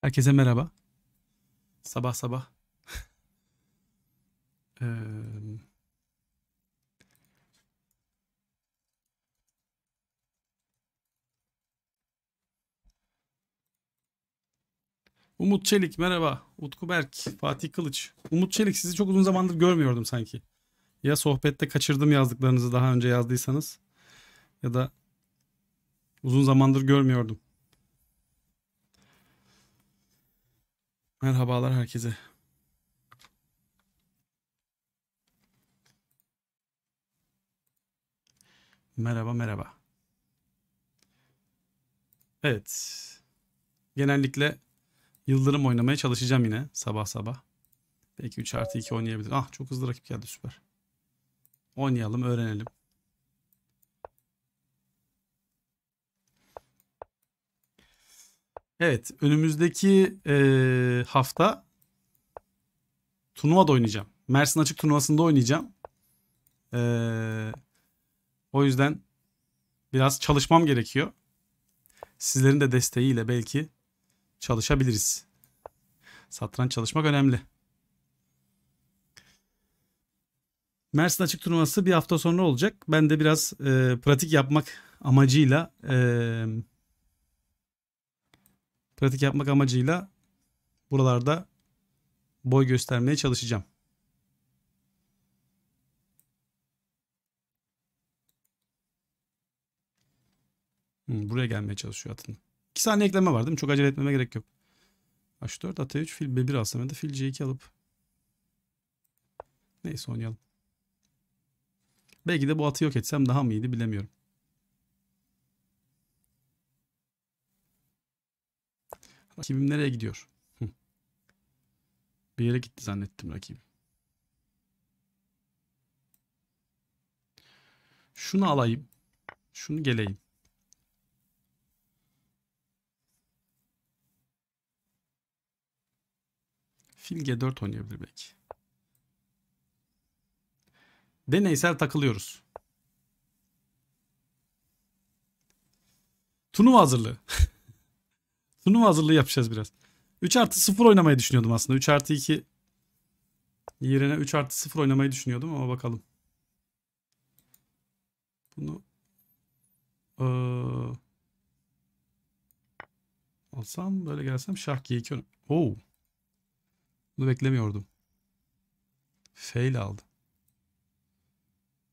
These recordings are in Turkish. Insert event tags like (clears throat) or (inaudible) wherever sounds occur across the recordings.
Herkese merhaba. Sabah sabah. (laughs) Umut Çelik merhaba. Utku Berk, Fatih Kılıç. Umut Çelik sizi çok uzun zamandır görmüyordum sanki. Ya sohbette kaçırdım yazdıklarınızı daha önce yazdıysanız ya da uzun zamandır görmüyordum. Merhabalar herkese. Merhaba merhaba. Evet. Genellikle yıldırım oynamaya çalışacağım yine sabah sabah. Belki 3 artı 2 oynayabilir. Ah çok hızlı rakip geldi süper. Oynayalım öğrenelim. Evet önümüzdeki e, hafta turnuva da oynayacağım. Mersin Açık turnuvasında oynayacağım. E, o yüzden biraz çalışmam gerekiyor. Sizlerin de desteğiyle belki çalışabiliriz. Satranç çalışmak önemli. Mersin Açık Turnuvası bir hafta sonra olacak. Ben de biraz e, pratik yapmak amacıyla e, pratik yapmak amacıyla buralarda boy göstermeye çalışacağım. Hmm, buraya gelmeye çalışıyor atın. 2 saniye ekleme var değil mi? Çok acele etmeme gerek yok. H4, At3, fil B1 alsam ya da fil C2 alıp neyse oynayalım. Belki de bu atı yok etsem daha mı iyiydi bilemiyorum. Rakibim nereye gidiyor? Bir yere gitti zannettim rakibim. Şunu alayım. Şunu geleyim. Fil G4 oynayabilir belki. Deneysel takılıyoruz. Turnuva hazırlığı. (laughs) Sunum hazırlığı yapacağız biraz. 3 artı 0 oynamayı düşünüyordum aslında. 3 artı 2 yerine 3 artı 0 oynamayı düşünüyordum ama bakalım. Bunu ee, alsam böyle gelsem şah g2 oynayayım. Oo. Bunu beklemiyordum. Fail aldı.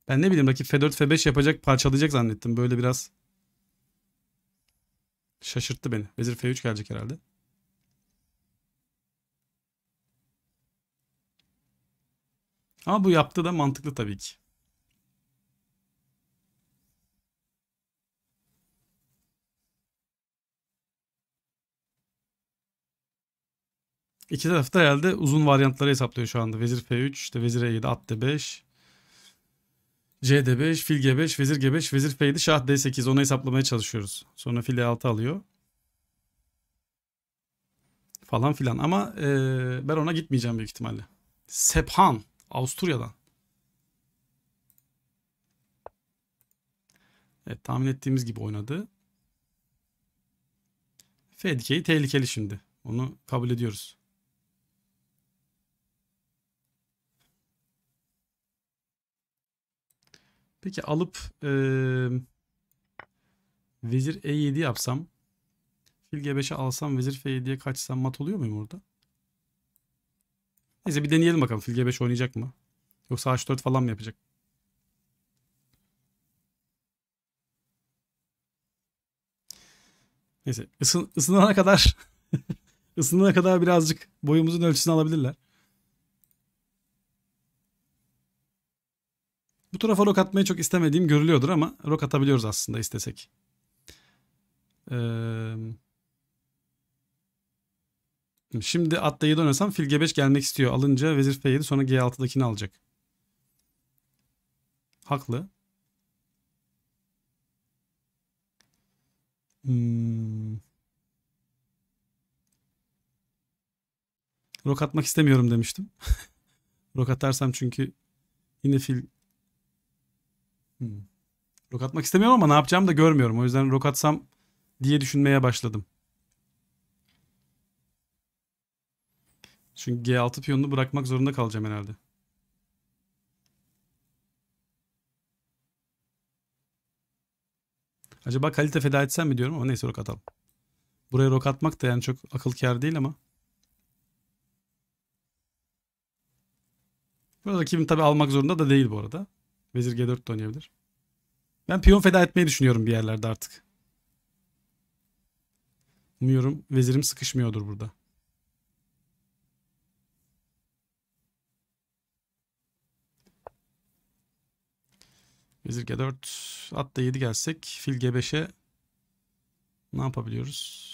Ben ne bileyim rakip F4 F5 yapacak parçalayacak zannettim. Böyle biraz Şaşırttı beni. Vezir F3 gelecek herhalde. Ama bu yaptığı da mantıklı tabii ki. İki tarafta herhalde uzun varyantları hesaplıyor şu anda. Vezir F3, işte Vezir E7, at D5. C 5 fil G5, vezir G5, vezir F7, şah D8 onu hesaplamaya çalışıyoruz. Sonra fil E6 alıyor. Falan filan ama e, ben ona gitmeyeceğim büyük ihtimalle. Sephan Avusturya'dan. Evet tahmin ettiğimiz gibi oynadı. Fedike'yi tehlikeli şimdi. Onu kabul ediyoruz. Peki alıp e, vezir e7 yapsam fil g5'e alsam vezir f7'ye kaçsam mat oluyor muyum orada? Neyse bir deneyelim bakalım fil g5 oynayacak mı? Yoksa h4 falan mı yapacak? Neyse ısın, ısınana kadar (laughs) ısınana kadar birazcık boyumuzun ölçüsünü alabilirler. Bu tarafa rok atmayı çok istemediğim görülüyordur ama rok atabiliyoruz aslında istesek. Ee, şimdi at D7 oynasam fil G5 gelmek istiyor. Alınca vezir F7 sonra G6'dakini alacak. Haklı. Hmm. Rok atmak istemiyorum demiştim. (laughs) Rok atarsam çünkü yine fil Hmm. Rok atmak istemiyorum ama ne yapacağımı da görmüyorum. O yüzden rok atsam diye düşünmeye başladım. Çünkü G6 piyonunu bırakmak zorunda kalacağım herhalde. Acaba kalite feda etsem mi diyorum ama neyse rok atalım. Buraya rok atmak da yani çok akıl kâr değil ama. Burada rakibim tabi almak zorunda da değil bu arada. Vezir G4 de oynayabilir. Ben piyon feda etmeyi düşünüyorum bir yerlerde artık. Umuyorum vezirim sıkışmıyordur burada. Vezir G4 at da 7 gelsek fil G5'e ne yapabiliyoruz?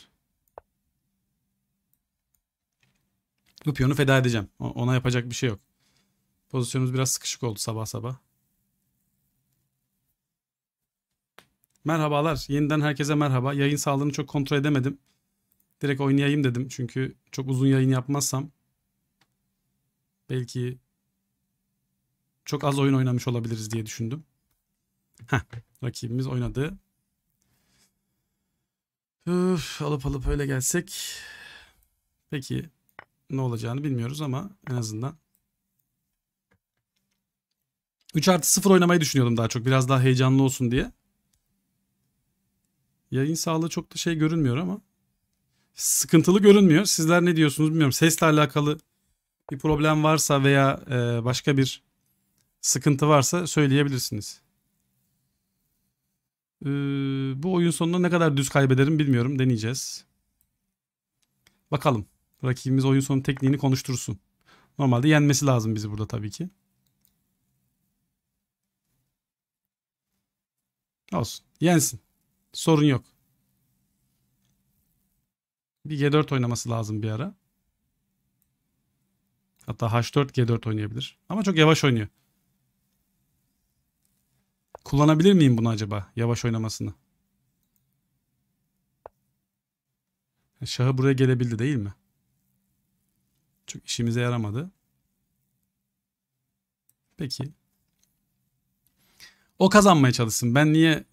Bu piyonu feda edeceğim. Ona yapacak bir şey yok. Pozisyonumuz biraz sıkışık oldu sabah sabah. Merhabalar. Yeniden herkese merhaba. Yayın sağlığını çok kontrol edemedim. Direkt oynayayım dedim. Çünkü çok uzun yayın yapmazsam belki çok az oyun oynamış olabiliriz diye düşündüm. Heh, rakibimiz oynadı. Üf, alıp alıp öyle gelsek peki ne olacağını bilmiyoruz ama en azından 3 artı 0 oynamayı düşünüyordum daha çok. Biraz daha heyecanlı olsun diye. Yayın sağlığı çok da şey görünmüyor ama sıkıntılı görünmüyor. Sizler ne diyorsunuz bilmiyorum. Sesle alakalı bir problem varsa veya e, başka bir sıkıntı varsa söyleyebilirsiniz. E, bu oyun sonunda ne kadar düz kaybederim bilmiyorum. Deneyeceğiz. Bakalım. Rakibimiz oyun sonu tekniğini konuştursun. Normalde yenmesi lazım bizi burada tabii ki. Olsun. Yensin. Sorun yok. Bir G4 oynaması lazım bir ara. Hatta H4 G4 oynayabilir. Ama çok yavaş oynuyor. Kullanabilir miyim bunu acaba? Yavaş oynamasını. E, Şahı buraya gelebildi değil mi? Çok işimize yaramadı. Peki. O kazanmaya çalışsın. Ben niye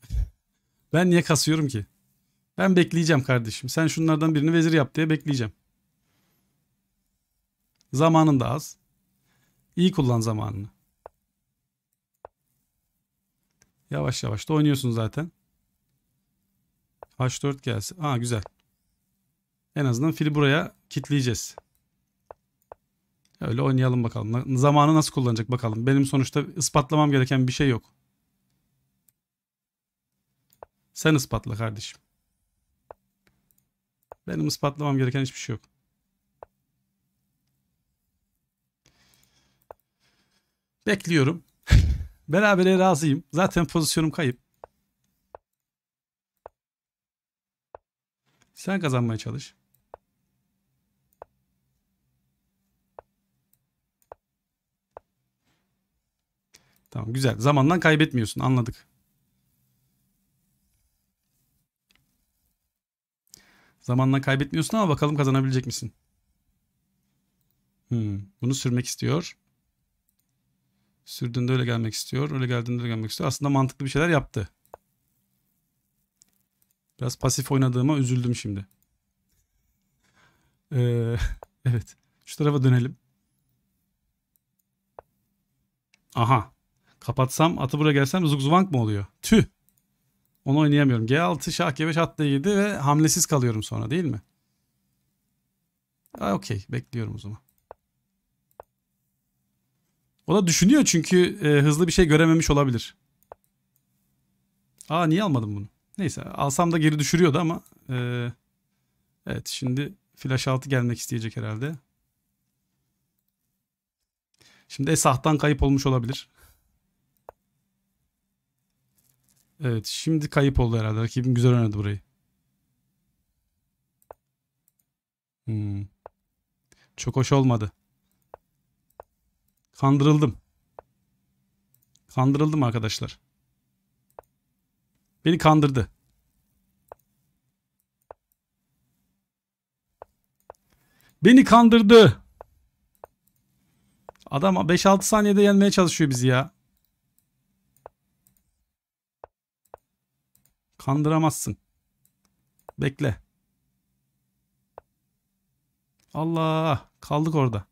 ben niye kasıyorum ki? Ben bekleyeceğim kardeşim. Sen şunlardan birini vezir yap diye bekleyeceğim. Zamanın da az. İyi kullan zamanını. Yavaş yavaş da oynuyorsun zaten. H4 gelsin. Aa güzel. En azından fili buraya kitleyeceğiz. Öyle oynayalım bakalım. Zamanı nasıl kullanacak bakalım. Benim sonuçta ispatlamam gereken bir şey yok. Sen ispatla kardeşim. Benim ispatlamam gereken hiçbir şey yok. Bekliyorum. (laughs) Berabere razıyım. Zaten pozisyonum kayıp. Sen kazanmaya çalış. Tamam güzel. Zamandan kaybetmiyorsun. Anladık. Zamanla kaybetmiyorsun ama bakalım kazanabilecek misin? Hmm, bunu sürmek istiyor. Sürdüğünde öyle gelmek istiyor. Öyle geldiğinde öyle gelmek istiyor. Aslında mantıklı bir şeyler yaptı. Biraz pasif oynadığıma üzüldüm şimdi. Ee, (laughs) evet. Şu tarafa dönelim. Aha. Kapatsam atı buraya gelsem zugzvank mı oluyor? Tüh. Onu oynayamıyorum. G6, şah G5 at D7 ve hamlesiz kalıyorum sonra değil mi? Okey bekliyorum o zaman. O da düşünüyor çünkü e, hızlı bir şey görememiş olabilir. Aa niye almadım bunu? Neyse alsam da geri düşürüyordu ama. E, evet şimdi flash 6 gelmek isteyecek herhalde. Şimdi Esah'tan kayıp olmuş olabilir. Evet şimdi kayıp oldu herhalde. Rakibim güzel oynadı burayı. Hmm. Çok hoş olmadı. Kandırıldım. Kandırıldım arkadaşlar. Beni kandırdı. Beni kandırdı. Adam 5-6 saniyede yenmeye çalışıyor bizi ya. Kandıramazsın. Bekle. Allah kaldık orada.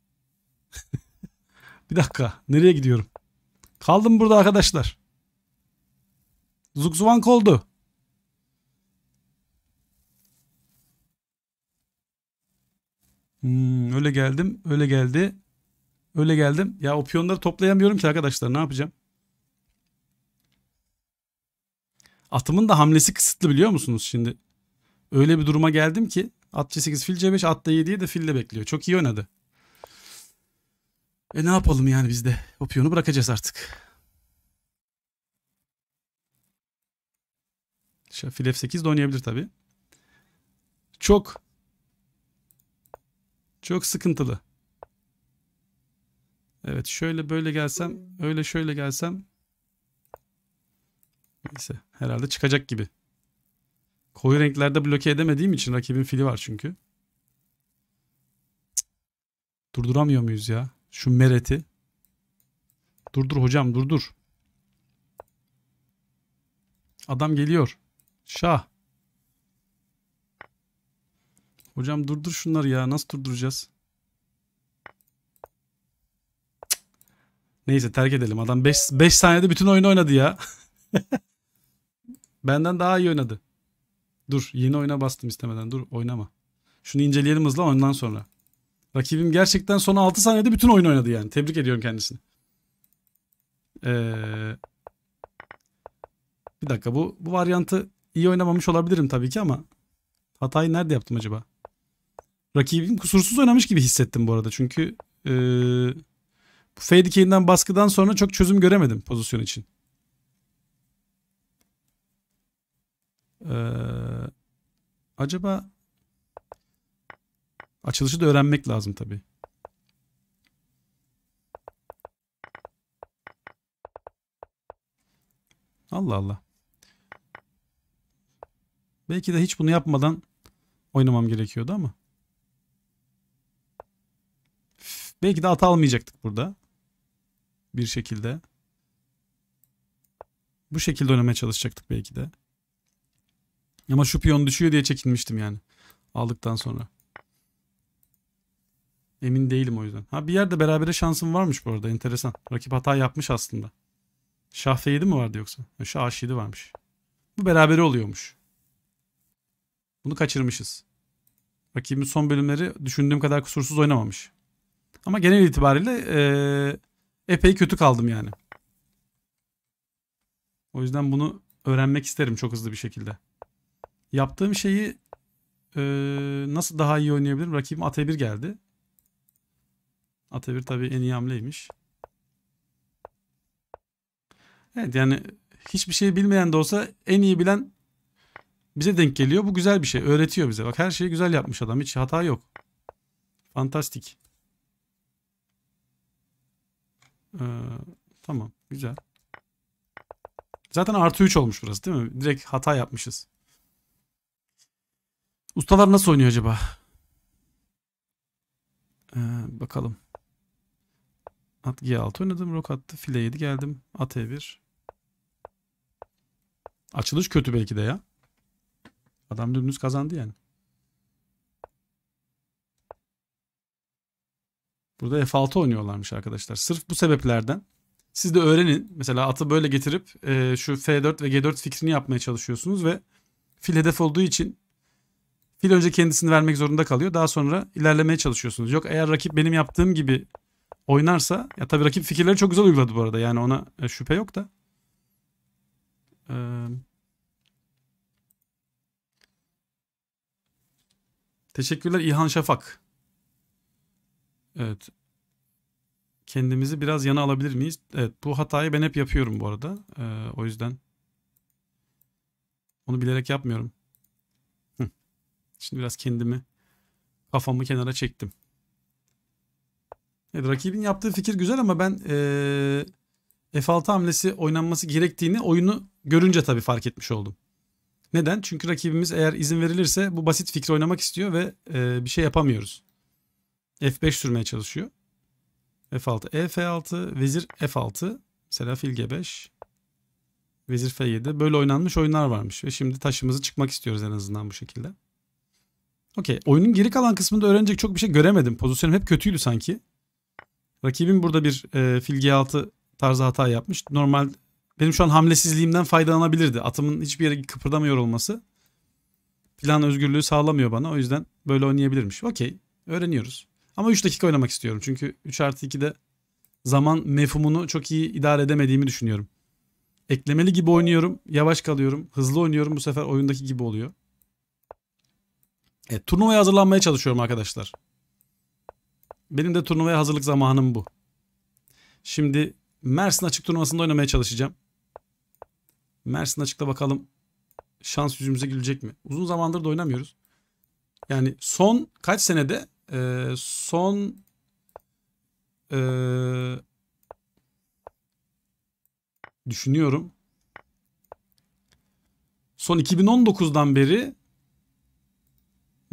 (laughs) bir dakika nereye gidiyorum? Kaldım burada arkadaşlar. Zugzuvank oldu. Hmm, öyle geldim öyle geldi. Öyle geldim. Ya o piyonları toplayamıyorum ki arkadaşlar ne yapacağım? Atımın da hamlesi kısıtlı biliyor musunuz şimdi? Öyle bir duruma geldim ki at c8 fil c5 at da 7'ye de fille bekliyor. Çok iyi oynadı. E ne yapalım yani biz de o piyonu bırakacağız artık. Fil f8 de oynayabilir tabi. Çok çok sıkıntılı. Evet şöyle böyle gelsem öyle şöyle gelsem Neyse herhalde çıkacak gibi. Koyu renklerde bloke edemediğim için rakibin fili var çünkü. Durduramıyor muyuz ya? Şu mereti. Durdur hocam durdur. Adam geliyor. Şah. Hocam durdur şunları ya. Nasıl durduracağız? Neyse terk edelim. Adam 5 saniyede bütün oyunu oynadı ya. (laughs) Benden daha iyi oynadı. Dur yeni oyuna bastım istemeden. Dur oynama. Şunu inceleyelim hızla ondan sonra. Rakibim gerçekten son 6 saniyede bütün oyun oynadı yani. Tebrik ediyorum kendisini. Ee, bir dakika bu, bu varyantı iyi oynamamış olabilirim tabii ki ama hatayı nerede yaptım acaba? Rakibim kusursuz oynamış gibi hissettim bu arada. Çünkü ee, bu fade baskıdan sonra çok çözüm göremedim pozisyon için. Ee, acaba açılışı da öğrenmek lazım tabi. Allah Allah. Belki de hiç bunu yapmadan oynamam gerekiyordu ama. Belki de at almayacaktık burada. Bir şekilde. Bu şekilde oynamaya çalışacaktık belki de. Ama şu piyon düşüyor diye çekinmiştim yani. Aldıktan sonra. Emin değilim o yüzden. Ha bir yerde berabere şansım varmış bu arada. Enteresan. Rakip hata yapmış aslında. Şah F7 mi vardı yoksa? Şah H7 varmış. Bu berabere oluyormuş. Bunu kaçırmışız. Rakibin son bölümleri düşündüğüm kadar kusursuz oynamamış. Ama genel itibariyle ee, epey kötü kaldım yani. O yüzden bunu öğrenmek isterim çok hızlı bir şekilde. Yaptığım şeyi e, nasıl daha iyi oynayabilirim? Rakibim at 1 geldi. At 1 tabii en iyi hamleymiş. Evet yani hiçbir şey bilmeyen de olsa en iyi bilen bize denk geliyor. Bu güzel bir şey. Öğretiyor bize. Bak her şeyi güzel yapmış adam. Hiç hata yok. Fantastik. Ee, tamam. Güzel. Zaten artı 3 olmuş burası değil mi? Direkt hata yapmışız. Ustalar nasıl oynuyor acaba? Ee, bakalım. At G6 oynadım. Rok attı. File 7 geldim. At E1. Açılış kötü belki de ya. Adam dümdüz kazandı yani. Burada F6 oynuyorlarmış arkadaşlar. Sırf bu sebeplerden siz de öğrenin. Mesela atı böyle getirip e, şu F4 ve G4 fikrini yapmaya çalışıyorsunuz ve fil hedef olduğu için Fil önce kendisini vermek zorunda kalıyor. Daha sonra ilerlemeye çalışıyorsunuz. Yok eğer rakip benim yaptığım gibi oynarsa ya tabii rakip fikirleri çok güzel uyguladı bu arada. Yani ona e, şüphe yok da. Ee, teşekkürler İhan Şafak. Evet. Kendimizi biraz yana alabilir miyiz? Evet bu hatayı ben hep yapıyorum bu arada. Ee, o yüzden onu bilerek yapmıyorum. Şimdi biraz kendimi kafamı kenara çektim. Evet, rakibin yaptığı fikir güzel ama ben ee, F6 hamlesi oynanması gerektiğini oyunu görünce tabii fark etmiş oldum. Neden? Çünkü rakibimiz eğer izin verilirse bu basit fikri oynamak istiyor ve e, bir şey yapamıyoruz. F5 sürmeye çalışıyor. F6, E, F6, Vezir F6, mesela fil G5, Vezir F7. Böyle oynanmış oyunlar varmış ve şimdi taşımızı çıkmak istiyoruz en azından bu şekilde. Okey. Oyunun geri kalan kısmında öğrenecek çok bir şey göremedim. Pozisyonum hep kötüydü sanki. Rakibim burada bir e, filge altı tarzı hata yapmış. Normal benim şu an hamlesizliğimden faydalanabilirdi. Atımın hiçbir yere kıpırdamıyor olması plan özgürlüğü sağlamıyor bana. O yüzden böyle oynayabilirmiş. Okey. Öğreniyoruz. Ama 3 dakika oynamak istiyorum. Çünkü 3 artı 2'de zaman mefhumunu çok iyi idare edemediğimi düşünüyorum. Eklemeli gibi oynuyorum. Yavaş kalıyorum. Hızlı oynuyorum. Bu sefer oyundaki gibi oluyor. Evet, turnuvaya hazırlanmaya çalışıyorum arkadaşlar. Benim de turnuvaya hazırlık zamanım bu. Şimdi Mersin açık turnuvasında oynamaya çalışacağım. Mersin açıkta bakalım şans yüzümüze gülecek mi? Uzun zamandır da oynamıyoruz. Yani son kaç senede e, son e, düşünüyorum. Son 2019'dan beri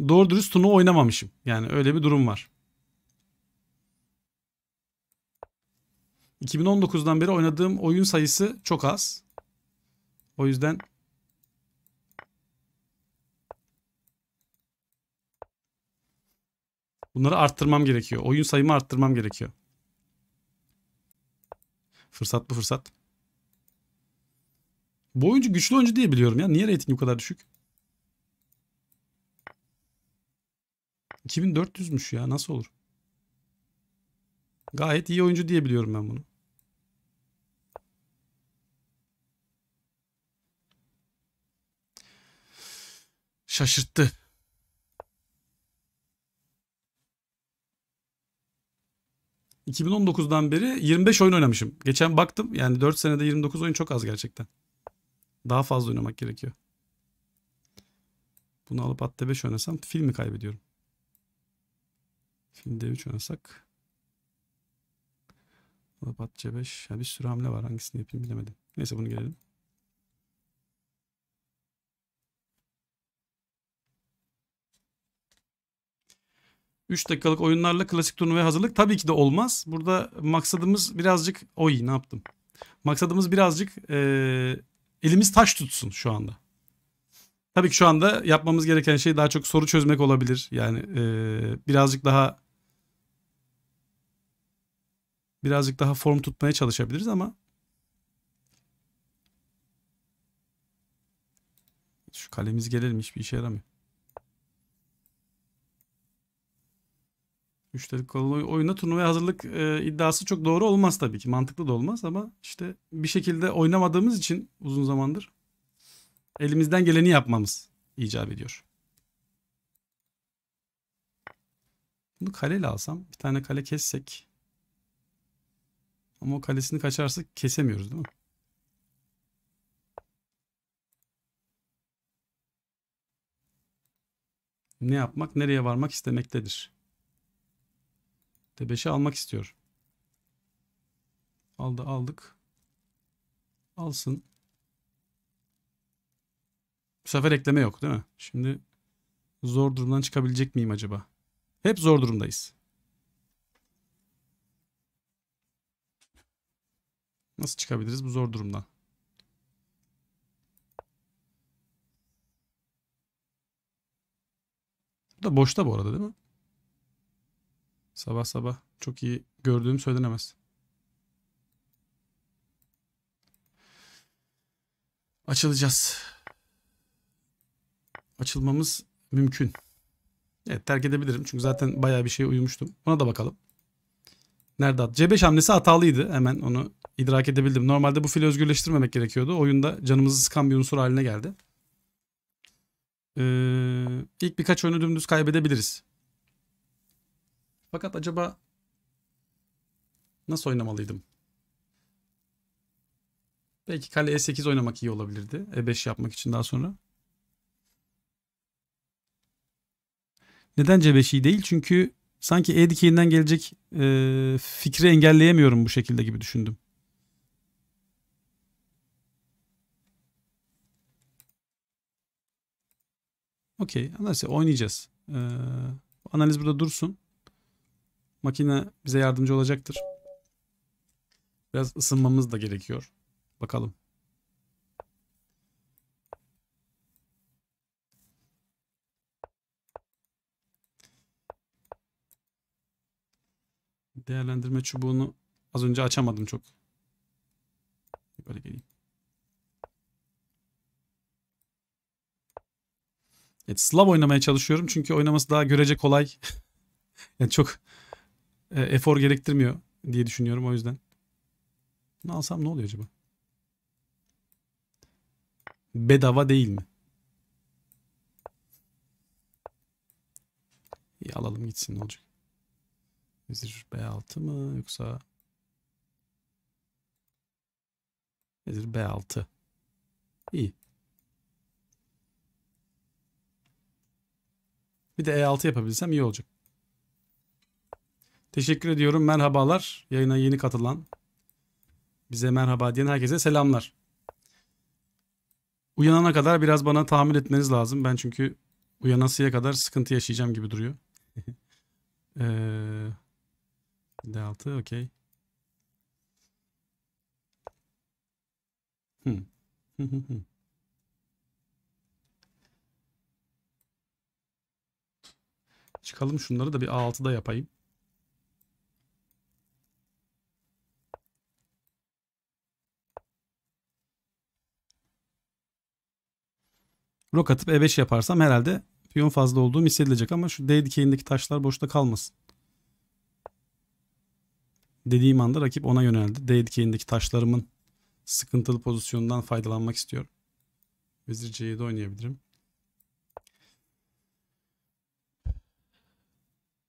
doğru dürüst turnuva oynamamışım. Yani öyle bir durum var. 2019'dan beri oynadığım oyun sayısı çok az. O yüzden bunları arttırmam gerekiyor. Oyun sayımı arttırmam gerekiyor. Fırsat bu fırsat. Bu oyuncu güçlü oyuncu diye biliyorum ya. Niye reytingi bu kadar düşük? 2400'müş ya nasıl olur? Gayet iyi oyuncu diyebiliyorum ben bunu. Şaşırttı. ...2019'dan beri 25 oyun oynamışım. Geçen baktım yani 4 senede 29 oyun çok az gerçekten. Daha fazla oynamak gerekiyor. Bunu alıp atta 5 oynasam filmi kaybediyorum. Şimdi D3 oynasak. Pat C5. Yani bir sürü hamle var. Hangisini yapayım bilemedim. Neyse bunu gelelim. Üç dakikalık oyunlarla klasik turnuvaya hazırlık tabii ki de olmaz. Burada maksadımız birazcık... Oy ne yaptım? Maksadımız birazcık e, elimiz taş tutsun şu anda. Tabii ki şu anda yapmamız gereken şey daha çok soru çözmek olabilir. Yani e, birazcık daha birazcık daha form tutmaya çalışabiliriz ama şu kalemiz gelelim hiçbir işe yaramıyor. Müşteri kalıbı oyuna turnuva hazırlık e, iddiası çok doğru olmaz tabii ki. Mantıklı da olmaz ama işte bir şekilde oynamadığımız için uzun zamandır elimizden geleni yapmamız icap ediyor. Bunu kaleyle alsam bir tane kale kessek ama o kalesini kaçarsa kesemiyoruz değil mi? Ne yapmak, nereye varmak istemektedir. T5'i almak istiyor. Aldı aldık. Alsın. Bu sefer ekleme yok değil mi? Şimdi zor durumdan çıkabilecek miyim acaba? Hep zor durumdayız. Nasıl çıkabiliriz bu zor durumdan? Bu da boşta bu arada değil mi? Sabah sabah çok iyi gördüğüm söylenemez. Açılacağız. Açılmamız mümkün. Evet terk edebilirim çünkü zaten bayağı bir şey uyumuştum. Buna da bakalım. Nerede at? C5 hamlesi hatalıydı. Hemen onu idrak edebildim. Normalde bu fili özgürleştirmemek gerekiyordu. Oyunda canımızı sıkan bir unsur haline geldi. Ee, ilk birkaç oyunu dümdüz kaybedebiliriz. Fakat acaba nasıl oynamalıydım? Belki kale E8 oynamak iyi olabilirdi. E5 yapmak için daha sonra. Neden c 5i değil? Çünkü sanki E dikinden gelecek e, fikri engelleyemiyorum bu şekilde gibi düşündüm. Okey. Neyse oynayacağız. Ee, analiz burada dursun. Makine bize yardımcı olacaktır. Biraz ısınmamız da gerekiyor. Bakalım. Değerlendirme çubuğunu az önce açamadım çok. Böyle geleyim. Evet, Slav oynamaya çalışıyorum çünkü oynaması daha görece kolay. (laughs) yani çok e, efor gerektirmiyor diye düşünüyorum o yüzden. Bunu alsam ne oluyor acaba? Bedava değil mi? İyi alalım gitsin ne olacak? Vezir B6 mı yoksa Vezir B6. İyi. Bir de E6 yapabilsem iyi olacak. Teşekkür ediyorum. Merhabalar. Yayına yeni katılan. Bize merhaba diyen herkese selamlar. Uyanana kadar biraz bana tahammül etmeniz lazım. Ben çünkü uyanasıya kadar sıkıntı yaşayacağım gibi duruyor. (laughs) ee, D6 okey. Hmm. (laughs) Çıkalım şunları da bir A6'da yapayım. Rok atıp E5 yaparsam herhalde piyon fazla olduğum hissedilecek ama şu D dikeyindeki taşlar boşta kalmasın. Dediğim anda rakip ona yöneldi. D dikeyindeki taşlarımın sıkıntılı pozisyonundan faydalanmak istiyorum. Vezir C7 oynayabilirim.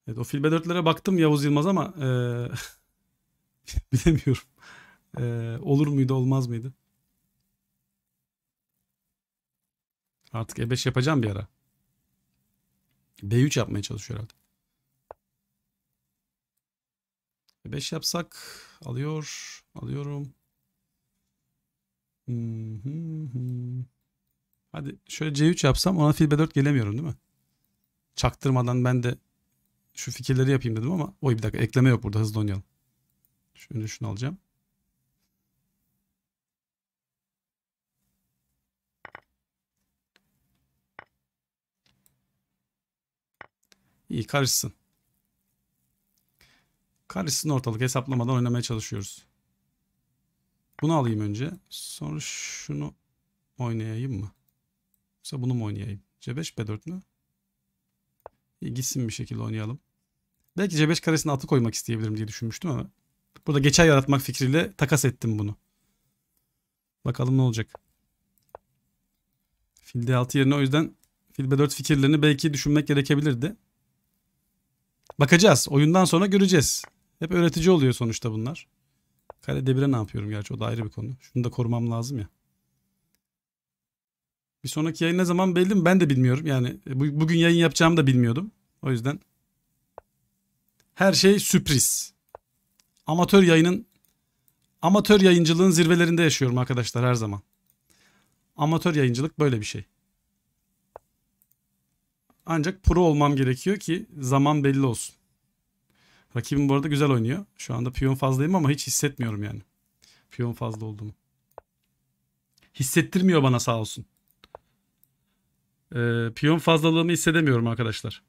Evet o filbe dörtlere baktım Yavuz Yılmaz ama e, (laughs) bilemiyorum. E, olur muydu olmaz mıydı? Artık E5 yapacağım bir ara. B3 yapmaya çalışıyor herhalde. E5 yapsak alıyor. Alıyorum. Hadi şöyle C3 yapsam ona fil B4 gelemiyorum değil mi? Çaktırmadan ben de şu fikirleri yapayım dedim ama oy bir dakika ekleme yok burada hızlı oynayalım. Şunu şunu alacağım. İyi karışsın. Karışsın ortalık hesaplamadan oynamaya çalışıyoruz. Bunu alayım önce. Sonra şunu oynayayım mı? Yoksa bunu mu oynayayım? C5 B4 mü? İyi gitsin bir şekilde oynayalım. Belki C5 karesine atı koymak isteyebilirim diye düşünmüştüm ama. Burada geçer yaratmak fikriyle takas ettim bunu. Bakalım ne olacak. Fil D6 yerine o yüzden fil B4 fikirlerini belki düşünmek gerekebilirdi. Bakacağız. Oyundan sonra göreceğiz. Hep öğretici oluyor sonuçta bunlar. Kale debire ne yapıyorum gerçi o da ayrı bir konu. Şunu da korumam lazım ya. Bir sonraki yayın ne zaman belli mi ben de bilmiyorum. Yani bugün yayın yapacağımı da bilmiyordum. O yüzden her şey sürpriz. Amatör yayının amatör yayıncılığın zirvelerinde yaşıyorum arkadaşlar her zaman. Amatör yayıncılık böyle bir şey. Ancak pro olmam gerekiyor ki zaman belli olsun. Rakibim bu arada güzel oynuyor. Şu anda piyon fazlayım ama hiç hissetmiyorum yani. Piyon fazla olduğumu. Hissettirmiyor bana sağ olsun. Ee, piyon fazlalığımı hissedemiyorum arkadaşlar.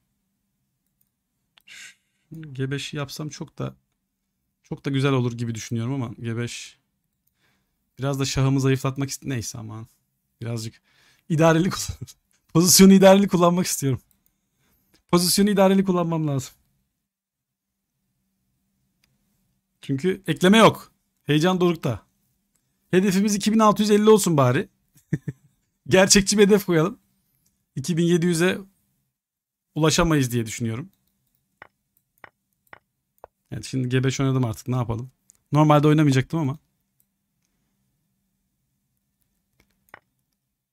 G5'i yapsam çok da çok da güzel olur gibi düşünüyorum ama G5 biraz da şahımı zayıflatmak ist neyse aman. Birazcık idareli (laughs) pozisyonu idareli kullanmak istiyorum. Pozisyonu idareli kullanmam lazım. Çünkü ekleme yok. Heyecan dorukta. Hedefimiz 2650 olsun bari. (laughs) Gerçekçi bir hedef koyalım. 2700'e ulaşamayız diye düşünüyorum. Evet şimdi G5 oynadım artık ne yapalım. Normalde oynamayacaktım ama.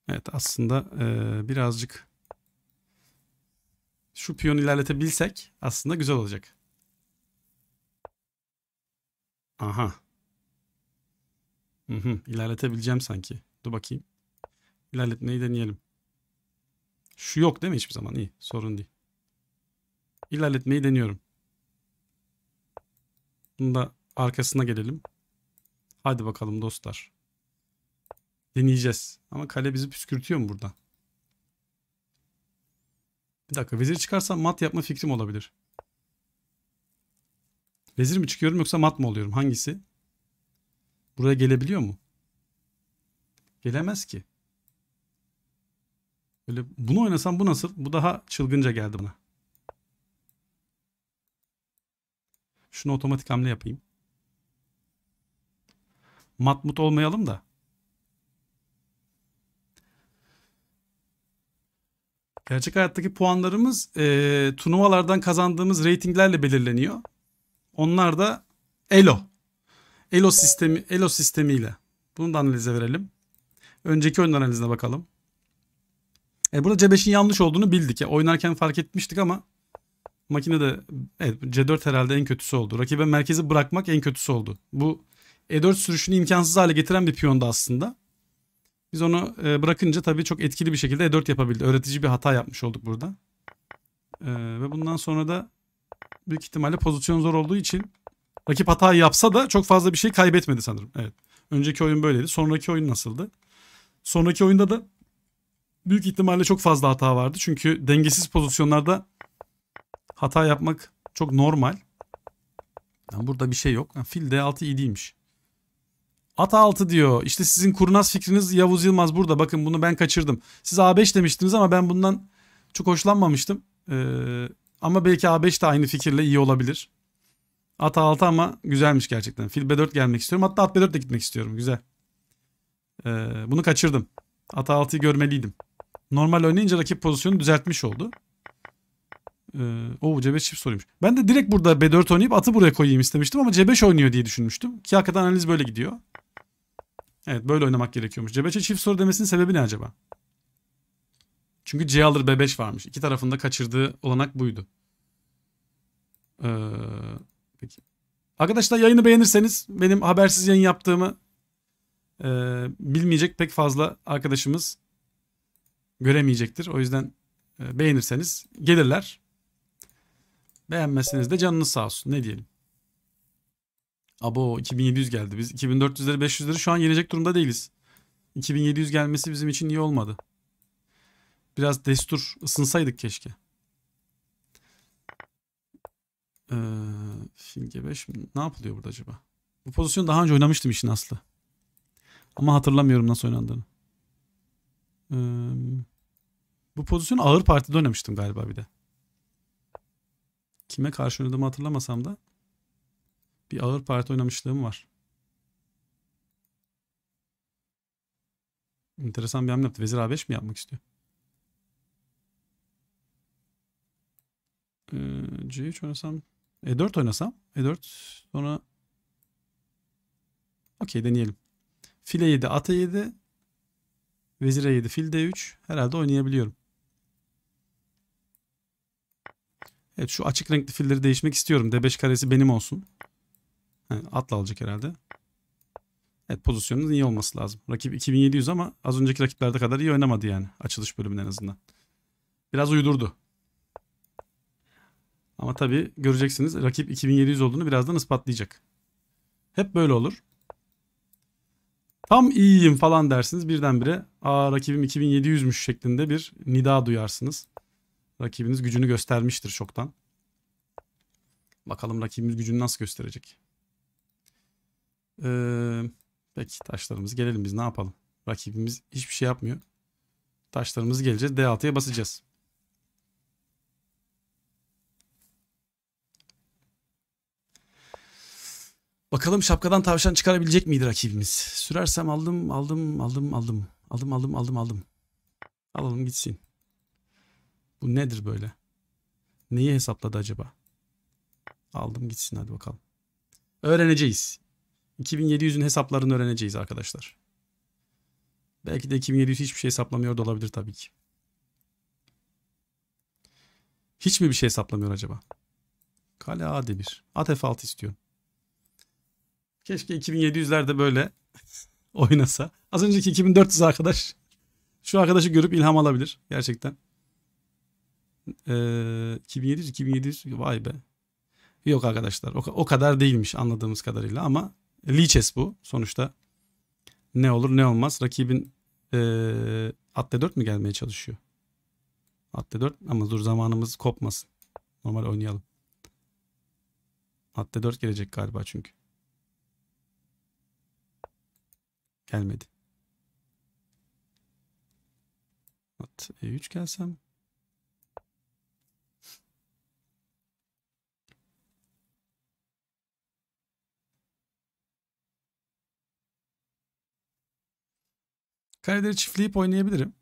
Evet aslında e, birazcık şu piyonu ilerletebilsek aslında güzel olacak. Aha. Hı hı, ilerletebileceğim sanki. Dur bakayım. İlerletmeyi deneyelim. Şu yok değil mi hiçbir zaman? İyi sorun değil. İlerletmeyi deniyorum. Bunun da arkasına gelelim. Hadi bakalım dostlar. Deneyeceğiz. Ama kale bizi püskürtüyor mu burada? Bir dakika vezir çıkarsa mat yapma fikrim olabilir. Vezir mi çıkıyorum yoksa mat mı oluyorum? Hangisi? Buraya gelebiliyor mu? Gelemez ki. Böyle bunu oynasam bu nasıl? Bu daha çılgınca geldi bana. Şunu otomatik hamle yapayım. Matmut olmayalım da. Gerçek hayattaki puanlarımız e, turnuvalardan kazandığımız reytinglerle belirleniyor. Onlar da ELO. ELO sistemi ELO sistemiyle. Bunu da analize verelim. Önceki oyun analizine bakalım. E burada C5'in yanlış olduğunu bildik. Ya, oynarken fark etmiştik ama Makine de evet, C4 herhalde en kötüsü oldu. Rakibe merkezi bırakmak en kötüsü oldu. Bu E4 sürüşünü imkansız hale getiren bir piyondu aslında. Biz onu e, bırakınca tabii çok etkili bir şekilde E4 yapabildi. Öğretici bir hata yapmış olduk burada. Ee, ve bundan sonra da büyük ihtimalle pozisyon zor olduğu için rakip hata yapsa da çok fazla bir şey kaybetmedi sanırım. Evet. Önceki oyun böyleydi. Sonraki oyun nasıldı? Sonraki oyunda da büyük ihtimalle çok fazla hata vardı. Çünkü dengesiz pozisyonlarda Hata yapmak çok normal. Yani burada bir şey yok. Yani fil D6 iyi değilmiş. At a 6 diyor. İşte sizin kurnaz fikriniz Yavuz Yılmaz burada. Bakın bunu ben kaçırdım. Siz A5 demiştiniz ama ben bundan çok hoşlanmamıştım. Ee, ama belki A5 de aynı fikirle iyi olabilir. At A6 ama güzelmiş gerçekten. Fil B4 gelmek istiyorum. Hatta at B4 de gitmek istiyorum. Güzel. Ee, bunu kaçırdım. At A6'yı görmeliydim. Normal oynayınca rakip pozisyonu düzeltmiş oldu. Ee, o C5 çift oynuyormuş. Ben de direkt burada B4 oynayıp atı buraya koyayım istemiştim ama C5 oynuyor diye düşünmüştüm. Ki hakikaten analiz böyle gidiyor. Evet böyle oynamak gerekiyormuş. C5'e çift soru demesinin sebebi ne acaba? Çünkü C alır B5 varmış. İki tarafında kaçırdığı olanak buydu. Ee, peki. Arkadaşlar yayını beğenirseniz benim habersiz yayın yaptığımı e, bilmeyecek pek fazla arkadaşımız göremeyecektir. O yüzden e, beğenirseniz gelirler. Beğenmeseniz de canınız sağ olsun. Ne diyelim. Abo 2700 geldi. Biz 2400'leri 500'leri şu an yenecek durumda değiliz. 2700 gelmesi bizim için iyi olmadı. Biraz destur ısınsaydık keşke. Ee, 5 ne yapılıyor burada acaba? Bu pozisyon daha önce oynamıştım işin aslı. Ama hatırlamıyorum nasıl oynandığını. Ee, bu pozisyon ağır partide oynamıştım galiba bir de. Kime karşı oynadığımı hatırlamasam da bir ağır parti oynamışlığım var. Enteresan bir hamle yaptı. Vezir A5 mi yapmak istiyor? Ee, C3 oynasam. E4 oynasam. E4 sonra okey deneyelim. File 7 ata 7 Vezir Vezire 7 fil D3 herhalde oynayabiliyorum. Evet şu açık renkli filleri değişmek istiyorum. D5 karesi benim olsun. atla alacak herhalde. Evet pozisyonunuz iyi olması lazım. Rakip 2700 ama az önceki rakiplerde kadar iyi oynamadı yani. Açılış bölümünde en azından. Biraz uydurdu. Ama tabii göreceksiniz rakip 2700 olduğunu birazdan ispatlayacak. Hep böyle olur. Tam iyiyim falan dersiniz birdenbire. Aa rakibim 2700'müş şeklinde bir nida duyarsınız. Rakibiniz gücünü göstermiştir çoktan. Bakalım rakibimiz gücünü nasıl gösterecek. Ee, peki taşlarımız gelelim biz ne yapalım. Rakibimiz hiçbir şey yapmıyor. Taşlarımız geleceğiz. D6'ya basacağız. Bakalım şapkadan tavşan çıkarabilecek miydi rakibimiz? Sürersem aldım, aldım, aldım, aldım. Aldım, aldım, aldım, aldım. Alalım gitsin. Bu nedir böyle? Neyi hesapladı acaba? Aldım gitsin hadi bakalım. Öğreneceğiz. 2700'ün hesaplarını öğreneceğiz arkadaşlar. Belki de 2700 hiçbir şey hesaplamıyor da olabilir tabii ki. Hiç mi bir şey hesaplamıyor acaba? Kale A1. At F6 istiyorum. Keşke 2700'lerde böyle (laughs) oynasa. Az önceki 2400 arkadaş. Şu arkadaşı görüp ilham alabilir gerçekten. 2700 2700 vay be. Yok arkadaşlar o, o kadar değilmiş anladığımız kadarıyla ama Liches bu sonuçta. Ne olur ne olmaz. Rakibin e, Atle 4 mü gelmeye çalışıyor? Atle 4 ama dur zamanımız kopmasın. Normal oynayalım. Atle 4 gelecek galiba çünkü. Gelmedi. At E3 gelsem. Kareleri çiftleyip oynayabilirim.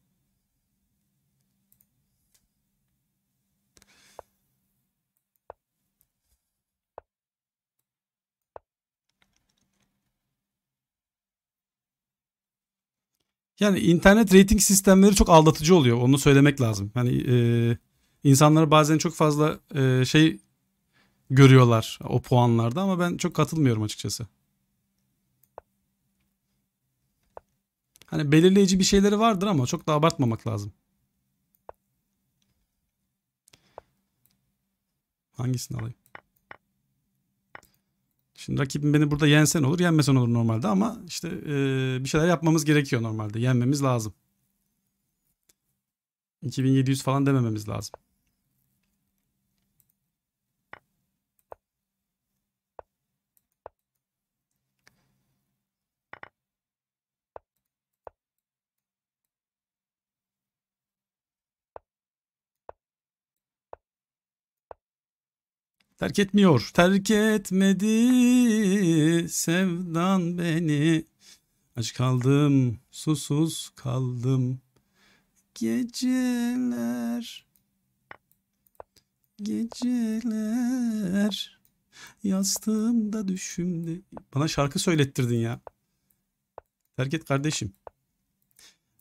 Yani internet rating sistemleri çok aldatıcı oluyor. Onu söylemek lazım. Yani e, insanlar bazen çok fazla e, şey görüyorlar o puanlarda ama ben çok katılmıyorum açıkçası. Hani belirleyici bir şeyleri vardır ama çok da abartmamak lazım. Hangisini alayım? Şimdi rakibim beni burada yensen olur, yenmesen olur normalde ama işte e, bir şeyler yapmamız gerekiyor normalde. Yenmemiz lazım. 2700 falan demememiz lazım. Terk etmiyor. Terk etmedi sevdan beni. Aç kaldım, susuz kaldım. Geceler, geceler. Yastığımda düşümde. Bana şarkı söylettirdin ya. Terk et kardeşim.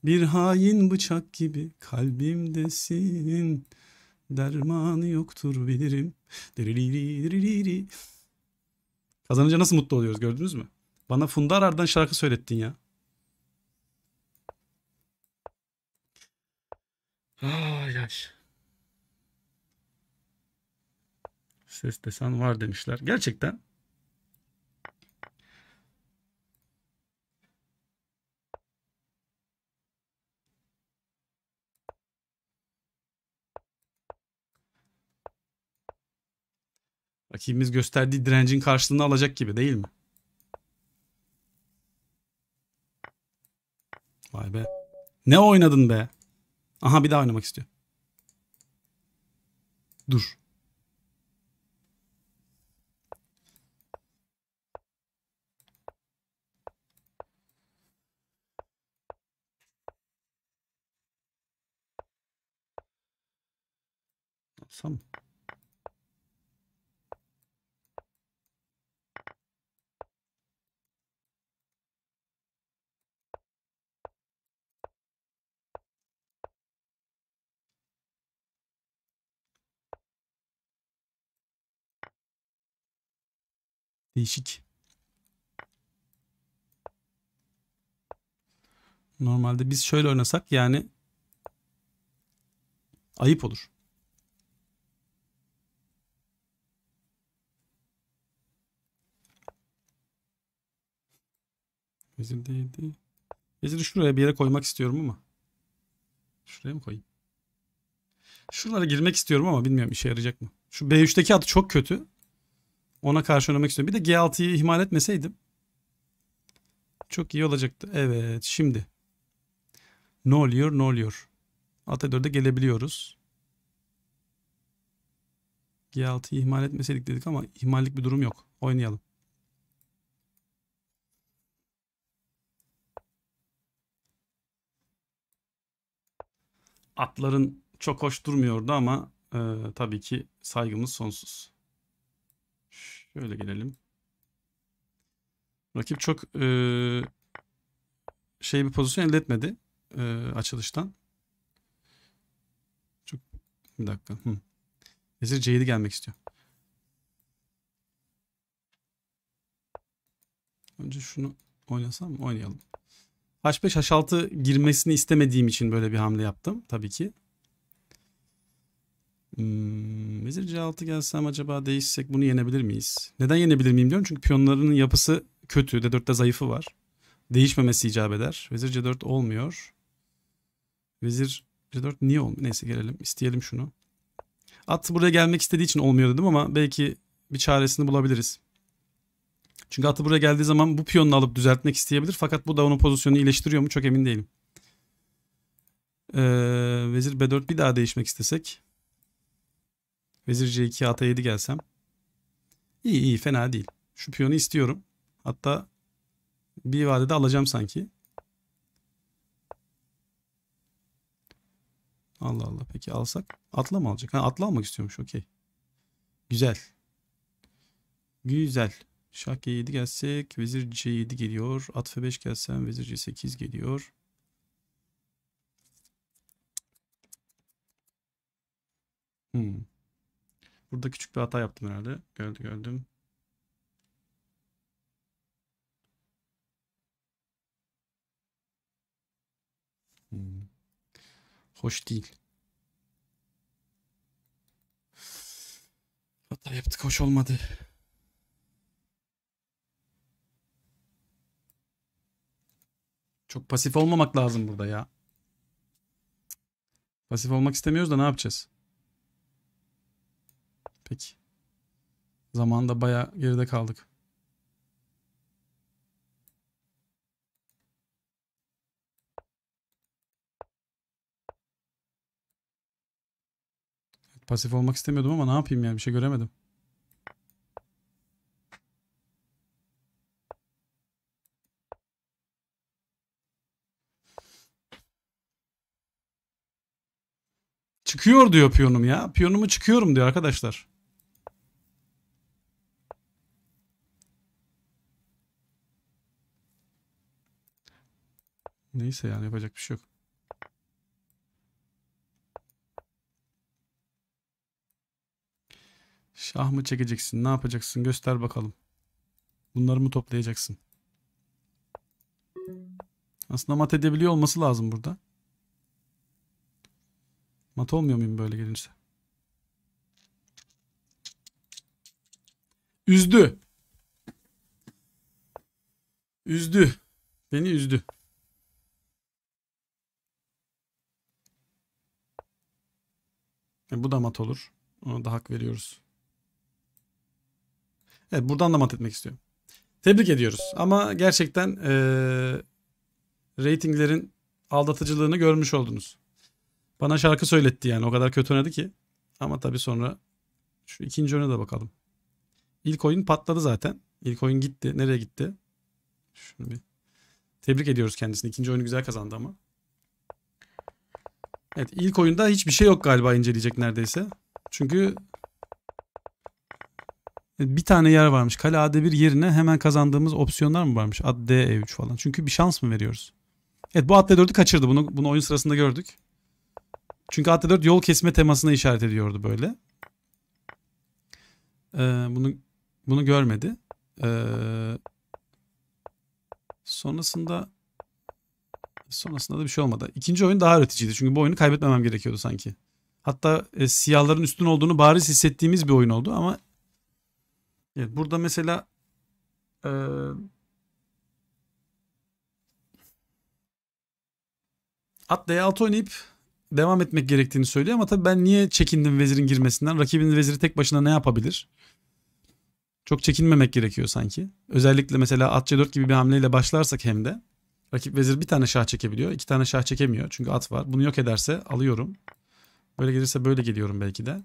Bir hain bıçak gibi kalbimdesin dermanı yoktur bilirim. Kazanınca nasıl mutlu oluyoruz gördünüz mü? Bana Funda Arar'dan şarkı söylettin ya. Ay yaş. Ses desen var demişler. Gerçekten Rakibimiz gösterdiği direncin karşılığını alacak gibi değil mi? Vay be. Ne oynadın be? Aha bir daha oynamak istiyor. Dur. Tamam. Değişik. Normalde biz şöyle oynasak yani ayıp olur. Vezir değildi. Veziri şuraya bir yere koymak istiyorum ama. Şuraya mı koyayım? Şuralara girmek istiyorum ama bilmiyorum işe yarayacak mı? Şu B3'teki atı çok kötü. Ona karşı oynamak istiyorum. Bir de G6'yı ihmal etmeseydim. Çok iyi olacaktı. Evet şimdi. Ne oluyor ne oluyor. At E4'e gelebiliyoruz. G6'yı ihmal etmeseydik dedik ama ihmallik bir durum yok. Oynayalım. Atların çok hoş durmuyordu ama e, tabii ki saygımız sonsuz. Şöyle gelelim. Rakip çok e, şey bir pozisyon elde etmedi e, açılıştan. Çok bir dakika. Hı. Vezir C7 gelmek istiyor. Önce şunu oynasam oynayalım. H5 H6 girmesini istemediğim için böyle bir hamle yaptım tabii ki. Hmm, vezir c6 gelsem acaba değişsek bunu yenebilir miyiz? Neden yenebilir miyim diyorum. Çünkü piyonlarının yapısı kötü. D4'te zayıfı var. Değişmemesi icap eder. Vezir c4 olmuyor. Vezir c4 niye olmuyor? Neyse gelelim. isteyelim şunu. At buraya gelmek istediği için olmuyor dedim ama belki bir çaresini bulabiliriz. Çünkü atı buraya geldiği zaman bu piyonunu alıp düzeltmek isteyebilir. Fakat bu da onun pozisyonunu iyileştiriyor mu çok emin değilim. Ee, vezir B4 bir daha değişmek istesek. Vezir C2 ata 7 gelsem. İyi iyi fena değil. Şu piyonu istiyorum. Hatta bir vadede alacağım sanki. Allah Allah. Peki alsak atla mı alacak? Ha, atla almak istiyormuş. Okey. Güzel. Güzel. Şah G7 gelsek. Vezir C7 geliyor. At F5 gelsem. Vezir C8 geliyor. Hmm. Burada küçük bir hata yaptım herhalde. Gördüm gördüm. Hmm. Hoş değil. Hata yaptık hoş olmadı. Çok pasif olmamak lazım burada ya. Pasif olmak istemiyoruz da ne yapacağız? Peki. Zamanda baya geride kaldık. Pasif olmak istemiyordum ama ne yapayım yani bir şey göremedim. Çıkıyor diyor piyonum ya. Piyonumu çıkıyorum diyor arkadaşlar. Neyse yani yapacak bir şey yok. Şah mı çekeceksin? Ne yapacaksın? Göster bakalım. Bunları mı toplayacaksın? Aslında mat edebiliyor olması lazım burada. Mat olmuyor muyum böyle gelince? Üzdü. Üzdü. Beni üzdü. E, bu da mat olur. Ona da hak veriyoruz. Evet buradan da mat etmek istiyorum. Tebrik ediyoruz. Ama gerçekten e, ratinglerin aldatıcılığını görmüş oldunuz. Bana şarkı söyletti yani. O kadar kötü oynadı ki. Ama tabii sonra şu ikinci oyuna da bakalım. İlk oyun patladı zaten. İlk oyun gitti. Nereye gitti? Şunu bir tebrik ediyoruz kendisini. İkinci oyunu güzel kazandı ama. Evet ilk oyunda hiçbir şey yok galiba inceleyecek neredeyse. Çünkü bir tane yer varmış. Kale AD1 yerine hemen kazandığımız opsiyonlar mı varmış? Ad D E3 falan. Çünkü bir şans mı veriyoruz? Evet bu Ad D4'ü kaçırdı. Bunu, bunu oyun sırasında gördük. Çünkü Ad D4 yol kesme temasına işaret ediyordu böyle. Ee, bunu bunu görmedi. Ee, sonrasında Sonrasında da bir şey olmadı. İkinci oyun daha öğreticiydi. Çünkü bu oyunu kaybetmemem gerekiyordu sanki. Hatta e, siyahların üstün olduğunu bariz hissettiğimiz bir oyun oldu ama evet, burada mesela e, at d6 oynayıp devam etmek gerektiğini söylüyor ama tabii ben niye çekindim vezirin girmesinden? Rakibinin veziri tek başına ne yapabilir? Çok çekinmemek gerekiyor sanki. Özellikle mesela at c4 gibi bir hamleyle başlarsak hem de Rakip vezir bir tane şah çekebiliyor. iki tane şah çekemiyor. Çünkü at var. Bunu yok ederse alıyorum. Böyle gelirse böyle geliyorum belki de.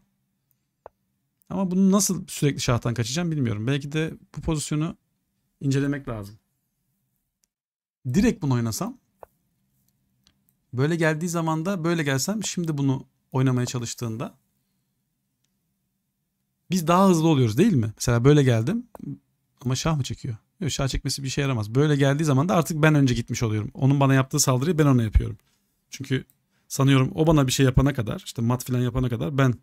Ama bunu nasıl sürekli şahtan kaçacağım bilmiyorum. Belki de bu pozisyonu incelemek lazım. Direkt bunu oynasam böyle geldiği zaman da böyle gelsem şimdi bunu oynamaya çalıştığında biz daha hızlı oluyoruz değil mi? Mesela böyle geldim ama şah mı çekiyor? Işığa çekmesi bir şey yaramaz. Böyle geldiği zaman da artık ben önce gitmiş oluyorum. Onun bana yaptığı saldırıyı ben ona yapıyorum. Çünkü sanıyorum o bana bir şey yapana kadar işte mat filan yapana kadar ben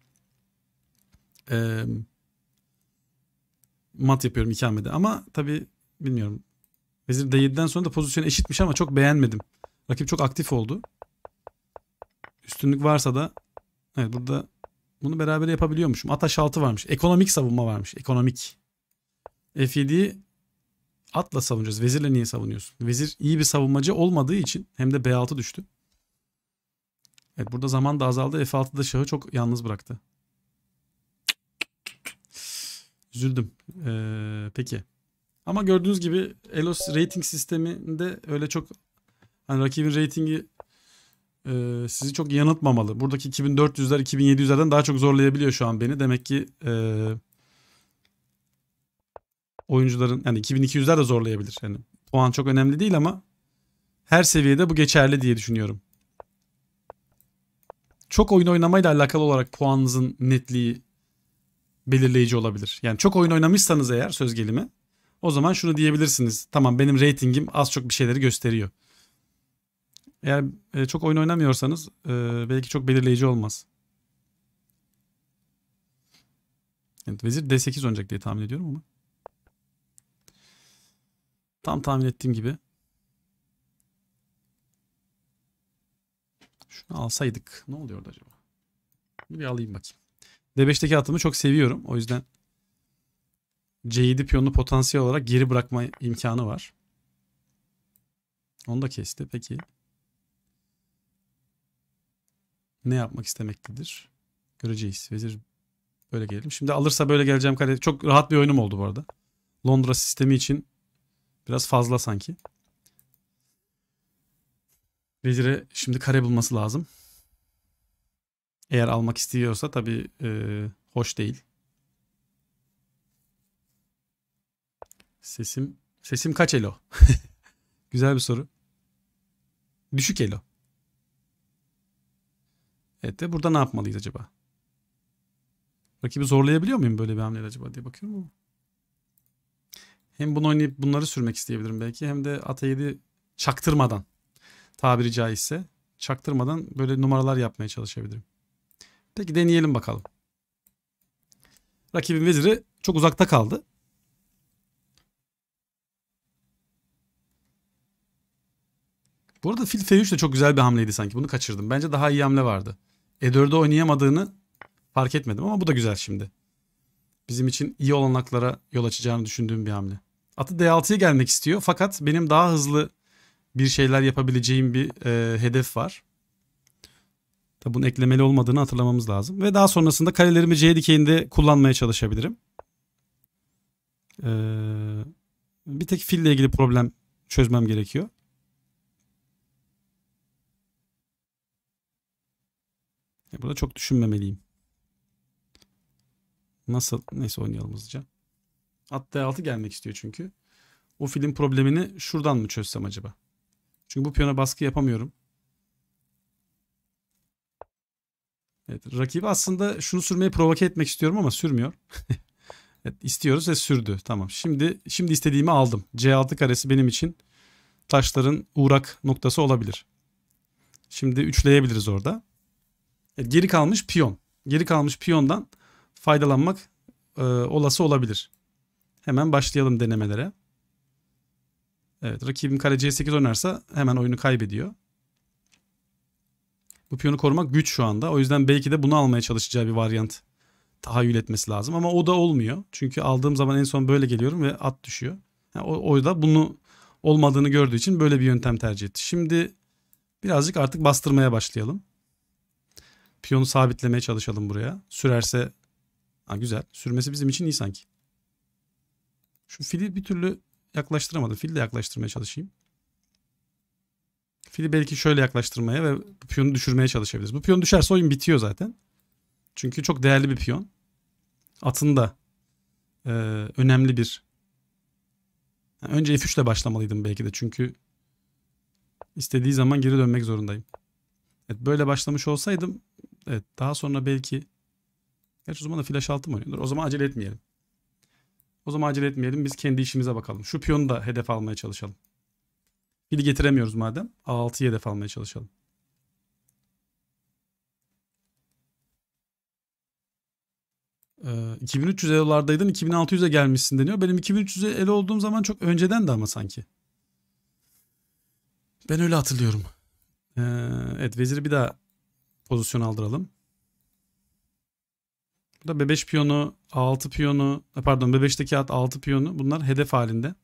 e, mat yapıyorum ikamede. Ama tabii bilmiyorum. Vezir D7'den sonra da pozisyon eşitmiş ama çok beğenmedim. Rakip çok aktif oldu. Üstünlük varsa da evet burada bunu beraber yapabiliyormuşum. Ataş 6 varmış. Ekonomik savunma varmış. Ekonomik. f atla savunacağız. Vezirle niye savunuyorsun? Vezir iyi bir savunmacı olmadığı için hem de B6 düştü. Evet burada zaman da azaldı. F6'da şahı çok yalnız bıraktı. Üzüldüm. Ee, peki. Ama gördüğünüz gibi Elos rating sisteminde öyle çok hani rakibin ratingi e, sizi çok yanıltmamalı. Buradaki 2400'ler 2700'lerden daha çok zorlayabiliyor şu an beni. Demek ki e, oyuncuların yani 2200'ler de zorlayabilir. Yani puan çok önemli değil ama her seviyede bu geçerli diye düşünüyorum. Çok oyun oynamayla alakalı olarak puanınızın netliği belirleyici olabilir. Yani çok oyun oynamışsanız eğer söz gelimi o zaman şunu diyebilirsiniz. Tamam benim reytingim az çok bir şeyleri gösteriyor. Eğer e, çok oyun oynamıyorsanız e, belki çok belirleyici olmaz. Evet, vezir D8 oynayacak diye tahmin ediyorum ama. Tam tahmin ettiğim gibi. Şunu alsaydık. Ne oluyor orada acaba? Bunu bir alayım bakayım. D5'teki atımı çok seviyorum. O yüzden C7 piyonunu potansiyel olarak geri bırakma imkanı var. Onu da kesti. Peki. Ne yapmak istemektedir? Göreceğiz. Vezir böyle gelelim. Şimdi alırsa böyle geleceğim kare. Çok rahat bir oyunum oldu bu arada. Londra sistemi için Biraz fazla sanki. Vezire şimdi kare bulması lazım. Eğer almak istiyorsa tabii e, hoş değil. Sesim sesim kaç elo? (laughs) Güzel bir soru. Düşük elo. Evet de burada ne yapmalıyız acaba? Rakibi zorlayabiliyor muyum böyle bir hamle acaba diye bakıyorum ama hem bunu oynayıp bunları sürmek isteyebilirim belki hem de ata 7 çaktırmadan tabiri caizse çaktırmadan böyle numaralar yapmaya çalışabilirim. Peki deneyelim bakalım. Rakibin veziri çok uzakta kaldı. Bu arada fil f3 de çok güzel bir hamleydi sanki. Bunu kaçırdım. Bence daha iyi hamle vardı. E4'de oynayamadığını fark etmedim ama bu da güzel şimdi. Bizim için iyi olanaklara yol açacağını düşündüğüm bir hamle. Atı D6'ya gelmek istiyor. Fakat benim daha hızlı bir şeyler yapabileceğim bir e, hedef var. Tabi bunun eklemeli olmadığını hatırlamamız lazım. Ve daha sonrasında kalelerimi C dikeyinde kullanmaya çalışabilirim. Ee, bir tek fille ilgili problem çözmem gerekiyor. E, Burada çok düşünmemeliyim. Nasıl? Neyse oynayalım hızlıca. At d altı gelmek istiyor çünkü. O filin problemini şuradan mı çözsem acaba? Çünkü bu piyona baskı yapamıyorum. Evet, rakibi aslında şunu sürmeye provoke etmek istiyorum ama sürmüyor. (laughs) evet, istiyoruz ve sürdü. Tamam. Şimdi şimdi istediğimi aldım. C6 karesi benim için taşların uğrak noktası olabilir. Şimdi üçleyebiliriz orada. Evet, geri kalmış piyon. Geri kalmış piyondan faydalanmak e, olası olabilir. Hemen başlayalım denemelere. Evet rakibim kale c8 oynarsa hemen oyunu kaybediyor. Bu piyonu korumak güç şu anda. O yüzden belki de bunu almaya çalışacağı bir varyant tahayyül etmesi lazım. Ama o da olmuyor. Çünkü aldığım zaman en son böyle geliyorum ve at düşüyor. Yani o, o da bunu olmadığını gördüğü için böyle bir yöntem tercih etti. Şimdi birazcık artık bastırmaya başlayalım. Piyonu sabitlemeye çalışalım buraya. Sürerse ha, güzel. Sürmesi bizim için iyi sanki. Şu fili bir türlü yaklaştıramadım. Fili de yaklaştırmaya çalışayım. Fili belki şöyle yaklaştırmaya ve piyonu düşürmeye çalışabiliriz. Bu piyon düşerse oyun bitiyor zaten. Çünkü çok değerli bir piyon. Atın da e, önemli bir... Yani önce F3 ile başlamalıydım belki de çünkü istediği zaman geri dönmek zorundayım. Evet, böyle başlamış olsaydım evet, daha sonra belki... Gerçi o zaman da flash 6 mı oynuyordur? O zaman acele etmeyelim. O zaman acele etmeyelim. Biz kendi işimize bakalım. Şu piyonu da hedef almaya çalışalım. Fili getiremiyoruz madem. A6'yı hedef almaya çalışalım. Ee, 2300 elolardaydın 2600'e gelmişsin deniyor. Benim 2300'e el olduğum zaman çok önceden de ama sanki. Ben öyle hatırlıyorum. Ee, evet veziri bir daha pozisyon aldıralım. Burada B5 piyonu, A6 piyonu, e, pardon B5'teki at A6 piyonu bunlar hedef halinde.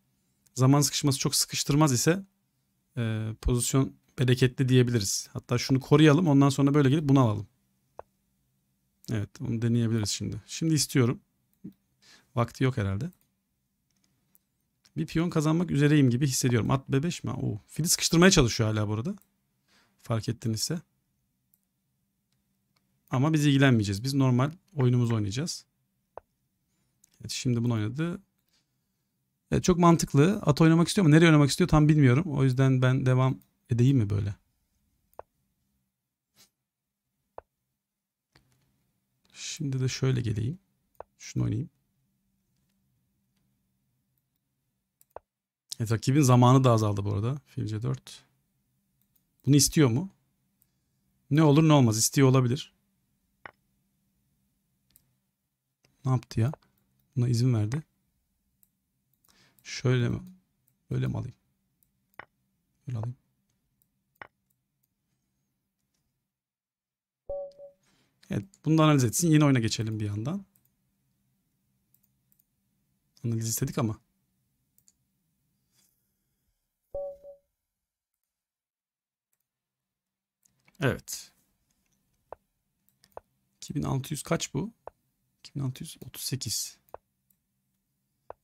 Zaman sıkışması çok sıkıştırmaz ise e, pozisyon bereketli diyebiliriz. Hatta şunu koruyalım ondan sonra böyle gelip bunu alalım. Evet onu deneyebiliriz şimdi. Şimdi istiyorum. Vakti yok herhalde. Bir piyon kazanmak üzereyim gibi hissediyorum. At B5 mi? Oo, fili sıkıştırmaya çalışıyor hala burada. Fark ettinizse. Ama biz ilgilenmeyeceğiz. Biz normal oyunumuzu oynayacağız. Evet, şimdi bunu oynadı. Evet, çok mantıklı. At oynamak istiyor ama nereye oynamak istiyor tam bilmiyorum. O yüzden ben devam edeyim mi böyle? Şimdi de şöyle geleyim. Şunu oynayayım. Evet, rakibin zamanı da azaldı bu arada. Fil C4. Bunu istiyor mu? Ne olur ne olmaz. İstiyor olabilir. Ne yaptı ya? Buna izin verdi. Şöyle mi? Böyle mi alayım? Böyle alayım. Evet bunu da analiz etsin. Yeni oyuna geçelim bir yandan. Analiz istedik ama. Evet. 2600 kaç bu? 2638.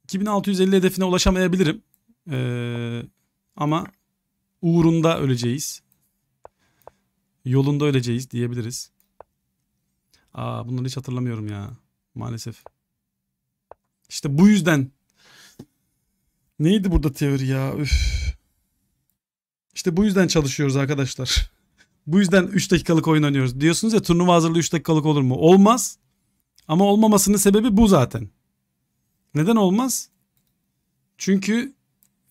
2650 hedefine ulaşamayabilirim. Ee, ama uğrunda öleceğiz. Yolunda öleceğiz diyebiliriz. Aa bunları hiç hatırlamıyorum ya. Maalesef. İşte bu yüzden. Neydi burada teori ya? Üf. İşte bu yüzden çalışıyoruz arkadaşlar. (laughs) bu yüzden 3 dakikalık oyun oynuyoruz. Diyorsunuz ya turnuva hazırlığı 3 dakikalık olur mu? Olmaz. Ama olmamasının sebebi bu zaten. Neden olmaz? Çünkü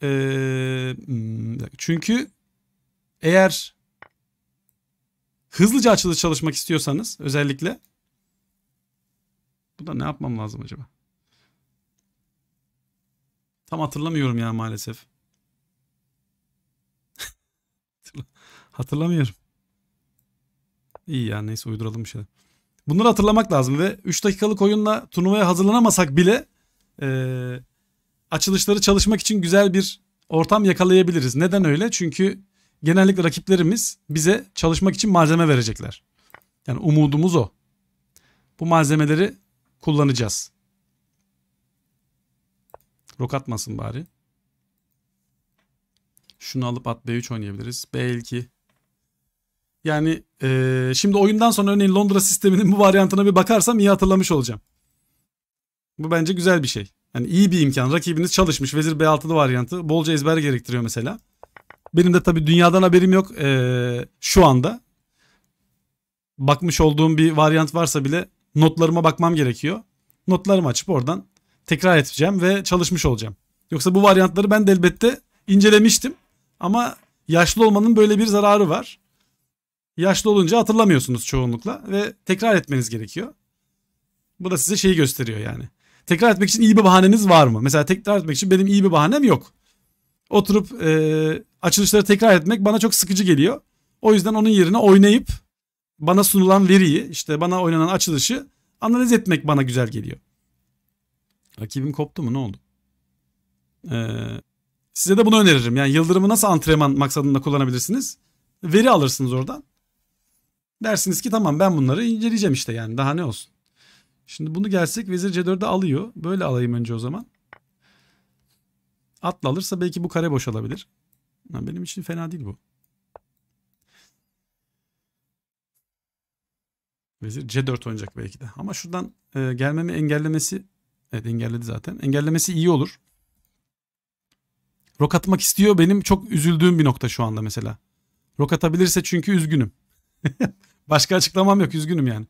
ee, çünkü eğer hızlıca açılış çalışmak istiyorsanız özellikle bu da ne yapmam lazım acaba? Tam hatırlamıyorum ya maalesef. (laughs) Hatırlamıyorum. İyi ya neyse uyduralım bir şeyler. Bunları hatırlamak lazım ve 3 dakikalık oyunla turnuvaya hazırlanamasak bile e, açılışları çalışmak için güzel bir ortam yakalayabiliriz. Neden öyle? Çünkü genellikle rakiplerimiz bize çalışmak için malzeme verecekler. Yani umudumuz o. Bu malzemeleri kullanacağız. Rok atmasın bari. Şunu alıp at B3 oynayabiliriz. Belki yani e, şimdi oyundan sonra örneğin Londra sisteminin bu varyantına bir bakarsam iyi hatırlamış olacağım. Bu bence güzel bir şey. Yani iyi bir imkan. Rakibiniz çalışmış. Vezir B6'lı varyantı. Bolca ezber gerektiriyor mesela. Benim de tabii dünyadan haberim yok e, şu anda. Bakmış olduğum bir varyant varsa bile notlarıma bakmam gerekiyor. Notlarımı açıp oradan tekrar edeceğim ve çalışmış olacağım. Yoksa bu varyantları ben de elbette incelemiştim. Ama yaşlı olmanın böyle bir zararı var. Yaşlı olunca hatırlamıyorsunuz çoğunlukla ve tekrar etmeniz gerekiyor. Bu da size şeyi gösteriyor yani. Tekrar etmek için iyi bir bahaneniz var mı? Mesela tekrar etmek için benim iyi bir bahanem yok. Oturup e, açılışları tekrar etmek bana çok sıkıcı geliyor. O yüzden onun yerine oynayıp bana sunulan veriyi işte bana oynanan açılışı analiz etmek bana güzel geliyor. Rakibim koptu mu ne oldu? Ee, size de bunu öneririm. Yani yıldırımı nasıl antrenman maksadında kullanabilirsiniz? Veri alırsınız oradan. Dersiniz ki tamam ben bunları inceleyeceğim işte yani daha ne olsun. Şimdi bunu gelsek vezir C4'ü alıyor. Böyle alayım önce o zaman. Atla alırsa belki bu kare boşalabilir. benim için fena değil bu. Vezir C4 oynayacak belki de. Ama şuradan e, gelmemi engellemesi evet engelledi zaten. Engellemesi iyi olur. Rok atmak istiyor. Benim çok üzüldüğüm bir nokta şu anda mesela. Rok atabilirse çünkü üzgünüm. (laughs) Başka açıklamam yok üzgünüm yani.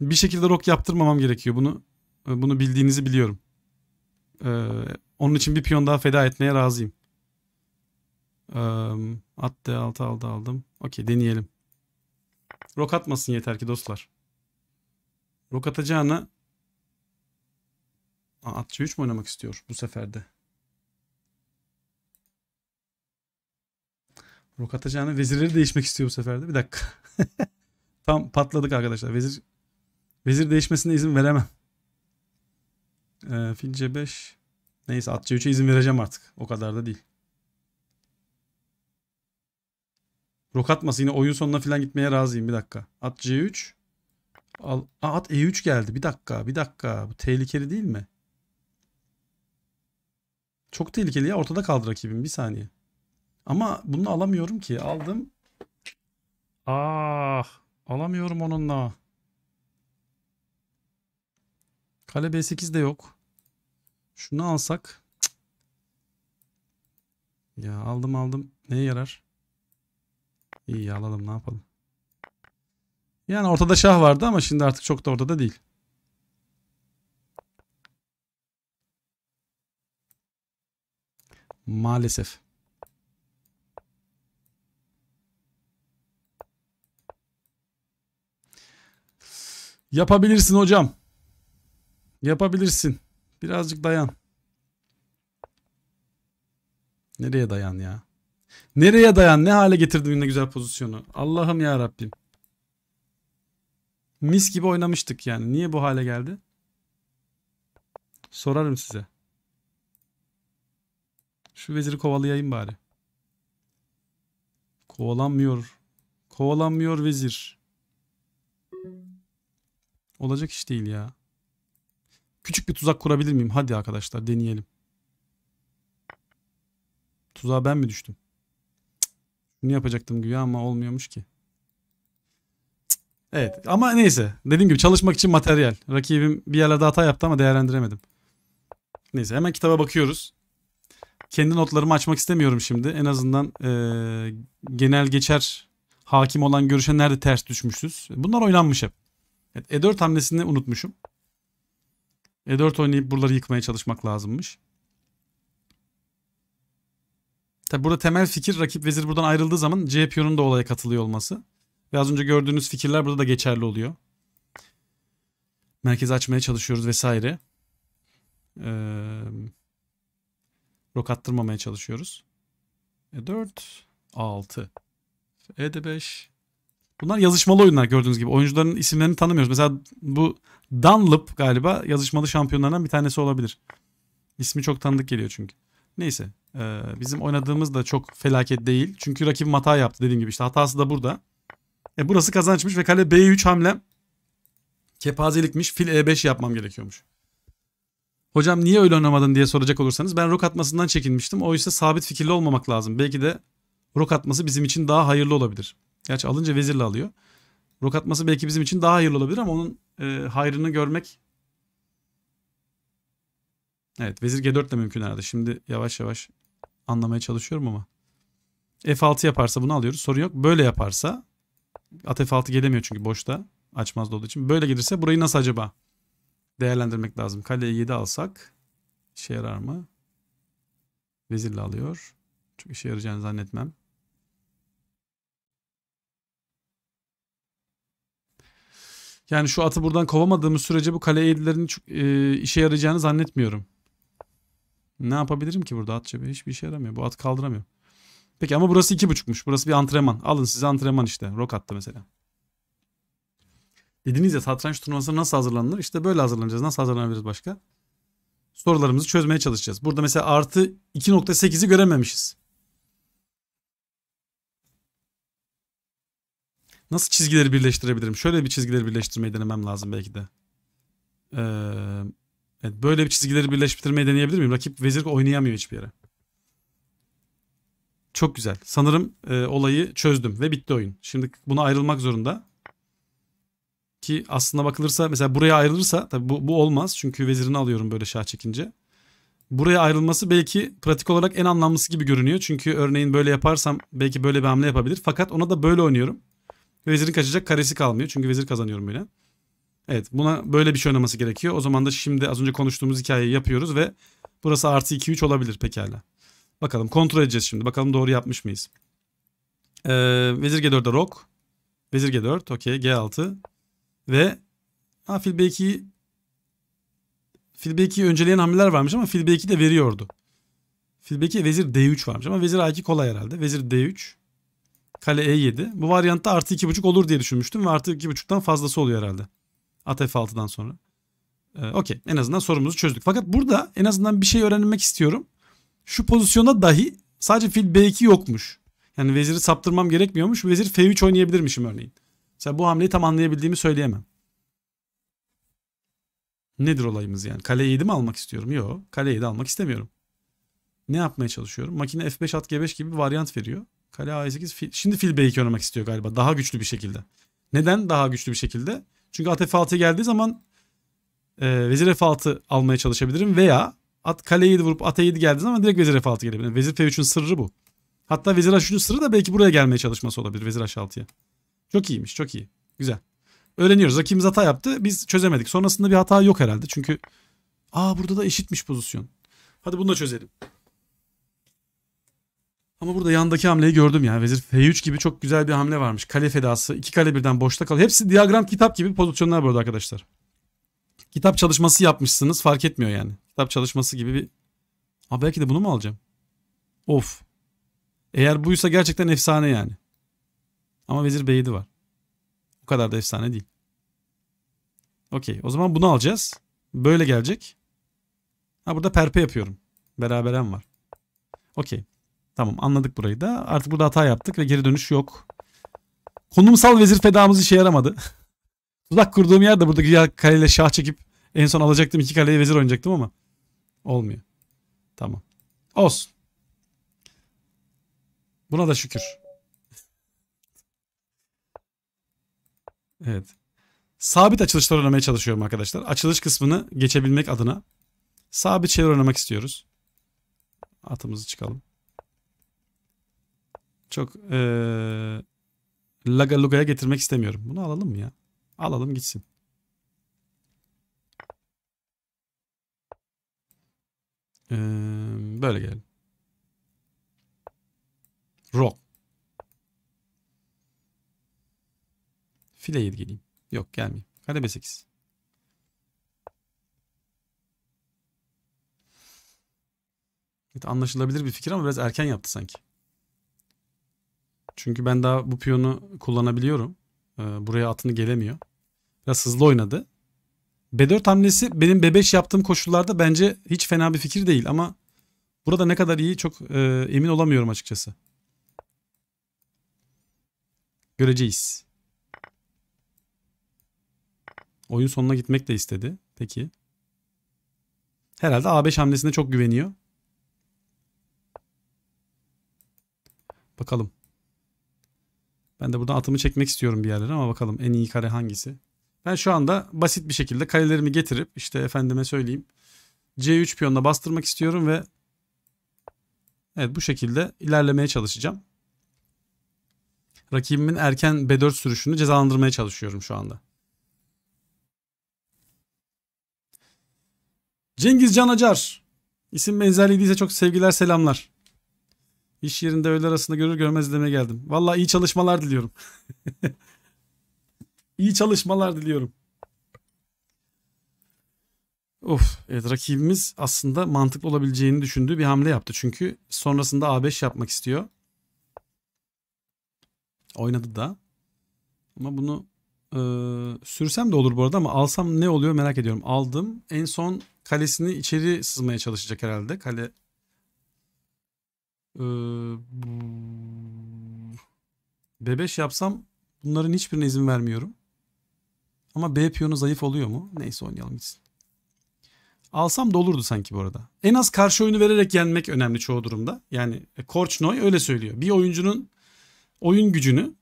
Bir şekilde rock yaptırmamam gerekiyor bunu. Bunu bildiğinizi biliyorum. Ee, onun için bir piyon daha feda etmeye razıyım. Ee, at D6 aldı, aldım. Okey deneyelim. Rok atmasın yeter ki dostlar. Rok atacağına Aa, atçı 3 mü oynamak istiyor bu seferde? Rok atacağını vezirleri değişmek istiyor bu sefer de. Bir dakika. (laughs) Tam patladık arkadaşlar. Vezir vezir değişmesine izin veremem. Ee, fil C5. Neyse at C3'e izin vereceğim artık. O kadar da değil. Rok atması yine oyun sonuna falan gitmeye razıyım. Bir dakika. At C3. Al. at E3 geldi. Bir dakika. Bir dakika. Bu tehlikeli değil mi? Çok tehlikeli ya. Ortada kaldı rakibim. Bir saniye. Ama bunu alamıyorum ki. Aldım. Ah. Alamıyorum onunla. Kale B8 de yok. Şunu alsak. Ya aldım aldım. Neye yarar? İyi alalım ne yapalım. Yani ortada şah vardı ama şimdi artık çok da ortada değil. Maalesef. Yapabilirsin hocam. Yapabilirsin. Birazcık dayan. Nereye dayan ya? Nereye dayan? Ne hale getirdin ne güzel pozisyonu. Allah'ım ya Rabbim. Mis gibi oynamıştık yani. Niye bu hale geldi? Sorarım size. Şu veziri kovalayayım bari. Kovalanmıyor. Kovalanmıyor vezir. Olacak iş değil ya. Küçük bir tuzak kurabilir miyim? Hadi arkadaşlar deneyelim. Tuzağa ben mi düştüm? Ne yapacaktım güya ama olmuyormuş ki. Evet ama neyse. Dediğim gibi çalışmak için materyal. Rakibim bir yerlerde hata yaptı ama değerlendiremedim. Neyse hemen kitaba bakıyoruz. Kendi notlarımı açmak istemiyorum şimdi. En azından ee, genel geçer hakim olan görüşe nerede ters düşmüşüz. Bunlar oynanmış hep. Evet, E4 hamlesini unutmuşum. E4 oynayıp buraları yıkmaya çalışmak lazımmış. Tabi burada temel fikir rakip vezir buradan ayrıldığı zaman C da olaya katılıyor olması. Ve az önce gördüğünüz fikirler burada da geçerli oluyor. Merkezi açmaya çalışıyoruz vesaire. Ee, rok attırmamaya çalışıyoruz. E4, 6 E5, Bunlar yazışmalı oyunlar gördüğünüz gibi. Oyuncuların isimlerini tanımıyoruz. Mesela bu Dunlop galiba yazışmalı şampiyonlarından bir tanesi olabilir. İsmi çok tanıdık geliyor çünkü. Neyse. Ee, bizim oynadığımız da çok felaket değil. Çünkü rakip hata yaptı dediğim gibi. işte hatası da burada. E, burası kazançmış ve kale B3 hamle kepazelikmiş. Fil E5 yapmam gerekiyormuş. Hocam niye öyle oynamadın diye soracak olursanız ben rok atmasından çekinmiştim. Oysa sabit fikirli olmamak lazım. Belki de rok atması bizim için daha hayırlı olabilir. Gerçi alınca vezirle alıyor. Rok atması belki bizim için daha hayırlı olabilir ama onun e, hayrını görmek... Evet vezir G4 de mümkün herhalde. Şimdi yavaş yavaş anlamaya çalışıyorum ama. F6 yaparsa bunu alıyoruz. Sorun yok. Böyle yaparsa at F6 gelemiyor çünkü boşta. Açmaz olduğu için. Böyle gelirse burayı nasıl acaba değerlendirmek lazım? Kaleye 7 alsak işe yarar mı? Vezirle alıyor. Çok işe yarayacağını zannetmem. Yani şu atı buradan kovamadığımız sürece bu kale eğrilerinin e, işe yarayacağını zannetmiyorum. Ne yapabilirim ki burada at cebe? Hiçbir işe yaramıyor. Bu at kaldıramıyor. Peki ama burası iki buçukmuş. Burası bir antrenman. Alın size antrenman işte. Rok attı mesela. Dediniz ya satranç turnuvasına nasıl hazırlanılır? İşte böyle hazırlanacağız. Nasıl hazırlanabiliriz başka? Sorularımızı çözmeye çalışacağız. Burada mesela artı 2.8'i görememişiz. Nasıl çizgileri birleştirebilirim? Şöyle bir çizgileri birleştirmeyi denemem lazım belki de. Ee, evet, böyle bir çizgileri birleştirmeyi deneyebilir miyim? Rakip vezir oynayamıyor hiçbir yere. Çok güzel. Sanırım e, olayı çözdüm ve bitti oyun. Şimdi buna ayrılmak zorunda. Ki aslında bakılırsa mesela buraya ayrılırsa tabi bu, bu olmaz. Çünkü vezirini alıyorum böyle şah çekince. Buraya ayrılması belki pratik olarak en anlamlısı gibi görünüyor. Çünkü örneğin böyle yaparsam belki böyle bir hamle yapabilir. Fakat ona da böyle oynuyorum. Vezirin kaçacak karesi kalmıyor. Çünkü vezir kazanıyorum böyle. Evet buna böyle bir şey oynaması gerekiyor. O zaman da şimdi az önce konuştuğumuz hikayeyi yapıyoruz ve burası artı 2-3 olabilir pekala. Bakalım kontrol edeceğiz şimdi. Bakalım doğru yapmış mıyız? Ee, vezir G4'de rok. Vezir G4 okey G6 ve ha, fil B2'yi fil B2'yi önceleyen hamleler varmış ama fil B2 de veriyordu. Fil B2 vezir D3 varmış ama vezir A2 kolay herhalde. Vezir D3 Kale E7. Bu varyantta artı iki buçuk olur diye düşünmüştüm ve artı iki buçuktan fazlası oluyor herhalde. At F6'dan sonra. Ee, Okey en azından sorumuzu çözdük. Fakat burada en azından bir şey öğrenmek istiyorum. Şu pozisyona dahi sadece fil B2 yokmuş. Yani veziri saptırmam gerekmiyormuş. Vezir F3 oynayabilirmişim örneğin. Mesela bu hamleyi tam anlayabildiğimi söyleyemem. Nedir olayımız yani? Kale 7 e mi almak istiyorum? Yok. Kale 7 e almak istemiyorum. Ne yapmaya çalışıyorum? Makine F5 at G5 gibi bir varyant veriyor. Kale A8 Şimdi fil B2 oynamak istiyor galiba. Daha güçlü bir şekilde. Neden daha güçlü bir şekilde? Çünkü at F6'ya geldiği zaman e, vezir F6 almaya çalışabilirim. Veya at kale 7 vurup at E7 geldiği zaman direkt vezir F6 gelebilirim. Vezir F3'ün sırrı bu. Hatta vezir H3'ün sırrı da belki buraya gelmeye çalışması olabilir. Vezir H6'ya. Çok iyiymiş. Çok iyi. Güzel. Öğreniyoruz. Rakibimiz hata yaptı. Biz çözemedik. Sonrasında bir hata yok herhalde. Çünkü aa burada da eşitmiş pozisyon. Hadi bunu da çözelim. Ama burada yandaki hamleyi gördüm yani. Vezir F3 gibi çok güzel bir hamle varmış. Kale fedası. iki kale birden boşta kalıyor. Hepsi diagram kitap gibi pozisyonlar burada arkadaşlar. Kitap çalışması yapmışsınız fark etmiyor yani. Kitap çalışması gibi bir... Ha belki de bunu mu alacağım? Of. Eğer buysa gerçekten efsane yani. Ama vezir Bey'di var. Bu kadar da efsane değil. Okey. O zaman bunu alacağız. Böyle gelecek. Ha burada perpe yapıyorum. Beraberem var. Okey. Tamam anladık burayı da. Artık burada hata yaptık ve geri dönüş yok. Konumsal vezir fedamız işe yaramadı. (laughs) Tuzak kurduğum yerde buradaki kaleyle şah çekip en son alacaktım iki kaleyi vezir oynayacaktım ama olmuyor. Tamam. Olsun. Buna da şükür. Evet. Sabit açılışlar oynamaya çalışıyorum arkadaşlar. Açılış kısmını geçebilmek adına sabit şeyler oynamak istiyoruz. Atımızı çıkalım çok e, laga lugaya getirmek istemiyorum. Bunu alalım mı ya? Alalım gitsin. E, böyle gelelim. Rock. Fileye geleyim. Yok gelmeyeyim. Kademe 8. Evet, anlaşılabilir bir fikir ama biraz erken yaptı sanki. Çünkü ben daha bu piyonu kullanabiliyorum. Ee, buraya atını gelemiyor. Biraz hızlı oynadı. B4 hamlesi benim B5 yaptığım koşullarda bence hiç fena bir fikir değil ama burada ne kadar iyi çok e, emin olamıyorum açıkçası. Göreceğiz. Oyun sonuna gitmek de istedi. Peki. Herhalde A5 hamlesine çok güveniyor. Bakalım. Ben de buradan atımı çekmek istiyorum bir yerlere ama bakalım en iyi kare hangisi. Ben şu anda basit bir şekilde karelerimi getirip işte efendime söyleyeyim. C3 piyonla bastırmak istiyorum ve evet bu şekilde ilerlemeye çalışacağım. Rakibimin erken B4 sürüşünü cezalandırmaya çalışıyorum şu anda. Cengiz Can Acar. İsim benzerliği değilse çok sevgiler selamlar. İş yerinde öğle arasında görür görmez izlemeye geldim. Vallahi iyi çalışmalar diliyorum. (laughs) İyi çalışmalar diliyorum. Of, evet rakibimiz aslında mantıklı olabileceğini düşündüğü bir hamle yaptı. Çünkü sonrasında A5 yapmak istiyor. Oynadı da. Ama bunu e, sürsem de olur bu arada ama alsam ne oluyor merak ediyorum. Aldım. En son kalesini içeri sızmaya çalışacak herhalde. Kale ee, B5 yapsam bunların hiçbirine izin vermiyorum. Ama B piyonu zayıf oluyor mu? Neyse oynayalım biz. Alsam da olurdu sanki bu arada. En az karşı oyunu vererek yenmek önemli çoğu durumda. Yani e, Korçnoy öyle söylüyor. Bir oyuncunun oyun gücünü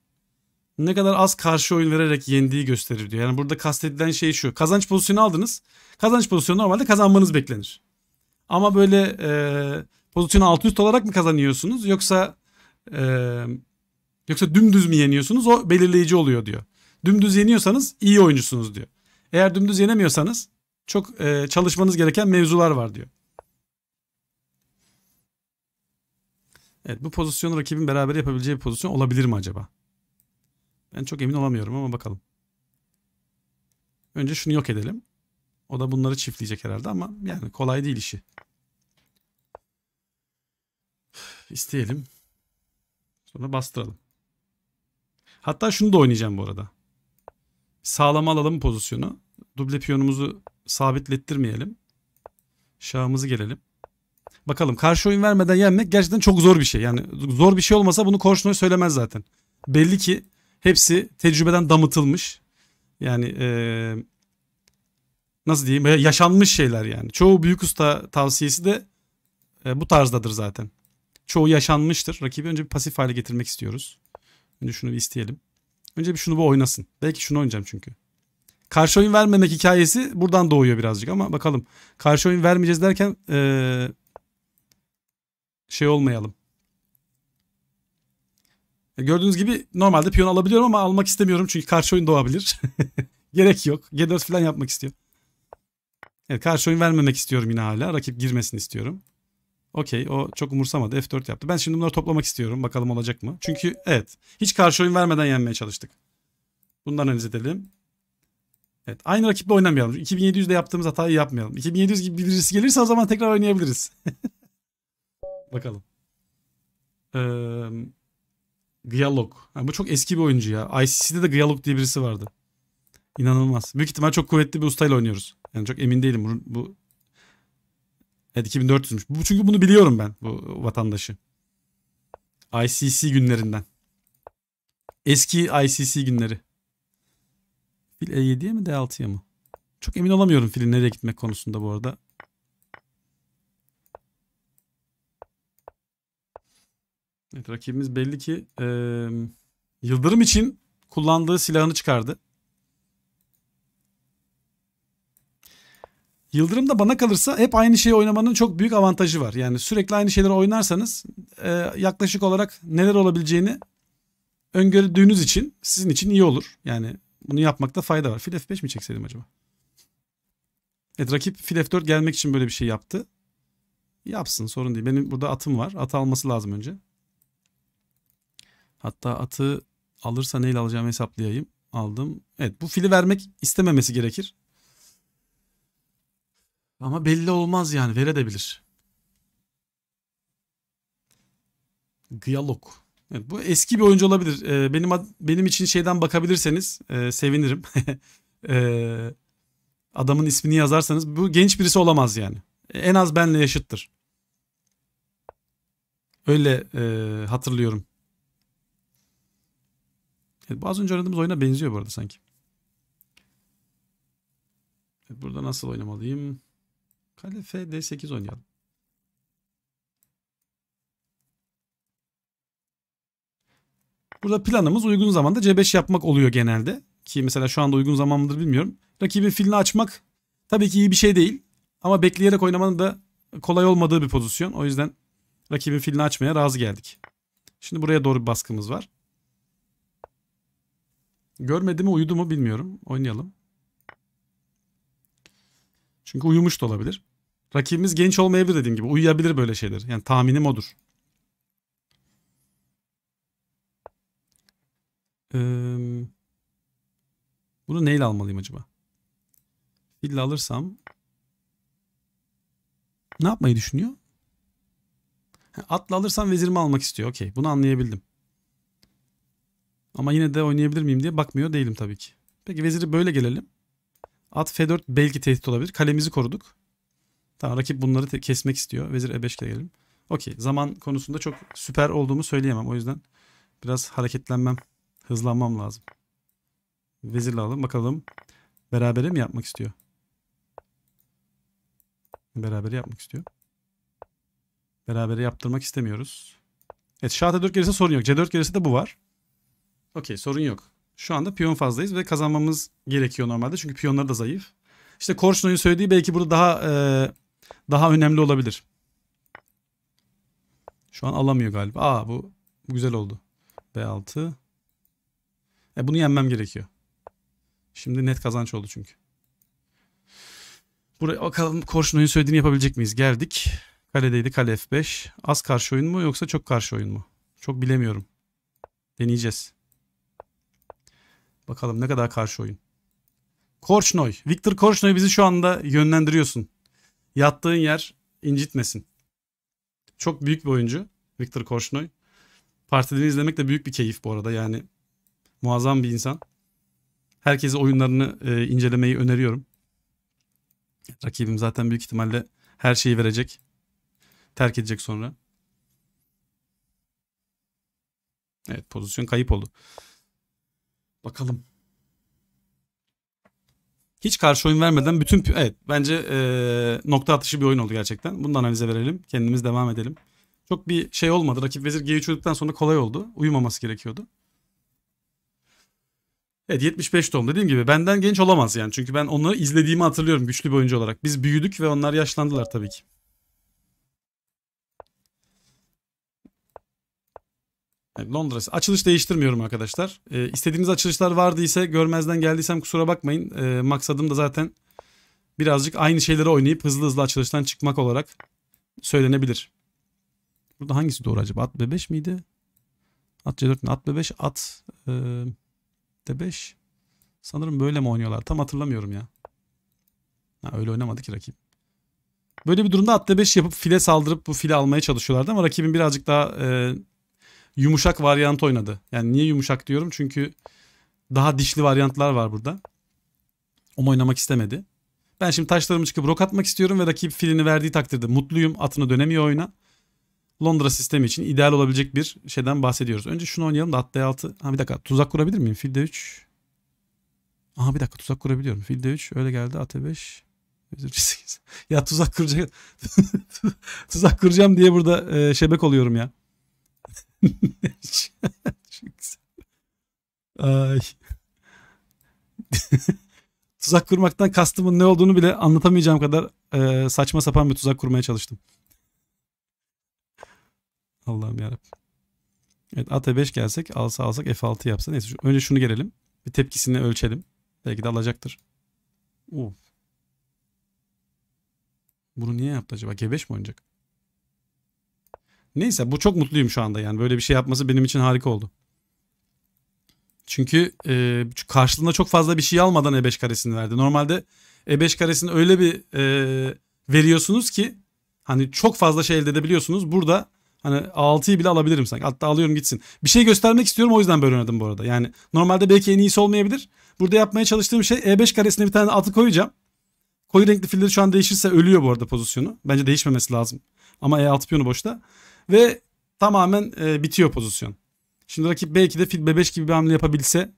ne kadar az karşı oyun vererek yendiği gösterir diyor. Yani burada kastedilen şey şu. Kazanç pozisyonu aldınız. Kazanç pozisyonu normalde kazanmanız beklenir. Ama böyle e, pozisyonu alt üst olarak mı kazanıyorsunuz yoksa e, yoksa dümdüz mü yeniyorsunuz o belirleyici oluyor diyor. Dümdüz yeniyorsanız iyi oyuncusunuz diyor. Eğer dümdüz yenemiyorsanız çok e, çalışmanız gereken mevzular var diyor. Evet bu pozisyonu rakibin beraber yapabileceği bir pozisyon olabilir mi acaba? Ben çok emin olamıyorum ama bakalım. Önce şunu yok edelim. O da bunları çiftleyecek herhalde ama yani kolay değil işi isteyelim. Sonra bastıralım. Hatta şunu da oynayacağım bu arada. Sağlama alalım pozisyonu. Duble piyonumuzu sabitlettirmeyelim. Şahımızı gelelim. Bakalım karşı oyun vermeden yenmek gerçekten çok zor bir şey. Yani zor bir şey olmasa bunu Korşnoy söylemez zaten. Belli ki hepsi tecrübeden damıtılmış. Yani ee, nasıl diyeyim yaşanmış şeyler yani. Çoğu büyük usta tavsiyesi de e, bu tarzdadır zaten çoğu yaşanmıştır. Rakibi önce bir pasif hale getirmek istiyoruz. Önce şunu bir isteyelim. Önce bir şunu bu oynasın. Belki şunu oynayacağım çünkü. Karşı oyun vermemek hikayesi buradan doğuyor birazcık ama bakalım. Karşı oyun vermeyeceğiz derken ee, şey olmayalım. E, gördüğünüz gibi normalde piyon alabiliyorum ama almak istemiyorum çünkü karşı oyun doğabilir. (laughs) Gerek yok. G4 falan yapmak istiyor. Evet karşı oyun vermemek istiyorum yine hala. Rakip girmesini istiyorum. Okey o çok umursamadı F4 yaptı. Ben şimdi bunları toplamak istiyorum bakalım olacak mı? Çünkü evet hiç karşı oyun vermeden yenmeye çalıştık. Bundan analiz edelim. Evet aynı rakiple oynamayalım. 2700'de yaptığımız hatayı yapmayalım. 2700 gibi birisi gelirse o zaman tekrar oynayabiliriz. (laughs) bakalım. Ee, Gyalog. Yani bu çok eski bir oyuncu ya. ICC'de de Gyalog diye birisi vardı. İnanılmaz. Büyük ihtimal çok kuvvetli bir ustayla oynuyoruz. Yani çok emin değilim. Bu, bu Evet 2400'müş. Bu, çünkü bunu biliyorum ben bu vatandaşı. ICC günlerinden. Eski ICC günleri. Fil E7'ye mi D6'ya mı? Çok emin olamıyorum filin nereye gitmek konusunda bu arada. Evet rakibimiz belli ki e, Yıldırım için kullandığı silahını çıkardı. Yıldırım da bana kalırsa hep aynı şeyi oynamanın çok büyük avantajı var. Yani sürekli aynı şeyleri oynarsanız e, yaklaşık olarak neler olabileceğini öngördüğünüz için sizin için iyi olur. Yani bunu yapmakta fayda var. Fil F5 mi çekseydim acaba? Evet rakip fil F4 gelmek için böyle bir şey yaptı. Yapsın sorun değil. Benim burada atım var. At alması lazım önce. Hatta atı alırsa neyle alacağımı hesaplayayım. Aldım. Evet bu fili vermek istememesi gerekir. Ama belli olmaz yani verebilir. Giyalog. Evet, bu eski bir oyuncu olabilir. Ee, benim benim için şeyden bakabilirseniz e, sevinirim. (laughs) e, adamın ismini yazarsanız bu genç birisi olamaz yani. En az benle yaşıttır. Öyle e, hatırlıyorum. Evet, bu önce oynadığımız oyuna benziyor bu arada sanki. Evet, burada nasıl oynamalıyım? Kale F D8 oynayalım. Burada planımız uygun zamanda C5 yapmak oluyor genelde. Ki mesela şu anda uygun zaman mıdır bilmiyorum. Rakibin filini açmak tabii ki iyi bir şey değil. Ama bekleyerek oynamanın da kolay olmadığı bir pozisyon. O yüzden rakibin filini açmaya razı geldik. Şimdi buraya doğru bir baskımız var. Görmedi mi uyudu mu bilmiyorum. Oynayalım. Çünkü uyumuş da olabilir. Rakibimiz genç olmayabilir dediğim gibi. Uyuyabilir böyle şeyler. Yani tahminim odur. Ee, bunu neyle almalıyım acaba? Fille alırsam ne yapmayı düşünüyor? Atla alırsam vezirimi almak istiyor. Okey. Bunu anlayabildim. Ama yine de oynayabilir miyim diye bakmıyor değilim tabii ki. Peki veziri böyle gelelim. At F4 belki tehdit olabilir. Kalemizi koruduk. Tamam rakip bunları kesmek istiyor. Vezir E5 ile gelelim. Okey. Zaman konusunda çok süper olduğumu söyleyemem. O yüzden biraz hareketlenmem, hızlanmam lazım. Vezirle alalım. Bakalım berabere mi yapmak istiyor? Berabere yapmak istiyor. Berabere yaptırmak istemiyoruz. Evet şah D4 gelirse sorun yok. C4 gelirse de bu var. Okey sorun yok. Şu anda piyon fazlayız ve kazanmamız gerekiyor normalde. Çünkü piyonları da zayıf. İşte Korçno'nun söylediği belki burada daha e, daha önemli olabilir. Şu an alamıyor galiba. Aa bu, bu güzel oldu. B6. E, bunu yenmem gerekiyor. Şimdi net kazanç oldu çünkü. Buraya bakalım Korşunoy'un söylediğini yapabilecek miyiz? Geldik. Kaledeydi kale F5. Az karşı oyun mu yoksa çok karşı oyun mu? Çok bilemiyorum. Deneyeceğiz. Bakalım ne kadar karşı oyun. Korçnoy. Victor Korçnoy bizi şu anda yönlendiriyorsun. Yattığın yer incitmesin. Çok büyük bir oyuncu Victor Korçnoy. Partilerini izlemek de büyük bir keyif bu arada. Yani muazzam bir insan. Herkese oyunlarını e, incelemeyi öneriyorum. Rakibim zaten büyük ihtimalle her şeyi verecek. Terk edecek sonra. Evet pozisyon kayıp oldu. Bakalım. Hiç karşı oyun vermeden bütün... Evet bence ee, nokta atışı bir oyun oldu gerçekten. Bunu da analize verelim. Kendimiz devam edelim. Çok bir şey olmadı. Rakip vezir G3 olduktan sonra kolay oldu. Uyumaması gerekiyordu. Evet 75 doğum dediğim gibi benden genç olamaz yani. Çünkü ben onları izlediğimi hatırlıyorum güçlü bir oyuncu olarak. Biz büyüdük ve onlar yaşlandılar tabii ki. E, Londra. Açılış değiştirmiyorum arkadaşlar. E, istediğiniz açılışlar vardıysa görmezden geldiysem kusura bakmayın. E, maksadım da zaten birazcık aynı şeyleri oynayıp hızlı hızlı açılıştan çıkmak olarak söylenebilir. Burada hangisi doğru acaba? At B5 miydi? At C4 mi? At B5, at e, D5. Sanırım böyle mi oynuyorlar? Tam hatırlamıyorum ya. Ha, öyle oynamadı ki rakip. Böyle bir durumda at D5 yapıp file saldırıp bu file almaya çalışıyorlardı ama rakibin birazcık daha... E, yumuşak varyant oynadı. Yani niye yumuşak diyorum? Çünkü daha dişli varyantlar var burada. Onu oynamak istemedi. Ben şimdi taşlarımı çıkıp rok atmak istiyorum ve rakip filini verdiği takdirde mutluyum. Atını dönemiyor oyuna. Londra sistemi için ideal olabilecek bir şeyden bahsediyoruz. Önce şunu oynayalım da at d6. Ha bir dakika tuzak kurabilir miyim? Fil d3. Aha bir dakika tuzak kurabiliyorum. Fil d3 öyle geldi at e5. (laughs) ya tuzak kuracak. (laughs) tuzak kuracağım diye burada e, şebek oluyorum ya. (laughs) Ay. (laughs) tuzak kurmaktan kastımın ne olduğunu bile anlatamayacağım kadar e, saçma sapan bir tuzak kurmaya çalıştım. Allah'ım yarabbim. Evet at 5 gelsek alsa alsak F6 yapsa. Neyse önce şunu gelelim. Bir tepkisini ölçelim. Belki de alacaktır. Uf. Bunu niye yaptı acaba? G5 mi oynayacak? Neyse bu çok mutluyum şu anda yani. Böyle bir şey yapması benim için harika oldu. Çünkü e, karşılığında çok fazla bir şey almadan E5 karesini verdi. Normalde E5 karesini öyle bir e, veriyorsunuz ki hani çok fazla şey elde edebiliyorsunuz. Burada hani A6'yı bile alabilirim sanki. Hatta alıyorum gitsin. Bir şey göstermek istiyorum o yüzden böyle oynadım bu arada. Yani normalde belki en iyisi olmayabilir. Burada yapmaya çalıştığım şey E5 karesine bir tane atı koyacağım. Koyu renkli filleri şu an değişirse ölüyor bu arada pozisyonu. Bence değişmemesi lazım. Ama E6 piyonu boşta. Ve tamamen e, bitiyor pozisyon. Şimdi rakip belki de fil bebeş gibi bir hamle yapabilse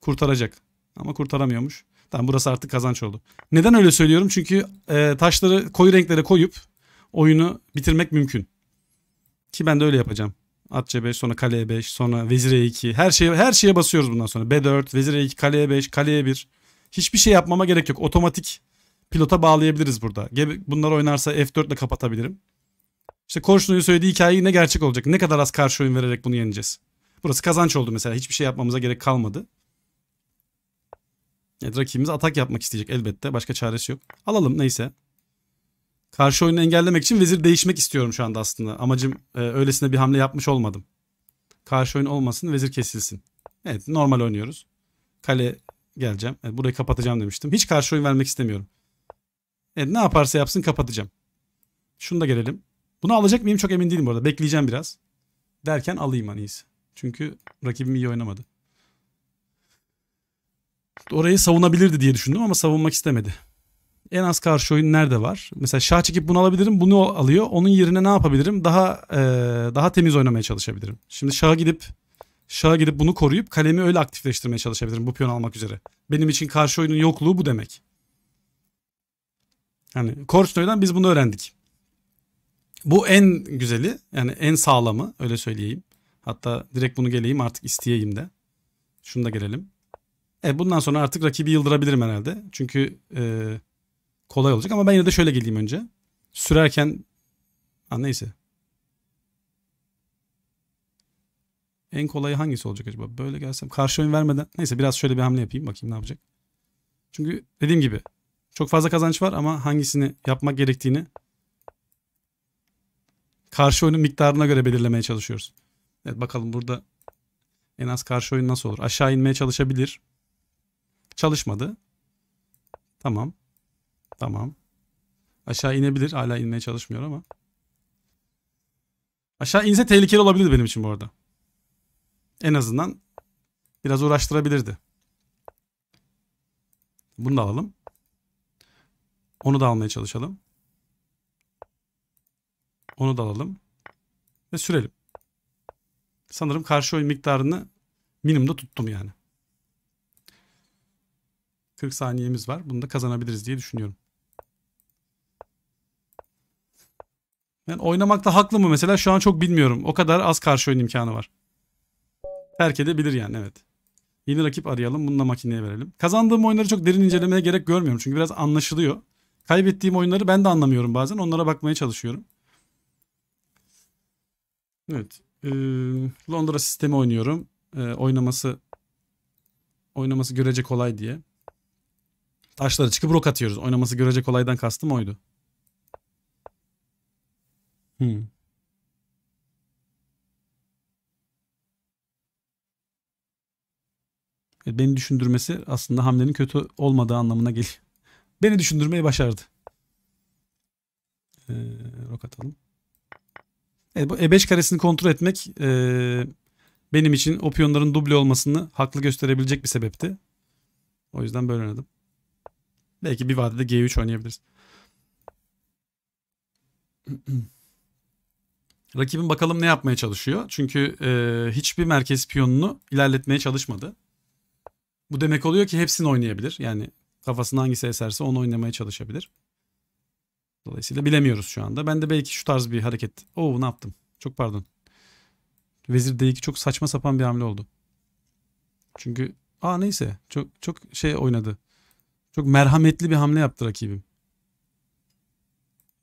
kurtaracak. Ama kurtaramıyormuş. Tamam burası artık kazanç oldu. Neden öyle söylüyorum? Çünkü e, taşları koyu renklere koyup oyunu bitirmek mümkün. Ki ben de öyle yapacağım. At C5 sonra kale E5 sonra vezir E2 her şeye her şeye basıyoruz bundan sonra. B4 vezir E2 kale E5 kale E1 hiçbir şey yapmama gerek yok. Otomatik pilota bağlayabiliriz burada. Bunları oynarsa F4 ile kapatabilirim. İşte Korşun'un söylediği hikaye ne gerçek olacak. Ne kadar az karşı oyun vererek bunu yeneceğiz. Burası kazanç oldu mesela. Hiçbir şey yapmamıza gerek kalmadı. Evet rakibimiz atak yapmak isteyecek elbette. Başka çaresi yok. Alalım neyse. Karşı oyunu engellemek için vezir değişmek istiyorum şu anda aslında. Amacım e, öylesine bir hamle yapmış olmadım. Karşı oyun olmasın vezir kesilsin. Evet normal oynuyoruz. Kale geleceğim. Evet, burayı kapatacağım demiştim. Hiç karşı oyun vermek istemiyorum. Evet ne yaparsa yapsın kapatacağım. Şunu da gelelim. Bunu alacak mıyım çok emin değilim bu arada. Bekleyeceğim biraz. Derken alayım hani iyisi. Çünkü rakibim iyi oynamadı. Orayı savunabilirdi diye düşündüm ama savunmak istemedi. En az karşı oyun nerede var? Mesela şah çekip bunu alabilirim. Bunu alıyor. Onun yerine ne yapabilirim? Daha ee, daha temiz oynamaya çalışabilirim. Şimdi şaha gidip şaha gidip bunu koruyup kalemi öyle aktifleştirmeye çalışabilirim bu piyon almak üzere. Benim için karşı oyunun yokluğu bu demek. hani Korçnoy'dan biz bunu öğrendik bu en güzeli yani en sağlamı öyle söyleyeyim. Hatta direkt bunu geleyim artık isteyeyim de. Şunu da gelelim. E bundan sonra artık rakibi yıldırabilirim herhalde. Çünkü e, kolay olacak ama ben yine de şöyle geleyim önce. Sürerken ha, neyse. En kolayı hangisi olacak acaba? Böyle gelsem karşı oyun vermeden neyse biraz şöyle bir hamle yapayım bakayım ne yapacak. Çünkü dediğim gibi çok fazla kazanç var ama hangisini yapmak gerektiğini karşı oyunun miktarına göre belirlemeye çalışıyoruz. Evet bakalım burada en az karşı oyun nasıl olur? Aşağı inmeye çalışabilir. Çalışmadı. Tamam. Tamam. Aşağı inebilir. Hala inmeye çalışmıyor ama. Aşağı inse tehlikeli olabilirdi benim için bu arada. En azından biraz uğraştırabilirdi. Bunu da alalım. Onu da almaya çalışalım. Onu da alalım. Ve sürelim. Sanırım karşı oyun miktarını minimumda tuttum yani. 40 saniyemiz var. Bunu da kazanabiliriz diye düşünüyorum. Yani oynamakta haklı mı mesela şu an çok bilmiyorum. O kadar az karşı oyun imkanı var. Terk edebilir yani evet. Yeni rakip arayalım. bunu da makineye verelim. Kazandığım oyunları çok derin incelemeye gerek görmüyorum. Çünkü biraz anlaşılıyor. Kaybettiğim oyunları ben de anlamıyorum bazen. Onlara bakmaya çalışıyorum. Evet. E, Londra sistemi oynuyorum. E, oynaması oynaması görece kolay diye. Taşlara çıkıp rok atıyoruz. Oynaması görece kolaydan kastım oydu. Hmm. E, beni düşündürmesi aslında hamlenin kötü olmadığı anlamına geliyor. (laughs) Beni düşündürmeyi başardı. Ee, rok atalım. E5 e karesini kontrol etmek e, benim için o piyonların duble olmasını haklı gösterebilecek bir sebepti. O yüzden böyle oynadım. Belki bir vadede G3 oynayabiliriz. (clears throat) Rakibin bakalım ne yapmaya çalışıyor. Çünkü e, hiçbir merkez piyonunu ilerletmeye çalışmadı. Bu demek oluyor ki hepsini oynayabilir. Yani kafasına hangisi eserse onu oynamaya çalışabilir. Dolayısıyla bilemiyoruz şu anda. Ben de belki şu tarz bir hareket. Oo ne yaptım? Çok pardon. Vezir D2 çok saçma sapan bir hamle oldu. Çünkü aa neyse çok çok şey oynadı. Çok merhametli bir hamle yaptı rakibim.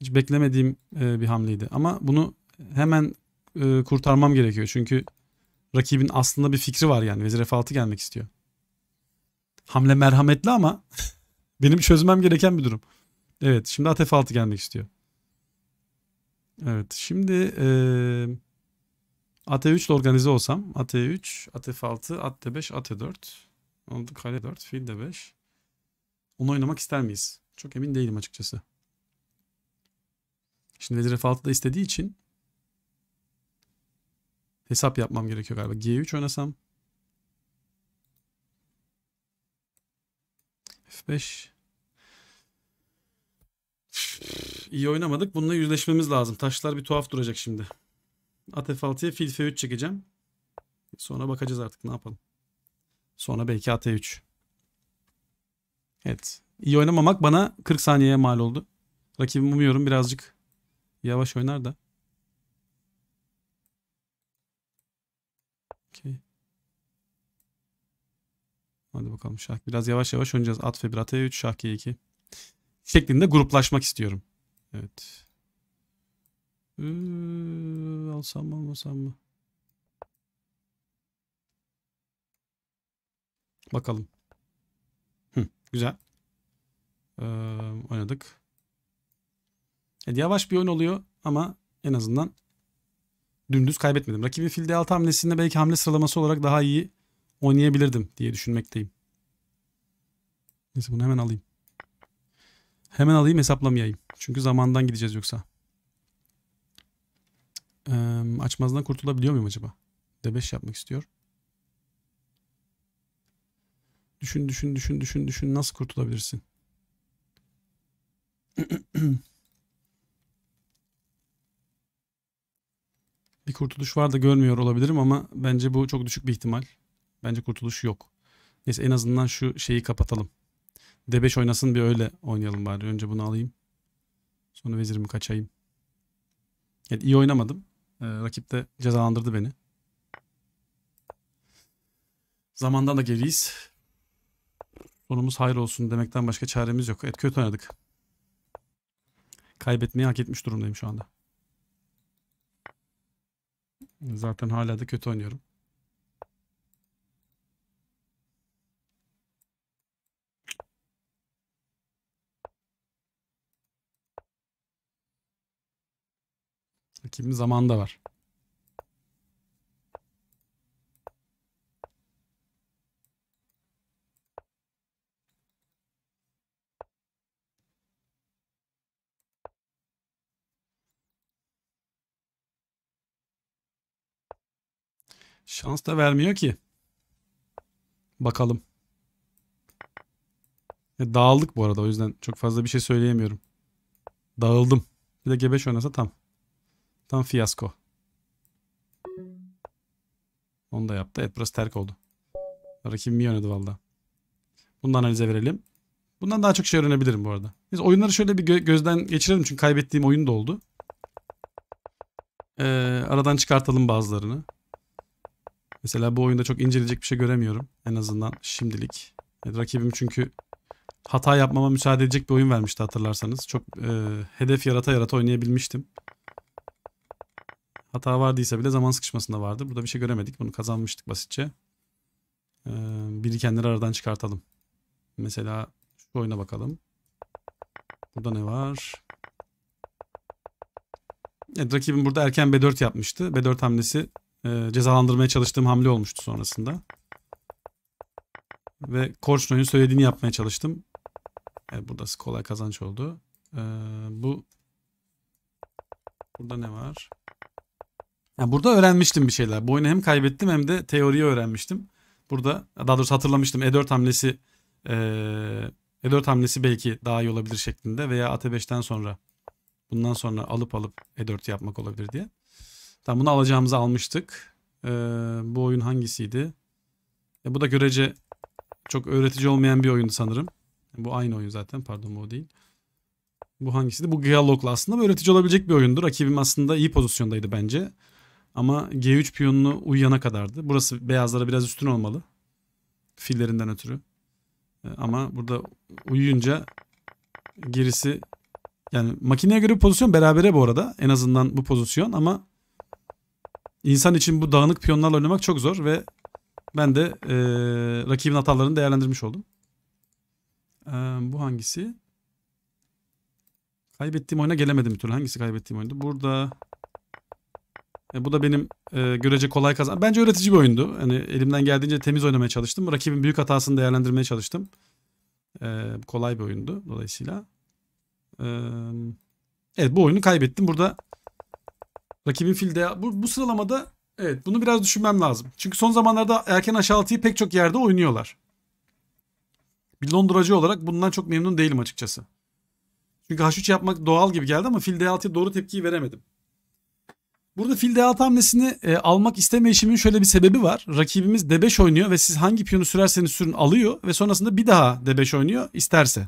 Hiç beklemediğim e, bir hamleydi. Ama bunu hemen e, kurtarmam gerekiyor. Çünkü rakibin aslında bir fikri var yani. Vezir F6 gelmek istiyor. Hamle merhametli ama (laughs) benim çözmem gereken bir durum. Evet şimdi at F6 gelmek istiyor. Evet şimdi ee, at E3 ile organize olsam at E3, at F6, at D5, at E4 oldu kale 4, fil D5 onu oynamak ister miyiz? Çok emin değilim açıkçası. Şimdi vezir f da istediği için hesap yapmam gerekiyor galiba. G3 oynasam F5 İyi oynamadık. Bununla yüzleşmemiz lazım. Taşlar bir tuhaf duracak şimdi. At F6'ya fil F3 çekeceğim. Sonra bakacağız artık ne yapalım. Sonra belki at E3. Evet. İyi oynamamak bana 40 saniyeye mal oldu. Rakibim umuyorum birazcık yavaş oynar da. Okey. Hadi bakalım şah. Biraz yavaş yavaş oynayacağız. At F1, at E3, şah G2. Şeklinde gruplaşmak istiyorum. Evet. Ee, alsam mı almasam mı? Bakalım. Hı, güzel. Ee, oynadık. Evet, yavaş bir oyun oluyor ama en azından dümdüz kaybetmedim. Rakibin filde altı hamlesinde belki hamle sıralaması olarak daha iyi oynayabilirdim diye düşünmekteyim. Neyse bunu hemen alayım. Hemen alayım hesaplamayayım. Çünkü zamandan gideceğiz yoksa. Ee, açmazdan kurtulabiliyor muyum acaba? D5 yapmak istiyor. Düşün düşün düşün düşün düşün nasıl kurtulabilirsin? (clears throat) bir kurtuluş var da görmüyor olabilirim ama bence bu çok düşük bir ihtimal. Bence kurtuluş yok. Neyse en azından şu şeyi kapatalım. D5 oynasın bir öyle oynayalım bari. Önce bunu alayım. Sonra vezirimi kaçayım. Evet iyi oynamadım. Ee, rakip de cezalandırdı beni. Zamandan da geriyiz. Sonumuz hayır olsun demekten başka çaremiz yok. Evet kötü oynadık. Kaybetmeyi hak etmiş durumdayım şu anda. Zaten hala da kötü oynuyorum. Rakibin zamanda var. Şans da vermiyor ki. Bakalım. Ya dağıldık bu arada o yüzden çok fazla bir şey söyleyemiyorum. Dağıldım. Bir de gebeş oynasa tam. Tam fiyasko. Onu da yaptı. Evet burası terk oldu. Rakibim iyi oynadı valla. Bunu da analize verelim. Bundan daha çok şey öğrenebilirim bu arada. Biz oyunları şöyle bir gö gözden geçirelim. Çünkü kaybettiğim oyun da oldu. Ee, aradan çıkartalım bazılarını. Mesela bu oyunda çok inceleyecek bir şey göremiyorum. En azından şimdilik. Evet, rakibim çünkü hata yapmama müsaade edecek bir oyun vermişti hatırlarsanız. Çok e, hedef yarata yarata oynayabilmiştim. Hata vardıysa bile zaman sıkışmasında vardı. Burada bir şey göremedik. Bunu kazanmıştık basitçe. Ee, birikenleri aradan çıkartalım. Mesela şu oyuna bakalım. Burada ne var? Evet, rakibim burada erken B4 yapmıştı. B4 hamlesi e, cezalandırmaya çalıştığım hamle olmuştu sonrasında. Ve Korçnoy'un söylediğini yapmaya çalıştım. Evet, burası kolay kazanç oldu. Ee, bu Burada ne var? Yani burada öğrenmiştim bir şeyler. Bu oyunu hem kaybettim hem de teoriyi öğrenmiştim. Burada daha doğrusu hatırlamıştım. E4 hamlesi e, E4 hamlesi belki daha iyi olabilir şeklinde veya AT5'ten sonra bundan sonra alıp alıp E4 yapmak olabilir diye. Tamam bunu alacağımızı almıştık. E, bu oyun hangisiydi? E, bu da görece çok öğretici olmayan bir oyundu sanırım. Bu aynı oyun zaten pardon bu değil. Bu hangisiydi? Bu Dialog'la aslında öğretici olabilecek bir oyundur. Rakibim aslında iyi pozisyondaydı bence. Ama G3 piyonunu uyuyana kadardı. Burası beyazlara biraz üstün olmalı. Fillerinden ötürü. E, ama burada uyuyunca gerisi yani makineye göre pozisyon berabere bu arada. En azından bu pozisyon ama insan için bu dağınık piyonlarla oynamak çok zor ve ben de e, rakibin hatalarını değerlendirmiş oldum. E, bu hangisi? Kaybettiğim oyuna gelemedim bir türlü. Hangisi kaybettiğim oyundu? Burada e, bu da benim e, görece kolay kazan. Bence öğretici bir oyundu. Hani elimden geldiğince temiz oynamaya çalıştım. Rakibin büyük hatasını değerlendirmeye çalıştım. E, kolay bir oyundu dolayısıyla. E, evet bu oyunu kaybettim. Burada rakibin filde bu, bu sıralamada evet bunu biraz düşünmem lazım. Çünkü son zamanlarda erken aşağıltıyı pek çok yerde oynuyorlar. Bir Londracı olarak bundan çok memnun değilim açıkçası. Çünkü H3 yapmak doğal gibi geldi ama fil D6'ya doğru tepkiyi veremedim. Burada fil D6 hamlesini e, almak istemeyişimin şöyle bir sebebi var. Rakibimiz D5 oynuyor ve siz hangi piyonu sürerseniz sürün alıyor ve sonrasında bir daha D5 oynuyor isterse.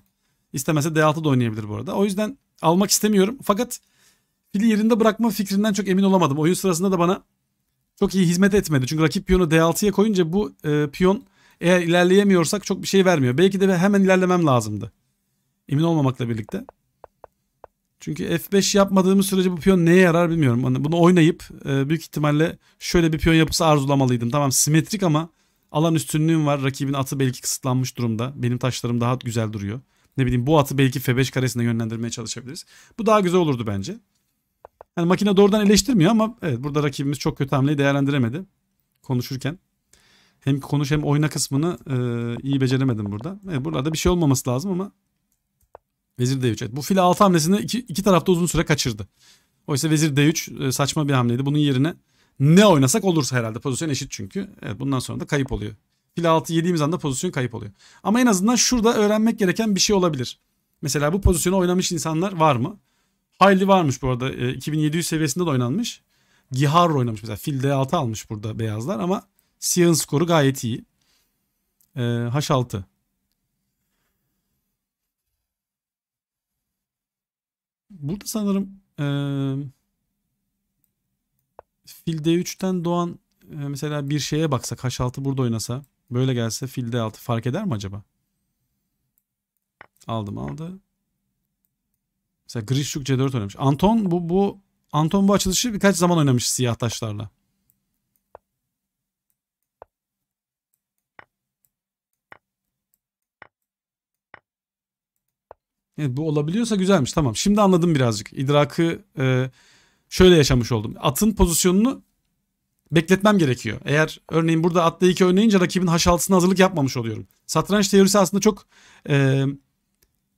İstemese D6 da oynayabilir bu arada. O yüzden almak istemiyorum. Fakat fili yerinde bırakma fikrinden çok emin olamadım. Oyun sırasında da bana çok iyi hizmet etmedi. Çünkü rakip piyonu D6'ya koyunca bu e, piyon eğer ilerleyemiyorsak çok bir şey vermiyor. Belki de hemen ilerlemem lazımdı. Emin olmamakla birlikte. Çünkü F5 yapmadığımız sürece bu piyon neye yarar bilmiyorum. Hani bunu oynayıp e, büyük ihtimalle şöyle bir piyon yapısı arzulamalıydım. Tamam simetrik ama alan üstünlüğüm var. Rakibin atı belki kısıtlanmış durumda. Benim taşlarım daha güzel duruyor. Ne bileyim bu atı belki F5 karesine yönlendirmeye çalışabiliriz. Bu daha güzel olurdu bence. Yani makine doğrudan eleştirmiyor ama evet burada rakibimiz çok kötü hamleyi değerlendiremedi konuşurken. Hem konuş hem oyna kısmını e, iyi beceremedim burada. Evet, da bir şey olmaması lazım ama Vezir D3. Evet, bu file altı hamlesini iki, iki tarafta uzun süre kaçırdı. Oysa vezir D3 e, saçma bir hamleydi. Bunun yerine ne oynasak olursa herhalde pozisyon eşit çünkü. Evet bundan sonra da kayıp oluyor. Fil 6 yediğimiz anda pozisyon kayıp oluyor. Ama en azından şurada öğrenmek gereken bir şey olabilir. Mesela bu pozisyonu oynamış insanlar var mı? Hayli varmış bu arada. E, 2700 seviyesinde de oynanmış. Gihar oynamış mesela. Fil D6 almış burada beyazlar ama siyahın skoru gayet iyi. E, H6. Burada sanırım e, fil d3'ten doğan e, mesela bir şeye baksak h6 burada oynasa böyle gelse fil d6 fark eder mi acaba? Aldım aldı. Mesela Grishuk c4 oynamış. Anton bu bu Anton bu açılışı birkaç zaman oynamış siyah taşlarla. Evet, bu olabiliyorsa güzelmiş. Tamam. Şimdi anladım birazcık. İdrakı e, şöyle yaşamış oldum. Atın pozisyonunu bekletmem gerekiyor. Eğer örneğin burada atla iki oynayınca rakibin haş altısına hazırlık yapmamış oluyorum. Satranç teorisi aslında çok e,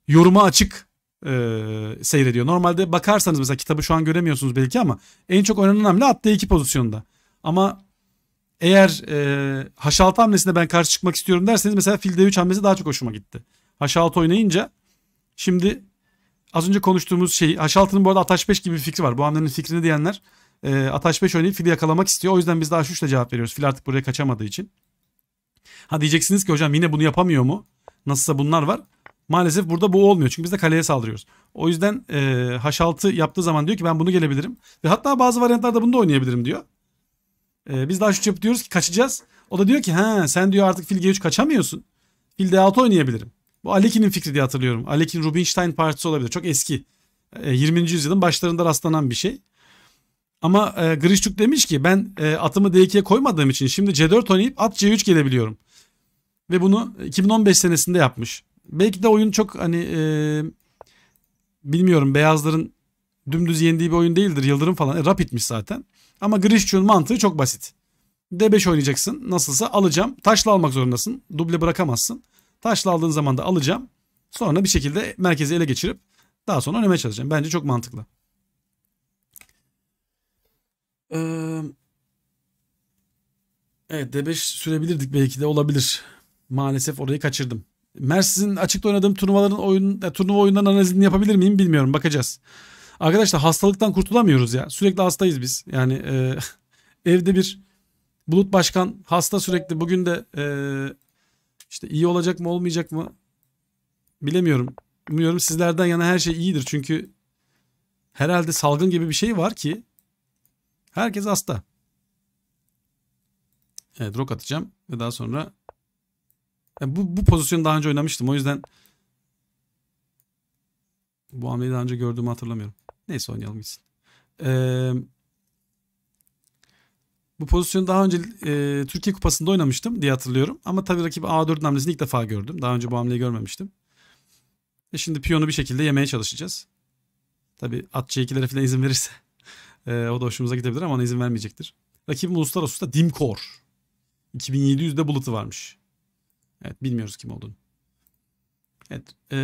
yoruma açık e, seyrediyor. Normalde bakarsanız mesela kitabı şu an göremiyorsunuz belki ama en çok oynanan hamle at D2 pozisyonunda. Ama eğer e, H6 hamlesine ben karşı çıkmak istiyorum derseniz mesela fil D3 hamlesi daha çok hoşuma gitti. H6 oynayınca Şimdi az önce konuştuğumuz şey H6'nın bu arada Ataş 5 gibi bir fikri var. Bu hamlenin fikrini diyenler e, Ataş 5 oynayıp fili yakalamak istiyor. O yüzden biz de aşuşla cevap veriyoruz. Fil artık buraya kaçamadığı için. Ha diyeceksiniz ki hocam yine bunu yapamıyor mu? Nasılsa bunlar var. Maalesef burada bu olmuyor. Çünkü biz de kaleye saldırıyoruz. O yüzden e, H6 yaptığı zaman diyor ki ben bunu gelebilirim. Ve hatta bazı varyantlarda bunu da oynayabilirim diyor. E, biz de H3 yapıyoruz ki kaçacağız. O da diyor ki ha sen diyor artık fil G3 kaçamıyorsun. Fil D6 oynayabilirim. Bu Aleki'nin fikri diye hatırlıyorum. Alekin Rubinstein partisi olabilir. Çok eski. 20. E, yüzyılın başlarında rastlanan bir şey. Ama e, Grishuk demiş ki ben e, atımı D2'ye koymadığım için şimdi C4 oynayıp at C3 gelebiliyorum. Ve bunu 2015 senesinde yapmış. Belki de oyun çok hani e, bilmiyorum beyazların dümdüz yendiği bir oyun değildir. Yıldırım falan. E, Rapid'miş zaten. Ama Grishuk'un mantığı çok basit. D5 oynayacaksın. Nasılsa alacağım. Taşla almak zorundasın. Duble bırakamazsın. Taşla aldığın zaman da alacağım. Sonra bir şekilde merkezi ele geçirip daha sonra öneme çalışacağım. Bence çok mantıklı. Ee, evet D5 sürebilirdik belki de olabilir. Maalesef orayı kaçırdım. Mersin'in açıkta oynadığım turnuvaların oyun, e, turnuva oyundan analizini yapabilir miyim bilmiyorum. Bakacağız. Arkadaşlar hastalıktan kurtulamıyoruz ya. Sürekli hastayız biz. Yani e, (laughs) evde bir Bulut Başkan hasta sürekli. Bugün de e, işte iyi olacak mı olmayacak mı bilemiyorum. Umuyorum sizlerden yana her şey iyidir. Çünkü herhalde salgın gibi bir şey var ki herkes hasta. Evet rock atacağım ve daha sonra yani bu, bu pozisyonu daha önce oynamıştım. O yüzden bu hamleyi daha önce gördüğümü hatırlamıyorum. Neyse oynayalım gitsin. Eee bu pozisyonu daha önce e, Türkiye Kupası'nda oynamıştım diye hatırlıyorum. Ama tabii rakibi A4 hamlesini ilk defa gördüm. Daha önce bu hamleyi görmemiştim. E şimdi piyonu bir şekilde yemeye çalışacağız. Tabii at C2'lere falan izin verirse (laughs) e, o da hoşumuza gidebilir ama ona izin vermeyecektir. Rakibim uluslararası usta Dimkor. 2700'de bulutu varmış. Evet bilmiyoruz kim olduğunu. Evet. E,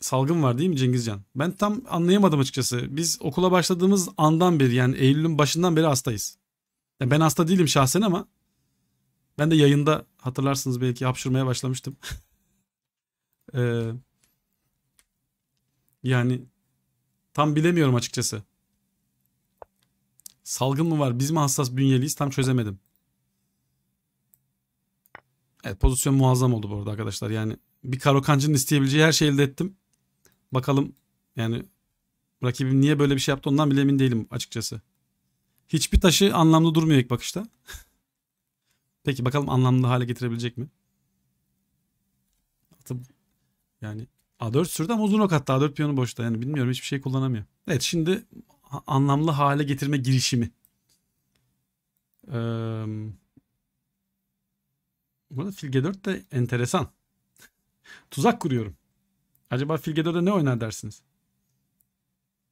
salgın var değil mi Cengizcan? Ben tam anlayamadım açıkçası. Biz okula başladığımız andan beri yani Eylül'ün başından beri hastayız. Yani ben hasta değilim şahsen ama ben de yayında hatırlarsınız belki hapşırmaya başlamıştım. (laughs) ee, yani tam bilemiyorum açıkçası. Salgın mı var? Biz mi hassas bünyeliyiz? Tam çözemedim. Evet pozisyon muazzam oldu bu arada arkadaşlar. Yani bir karokancının isteyebileceği her şeyi elde ettim. Bakalım yani rakibim niye böyle bir şey yaptı ondan bile emin değilim açıkçası. Hiçbir taşı anlamlı durmuyor ilk bakışta. (laughs) Peki bakalım anlamlı hale getirebilecek mi? yani A4 sürdü ama uzun ok attı. A4 piyonu boşta yani bilmiyorum hiçbir şey kullanamıyor. Evet şimdi anlamlı hale getirme girişimi. Ee, burada filge 4 de enteresan. (laughs) Tuzak kuruyorum. Acaba Filgedo'da ne oynar dersiniz?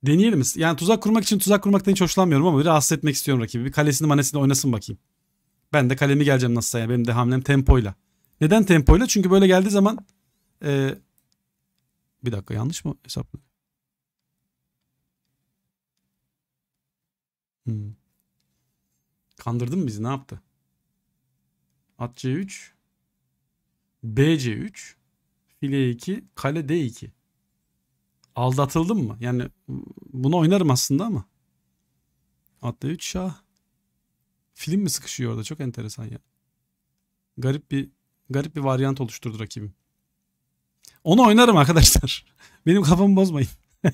Deneyelim. Yani tuzak kurmak için tuzak kurmaktan hiç hoşlanmıyorum ama bir rahatsız etmek istiyorum rakibi. Bir kalesini manesini oynasın bakayım. Ben de kalemi geleceğim nasıl ya? Benim de hamlem tempoyla. Neden tempoyla? Çünkü böyle geldiği zaman ee... bir dakika yanlış mı hesapladım? Hmm. Kandırdın mı bizi? Ne yaptı? At C3. B C3. File 2, kale D2. Aldatıldım mı? Yani bunu oynarım aslında ama. Atla 3 şah. Film mi sıkışıyor orada? Çok enteresan ya. Garip bir garip bir varyant oluşturdu rakibim. Onu oynarım arkadaşlar. (laughs) Benim kafamı bozmayın. (laughs)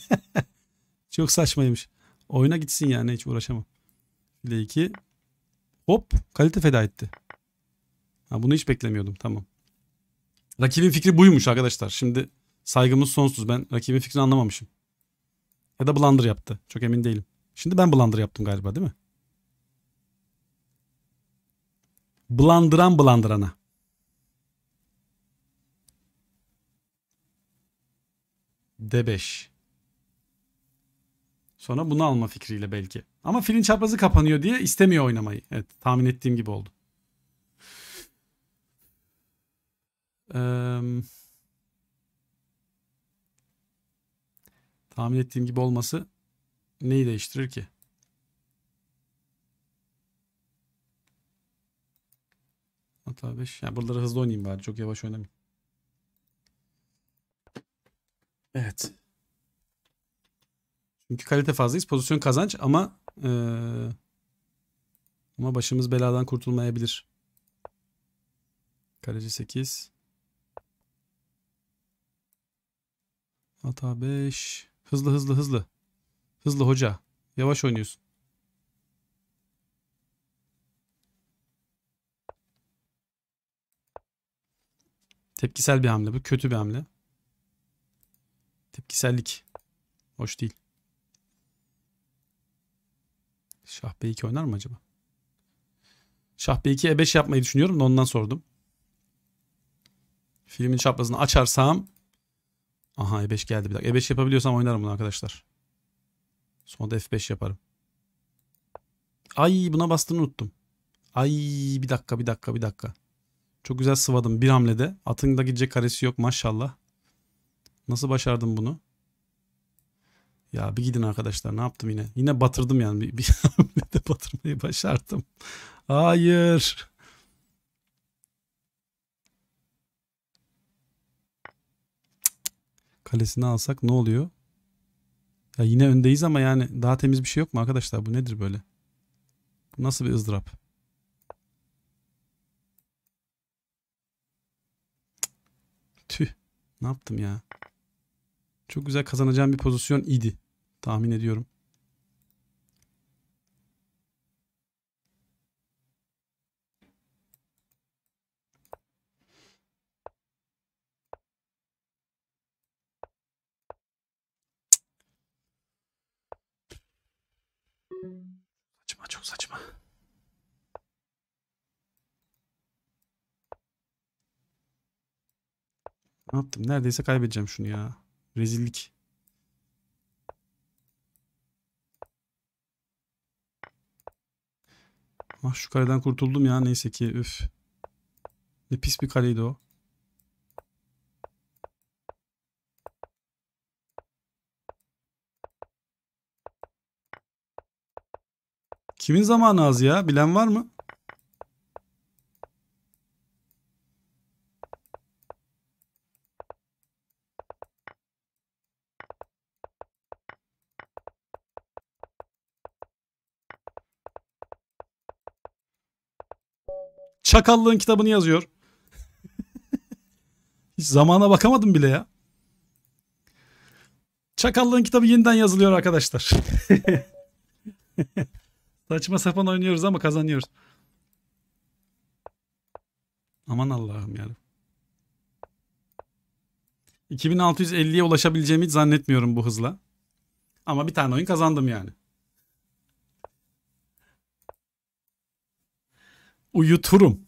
Çok saçmaymış. Oyuna gitsin yani hiç uğraşamam. File 2. Hop kalite feda etti. Ha, bunu hiç beklemiyordum. Tamam. Rakibin fikri buymuş arkadaşlar. Şimdi saygımız sonsuz. Ben rakibin fikrini anlamamışım. Ya da blunder yaptı. Çok emin değilim. Şimdi ben blunder yaptım galiba değil mi? Blandıran blandırana. D5. Sonra bunu alma fikriyle belki. Ama filin çaprazı kapanıyor diye istemiyor oynamayı. Evet tahmin ettiğim gibi oldu. Ee, tahmin ettiğim gibi olması neyi değiştirir ki? Hata 5. Yani buraları hızlı oynayayım bari. Çok yavaş oynamayayım. Evet. Çünkü kalite fazlayız. Pozisyon kazanç ama ee, ama başımız beladan kurtulmayabilir. Kaleci 8. Hata 5. Hızlı hızlı hızlı. Hızlı hoca. Yavaş oynuyorsun. Tepkisel bir hamle bu. Kötü bir hamle. Tepkisellik. Hoş değil. Şah B2 oynar mı acaba? Şah B2 E5 yapmayı düşünüyorum da ondan sordum. Filmin çaprazını açarsam Aha E5 geldi bir dakika. E5 yapabiliyorsam oynarım bunu arkadaşlar. Sonra da F5 yaparım. Ay buna bastığını unuttum. Ay bir dakika bir dakika bir dakika. Çok güzel sıvadım bir hamlede. Atın da gidecek karesi yok maşallah. Nasıl başardım bunu? Ya bir gidin arkadaşlar ne yaptım yine? Yine batırdım yani bir, bir (laughs) hamlede batırmayı başardım. Hayır. kalesini alsak ne oluyor? Ya yine öndeyiz ama yani daha temiz bir şey yok mu arkadaşlar? Bu nedir böyle? Bu nasıl bir ızdırap? Tüh. Ne yaptım ya? Çok güzel kazanacağım bir pozisyon idi. Tahmin ediyorum. çok saçma. Ne yaptım? Neredeyse kaybedeceğim şunu ya. Rezillik. Ah şu kaleden kurtuldum ya neyse ki üf. Ne pis bir kaleydi o. Kimin zamanı az ya? Bilen var mı? Çakallığın kitabını yazıyor. (laughs) Hiç zamana bakamadım bile ya. Çakallığın kitabı yeniden yazılıyor arkadaşlar. (laughs) Saçma sapan oynuyoruz ama kazanıyoruz. Aman Allah'ım yani. 2650'ye ulaşabileceğimi hiç zannetmiyorum bu hızla. Ama bir tane oyun kazandım yani. Uyuturum.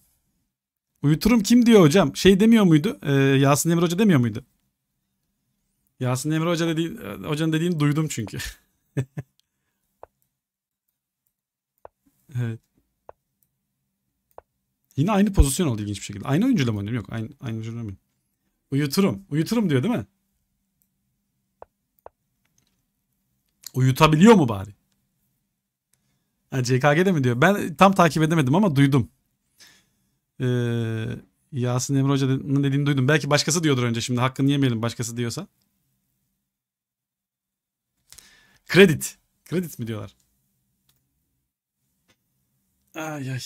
Uyuturum kim diyor hocam? Şey demiyor muydu? Ee, Yasin Emre Hoca demiyor muydu? Yasin Emre Hoca dediğin, e, hocanın dediğini duydum çünkü. (laughs) Evet. Yine aynı pozisyon oldu ilginç bir şekilde. Aynı oyuncuyla mı oynuyorum? Yok aynı, aynı oyuncuyla mı Uyuturum. Uyuturum diyor değil mi? Uyutabiliyor mu bari? Ha, CKG'de mi diyor? Ben tam takip edemedim ama duydum. Ee, Yasin Emre Hoca'nın dediğini duydum. Belki başkası diyordur önce şimdi. Hakkını yemeyelim başkası diyorsa. Kredit. Kredit mi diyorlar? Ay ay.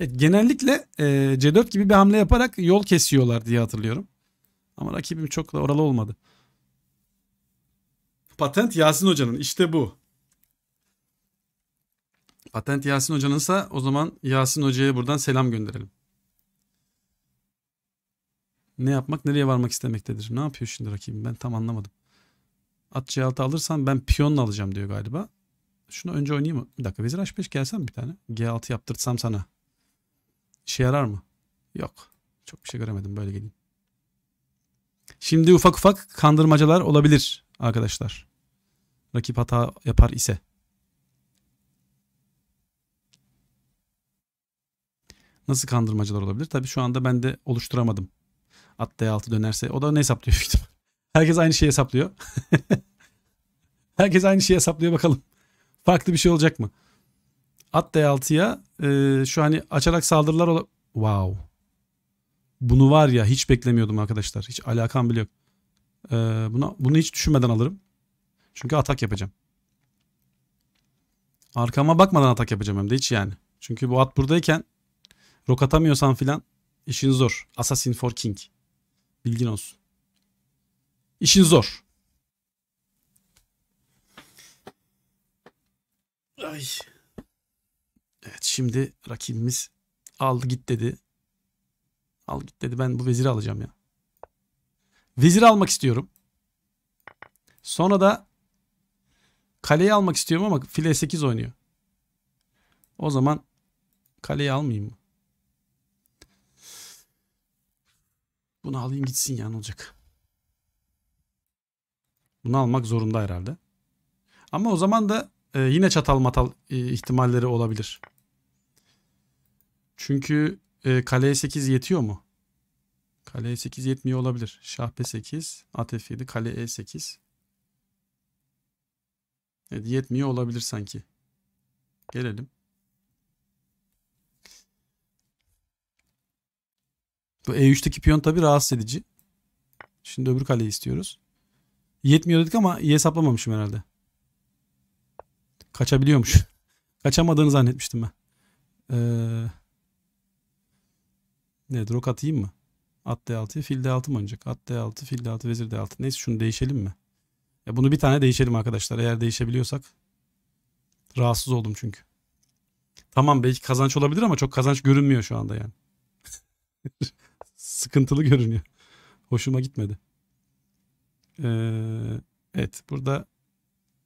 Evet, genellikle e, C4 gibi bir hamle yaparak yol kesiyorlar diye hatırlıyorum. Ama rakibim çok da oralı olmadı. Patent Yasin Hoca'nın işte bu. Patent Yasin Hoca'nınsa o zaman Yasin Hoca'ya buradan selam gönderelim. Ne yapmak nereye varmak istemektedir. Ne yapıyor şimdi rakibim ben tam anlamadım. At C6 alırsan ben piyonla alacağım diyor galiba. Şunu önce oynayayım mı? Bir dakika vezir h5 gelsen bir tane. G6 yaptırtsam sana. İşe yarar mı? Yok. Çok bir şey göremedim böyle geleyim. Şimdi ufak ufak kandırmacalar olabilir arkadaşlar. Rakip hata yapar ise. Nasıl kandırmacalar olabilir? Tabii şu anda ben de oluşturamadım. At D6 dönerse o da ne hesaplıyor? Herkes aynı şeyi hesaplıyor. (laughs) Herkes aynı şeyi hesaplıyor bakalım farklı bir şey olacak mı? At D6'ya e, şu hani açarak saldırılar ol. Wow. Bunu var ya hiç beklemiyordum arkadaşlar. Hiç alakam bile yok. E, buna, bunu hiç düşünmeden alırım. Çünkü atak yapacağım. Arkama bakmadan atak yapacağım hem de hiç yani. Çünkü bu at buradayken rok atamıyorsan filan işin zor. Assassin for King. Bilgin olsun. İşin zor. Ay. Evet şimdi rakibimiz aldı git dedi. Al git dedi ben bu veziri alacağım ya. Veziri almak istiyorum. Sonra da kaleyi almak istiyorum ama file 8 oynuyor. O zaman kaleyi almayayım mı? Bunu alayım gitsin ya ne olacak? Bunu almak zorunda herhalde. Ama o zaman da e, yine çatal matal e, ihtimalleri olabilir. Çünkü e, kaleye 8 yetiyor mu? Kaleye 8 yetmiyor olabilir. Şah B8, at F7, kale E8. Evet yetmiyor olabilir sanki. Gelelim. Bu E3'teki piyon tabi rahatsız edici. Şimdi öbür kaleyi istiyoruz. Yetmiyor dedik ama iyi hesaplamamışım herhalde. Kaçabiliyormuş. Kaçamadığını zannetmiştim ben. Ee, ne drok atayım mı? At D6'ya fil D6 mı oynayacak? At D6, fil D6, vezir D6. Neyse şunu değişelim mi? Ya bunu bir tane değişelim arkadaşlar. Eğer değişebiliyorsak. Rahatsız oldum çünkü. Tamam belki kazanç olabilir ama çok kazanç görünmüyor şu anda yani. (laughs) Sıkıntılı görünüyor. Hoşuma gitmedi. Ee, evet burada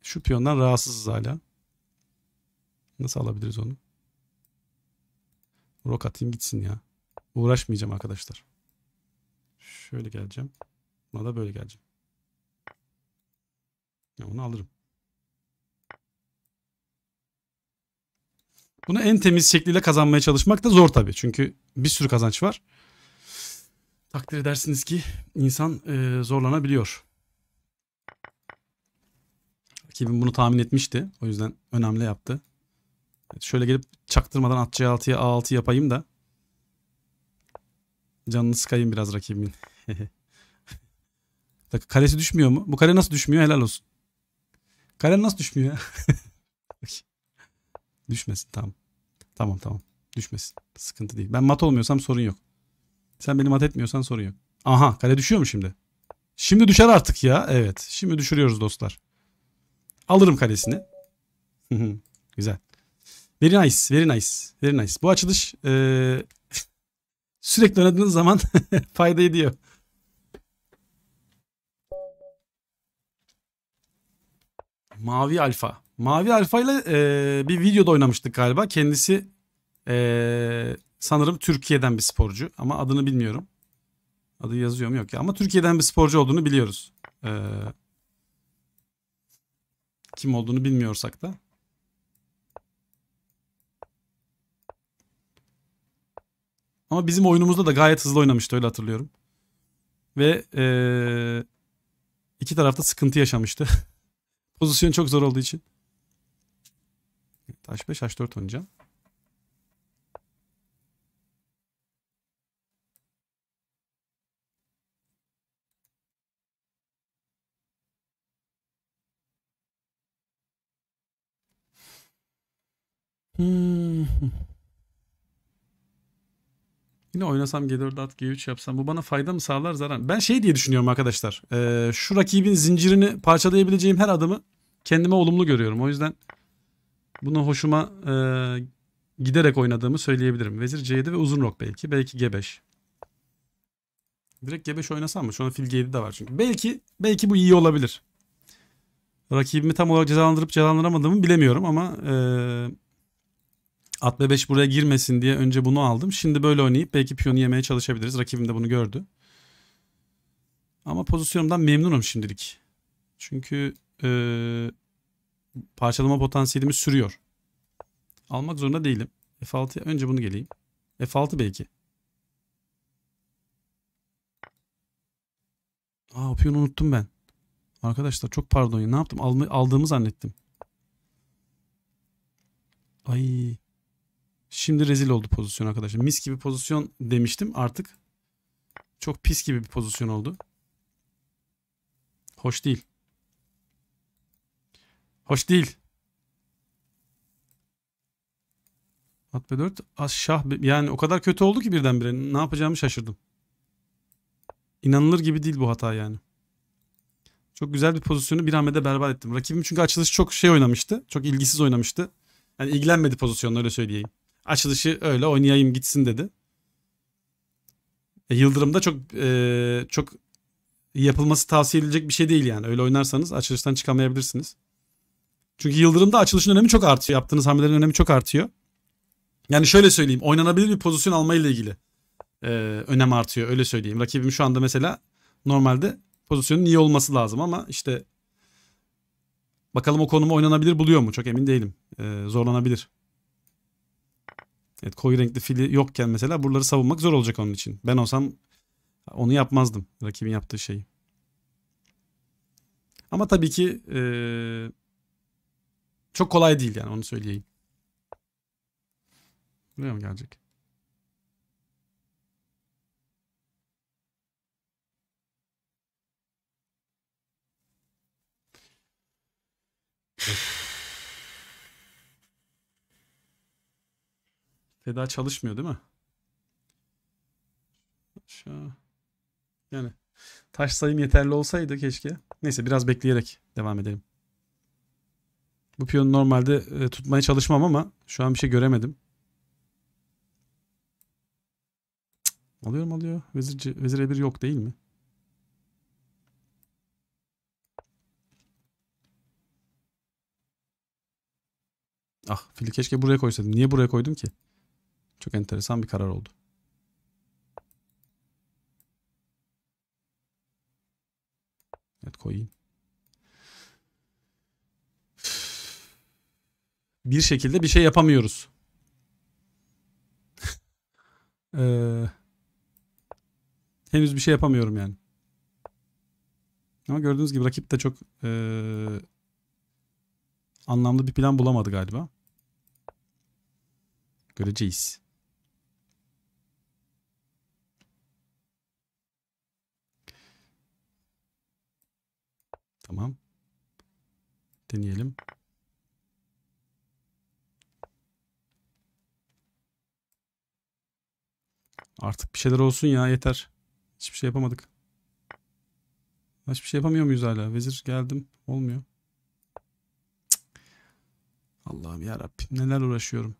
şu piyondan rahatsızız hala. Nasıl alabiliriz onu? Rok atayım gitsin ya. Uğraşmayacağım arkadaşlar. Şöyle geleceğim. Buna da böyle geleceğim. Ya onu alırım. Bunu en temiz şekliyle kazanmaya çalışmak da zor tabii. Çünkü bir sürü kazanç var. Takdir edersiniz ki insan e, zorlanabiliyor. Rakibim bunu tahmin etmişti. O yüzden önemli yaptı şöyle gelip çaktırmadan at C6'ya A6 yapayım da. Canını sıkayım biraz rakibimin. (laughs) Kalesi düşmüyor mu? Bu kale nasıl düşmüyor? Helal olsun. Kale nasıl düşmüyor ya? (laughs) Düşmesin tamam. Tamam tamam. Düşmesin. Sıkıntı değil. Ben mat olmuyorsam sorun yok. Sen beni mat etmiyorsan sorun yok. Aha kale düşüyor mu şimdi? Şimdi düşer artık ya. Evet. Şimdi düşürüyoruz dostlar. Alırım kalesini. (laughs) Güzel. Very nice, very nice, very nice. Bu açılış e, sürekli oynadığınız zaman (laughs) fayda ediyor. Mavi Alfa. Mavi Alfa ile e, bir videoda oynamıştık galiba. Kendisi e, sanırım Türkiye'den bir sporcu ama adını bilmiyorum. Adı yazıyor mu yok ya ama Türkiye'den bir sporcu olduğunu biliyoruz. E, kim olduğunu bilmiyorsak da. Ama bizim oyunumuzda da gayet hızlı oynamıştı öyle hatırlıyorum. Ve ee, iki tarafta sıkıntı yaşamıştı. (laughs) Pozisyon çok zor olduğu için. Taş 5 H4 oynayacağım. Hmm. Yine oynasam g gelir at G3 yapsam bu bana fayda mı sağlar zarar Ben şey diye düşünüyorum arkadaşlar. E, şu rakibin zincirini parçalayabileceğim her adımı kendime olumlu görüyorum. O yüzden bunu hoşuma e, giderek oynadığımı söyleyebilirim. Vezir C7 ve uzun rok belki. Belki G5. Direkt G5 oynasam mı? Şu an fil G7 de var çünkü. Belki belki bu iyi olabilir. Rakibimi tam olarak cezalandırıp cezalandıramadığımı bilemiyorum ama e, At B5 buraya girmesin diye önce bunu aldım. Şimdi böyle oynayıp belki piyonu yemeye çalışabiliriz. Rakibim de bunu gördü. Ama pozisyonumdan memnunum şimdilik. Çünkü e, parçalama potansiyelimi sürüyor. Almak zorunda değilim. F6'ya önce bunu geleyim. F6 belki. Aa o piyonu unuttum ben. Arkadaşlar çok pardon Ne yaptım? Alma, aldığımı zannettim. Ay. Şimdi rezil oldu pozisyon arkadaşlar. Mis gibi pozisyon demiştim artık. Çok pis gibi bir pozisyon oldu. Hoş değil. Hoş değil. At B4 az şah yani o kadar kötü oldu ki birdenbire ne yapacağımı şaşırdım. İnanılır gibi değil bu hata yani. Çok güzel bir pozisyonu bir hamlede berbat ettim. Rakibim çünkü açılışı çok şey oynamıştı. Çok ilgisiz oynamıştı. Yani ilgilenmedi pozisyonla öyle söyleyeyim açılışı öyle oynayayım gitsin dedi. E, Yıldırım da çok e, çok yapılması tavsiye edilecek bir şey değil yani. Öyle oynarsanız açılıştan çıkamayabilirsiniz. Çünkü Yıldırım'da açılışın önemi çok artıyor. Yaptığınız hamlelerin önemi çok artıyor. Yani şöyle söyleyeyim. Oynanabilir bir pozisyon almayla ilgili e, önem artıyor. Öyle söyleyeyim. Rakibim şu anda mesela normalde pozisyonun iyi olması lazım ama işte bakalım o konumu oynanabilir buluyor mu? Çok emin değilim. E, zorlanabilir. Evet, koyu renkli fili yokken mesela buraları savunmak zor olacak onun için. Ben olsam onu yapmazdım. Rakibin yaptığı şeyi. Ama tabii ki ee, çok kolay değil yani onu söyleyeyim. Buraya mı gelecek? Evet. Feda çalışmıyor değil mi? Aşağı. Yani taş sayım yeterli olsaydı keşke. Neyse biraz bekleyerek devam edelim. Bu piyonu normalde e, tutmaya çalışmam ama şu an bir şey göremedim. Alıyorum alıyor mu alıyor? Vezir, vezir E1 yok değil mi? Ah fili keşke buraya koysaydım. Niye buraya koydum ki? Çok enteresan bir karar oldu. Evet koyayım. Bir şekilde bir şey yapamıyoruz. (laughs) ee, henüz bir şey yapamıyorum yani. Ama gördüğünüz gibi rakip de çok e, anlamlı bir plan bulamadı galiba. Göreceğiz. Tamam. Deneyelim. Artık bir şeyler olsun ya yeter. Hiçbir şey yapamadık. Hiçbir şey yapamıyor muyuz hala? Vezir geldim. Olmuyor. Allah'ım ya neler uğraşıyorum.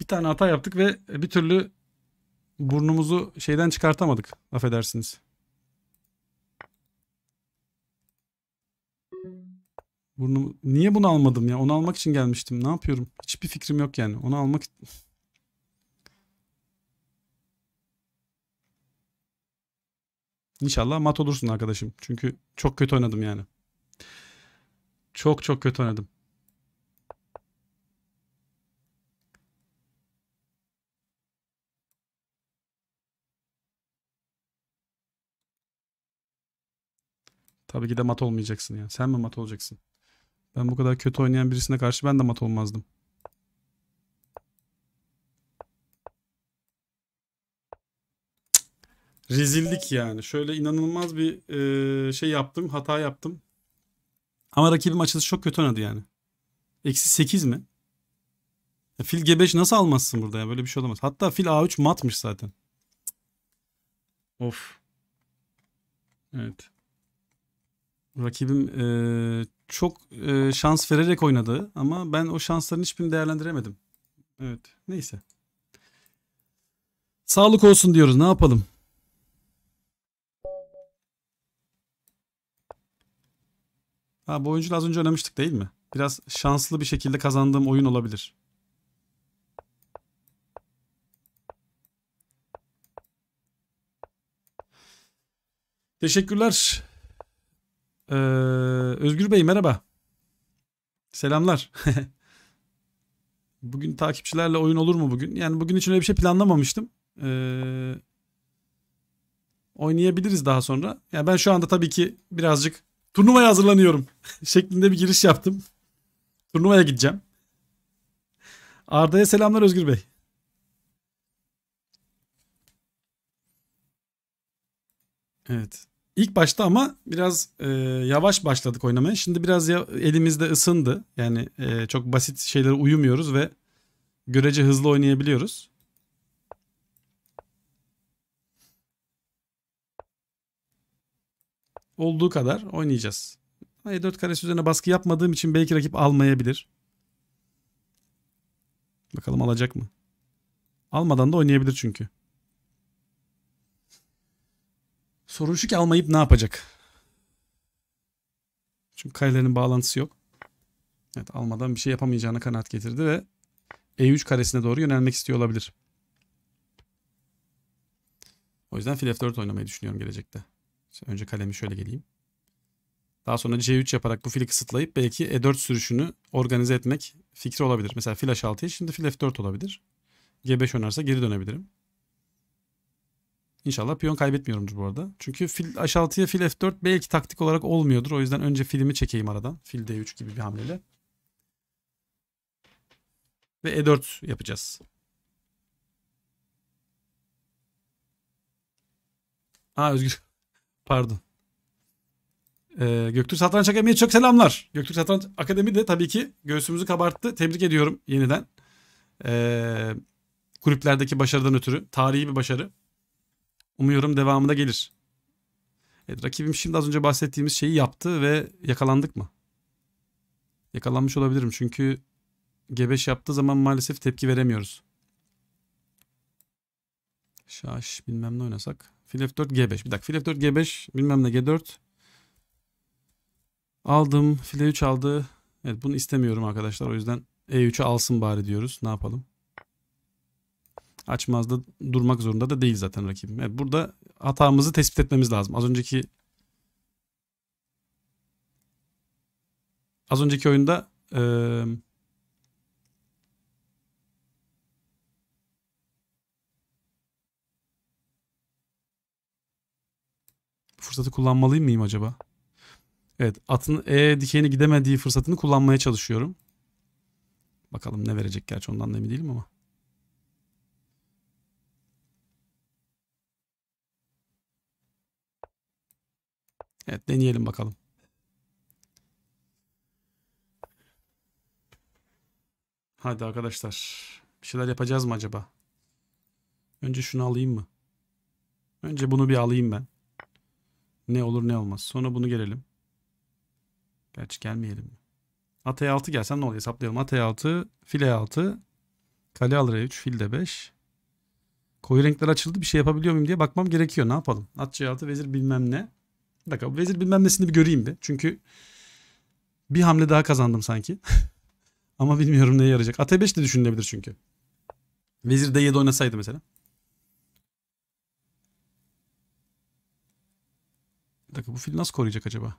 Bir tane hata yaptık ve bir türlü burnumuzu şeyden çıkartamadık. Affedersiniz. Burnum niye bunu almadım ya? Onu almak için gelmiştim. Ne yapıyorum? Hiçbir fikrim yok yani. Onu almak İnşallah mat olursun arkadaşım. Çünkü çok kötü oynadım yani. Çok çok kötü oynadım. Tabii ki de mat olmayacaksın ya. Sen mi mat olacaksın? Ben bu kadar kötü oynayan birisine karşı ben de mat olmazdım. Rezillik yani. Şöyle inanılmaz bir e, şey yaptım. Hata yaptım. Ama rakibim açılışı çok kötü oynadı yani. Eksi 8 mi? Ya fil G5 nasıl almazsın burada ya? Böyle bir şey olamaz. Hatta fil A3 matmış zaten. Of. Evet. Rakibim e, çok e, şans vererek oynadı ama ben o şansların hiçbirini değerlendiremedim. Evet neyse. Sağlık olsun diyoruz ne yapalım. Ha, bu oyuncu az önce oynamıştık değil mi? Biraz şanslı bir şekilde kazandığım oyun olabilir. Teşekkürler. Ee, Özgür Bey merhaba. Selamlar. (laughs) bugün takipçilerle oyun olur mu bugün? Yani bugün için öyle bir şey planlamamıştım. Ee, oynayabiliriz daha sonra. Yani ben şu anda tabii ki birazcık turnuvaya hazırlanıyorum (laughs) şeklinde bir giriş yaptım. Turnuvaya gideceğim. Arda'ya selamlar Özgür Bey. Evet. İlk başta ama biraz e, yavaş başladık oynamaya. Şimdi biraz ya, elimizde ısındı. Yani e, çok basit şeylere uyumuyoruz ve görece hızlı oynayabiliyoruz. Olduğu kadar oynayacağız. E4 karesi üzerine baskı yapmadığım için belki rakip almayabilir. Bakalım alacak mı? Almadan da oynayabilir çünkü. Sorun şu ki almayıp ne yapacak? Çünkü karelerin bağlantısı yok. Evet almadan bir şey yapamayacağını kanaat getirdi ve E3 karesine doğru yönelmek istiyor olabilir. O yüzden fil F4 oynamayı düşünüyorum gelecekte. İşte önce kalemi şöyle geleyim. Daha sonra C3 yaparak bu fili kısıtlayıp belki E4 sürüşünü organize etmek fikri olabilir. Mesela fil H6'ya şimdi fil F4 olabilir. G5 oynarsa geri dönebilirim. İnşallah piyon kaybetmiyorumdur bu arada. Çünkü fil h6'ya fil f4 belki taktik olarak olmuyordur. O yüzden önce filimi çekeyim aradan. Fil d3 gibi bir hamleyle. Ve e4 yapacağız. Aa Özgür. (laughs) Pardon. Ee, Göktürk Satranç Akademi'ye çok selamlar. Göktürk Satranç Akademi de tabii ki göğsümüzü kabarttı. Tebrik ediyorum yeniden. Ee, kulüplerdeki başarıdan ötürü. Tarihi bir başarı. Umuyorum devamında gelir. Evet rakibim şimdi az önce bahsettiğimiz şeyi yaptı ve yakalandık mı? Yakalanmış olabilirim çünkü gebeş yaptığı zaman maalesef tepki veremiyoruz. Şaş bilmem ne oynasak. Fil F4 G5. Bir dakika fil F4 G5 bilmem ne G4. Aldım. Fil E3 aldı. Evet bunu istemiyorum arkadaşlar. O yüzden E3'ü alsın bari diyoruz. Ne yapalım? Açmaz da durmak zorunda da değil zaten rakibim. Evet, burada hatamızı tespit etmemiz lazım. Az önceki az önceki oyunda e, fırsatı kullanmalıyım mıyım acaba? Evet atın E dikeyine gidemediği fırsatını kullanmaya çalışıyorum. Bakalım ne verecek gerçi ondan da emin değilim ama. Evet deneyelim bakalım. Hadi arkadaşlar. Bir şeyler yapacağız mı acaba? Önce şunu alayım mı? Önce bunu bir alayım ben. Ne olur ne olmaz. Sonra bunu gelelim. Gerçi gelmeyelim. At E6 gelsen ne oluyor? Hesaplayalım. At 6 file 6 kale alır 3 fil de 5. Koyu renkler açıldı. Bir şey yapabiliyor muyum diye bakmam gerekiyor. Ne yapalım? At 6 vezir bilmem ne. Bir dakika vezir bilmem nesini bir göreyim bir. Çünkü bir hamle daha kazandım sanki. (laughs) Ama bilmiyorum neye yarayacak. At 5 de düşünülebilir çünkü. Vezir D7 oynasaydı mesela. Bir dakika bu fil nasıl koruyacak acaba?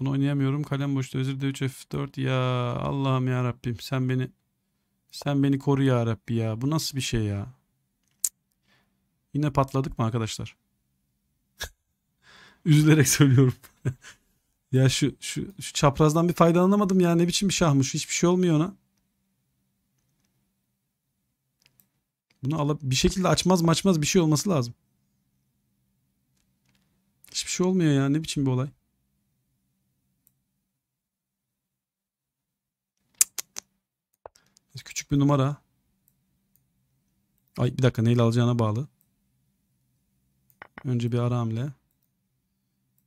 Bunu oynayamıyorum. Kalem boşta. Özür D3 F4. Ya Allah'ım ya Rabbim sen beni sen beni koru ya Rabbi ya. Bu nasıl bir şey ya? Yine patladık mı arkadaşlar? (laughs) Üzülerek söylüyorum. (laughs) ya şu, şu, şu çaprazdan bir faydalanamadım ya. Ne biçim bir şahmış. Hiçbir şey olmuyor ona. Bunu alıp bir şekilde açmaz maçmaz bir şey olması lazım. Hiçbir şey olmuyor ya. Ne biçim bir olay. bir numara. Ay bir dakika neyle alacağına bağlı. Önce bir ara hamle.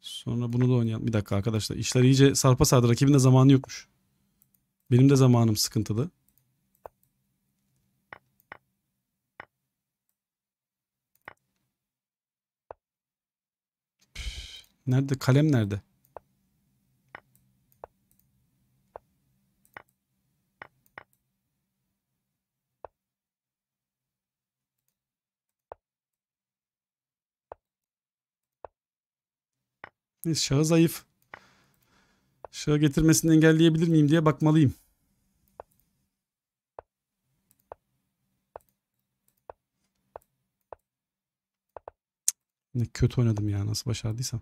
Sonra bunu da oynayalım. Bir dakika arkadaşlar. İşler iyice sarpa sardı. Rakibin de zamanı yokmuş. Benim de zamanım sıkıntılı. Nerede? Kalem nerede? Neyse şahı zayıf. Şahı getirmesini engelleyebilir miyim diye bakmalıyım. Ne kötü oynadım ya nasıl başardıysam.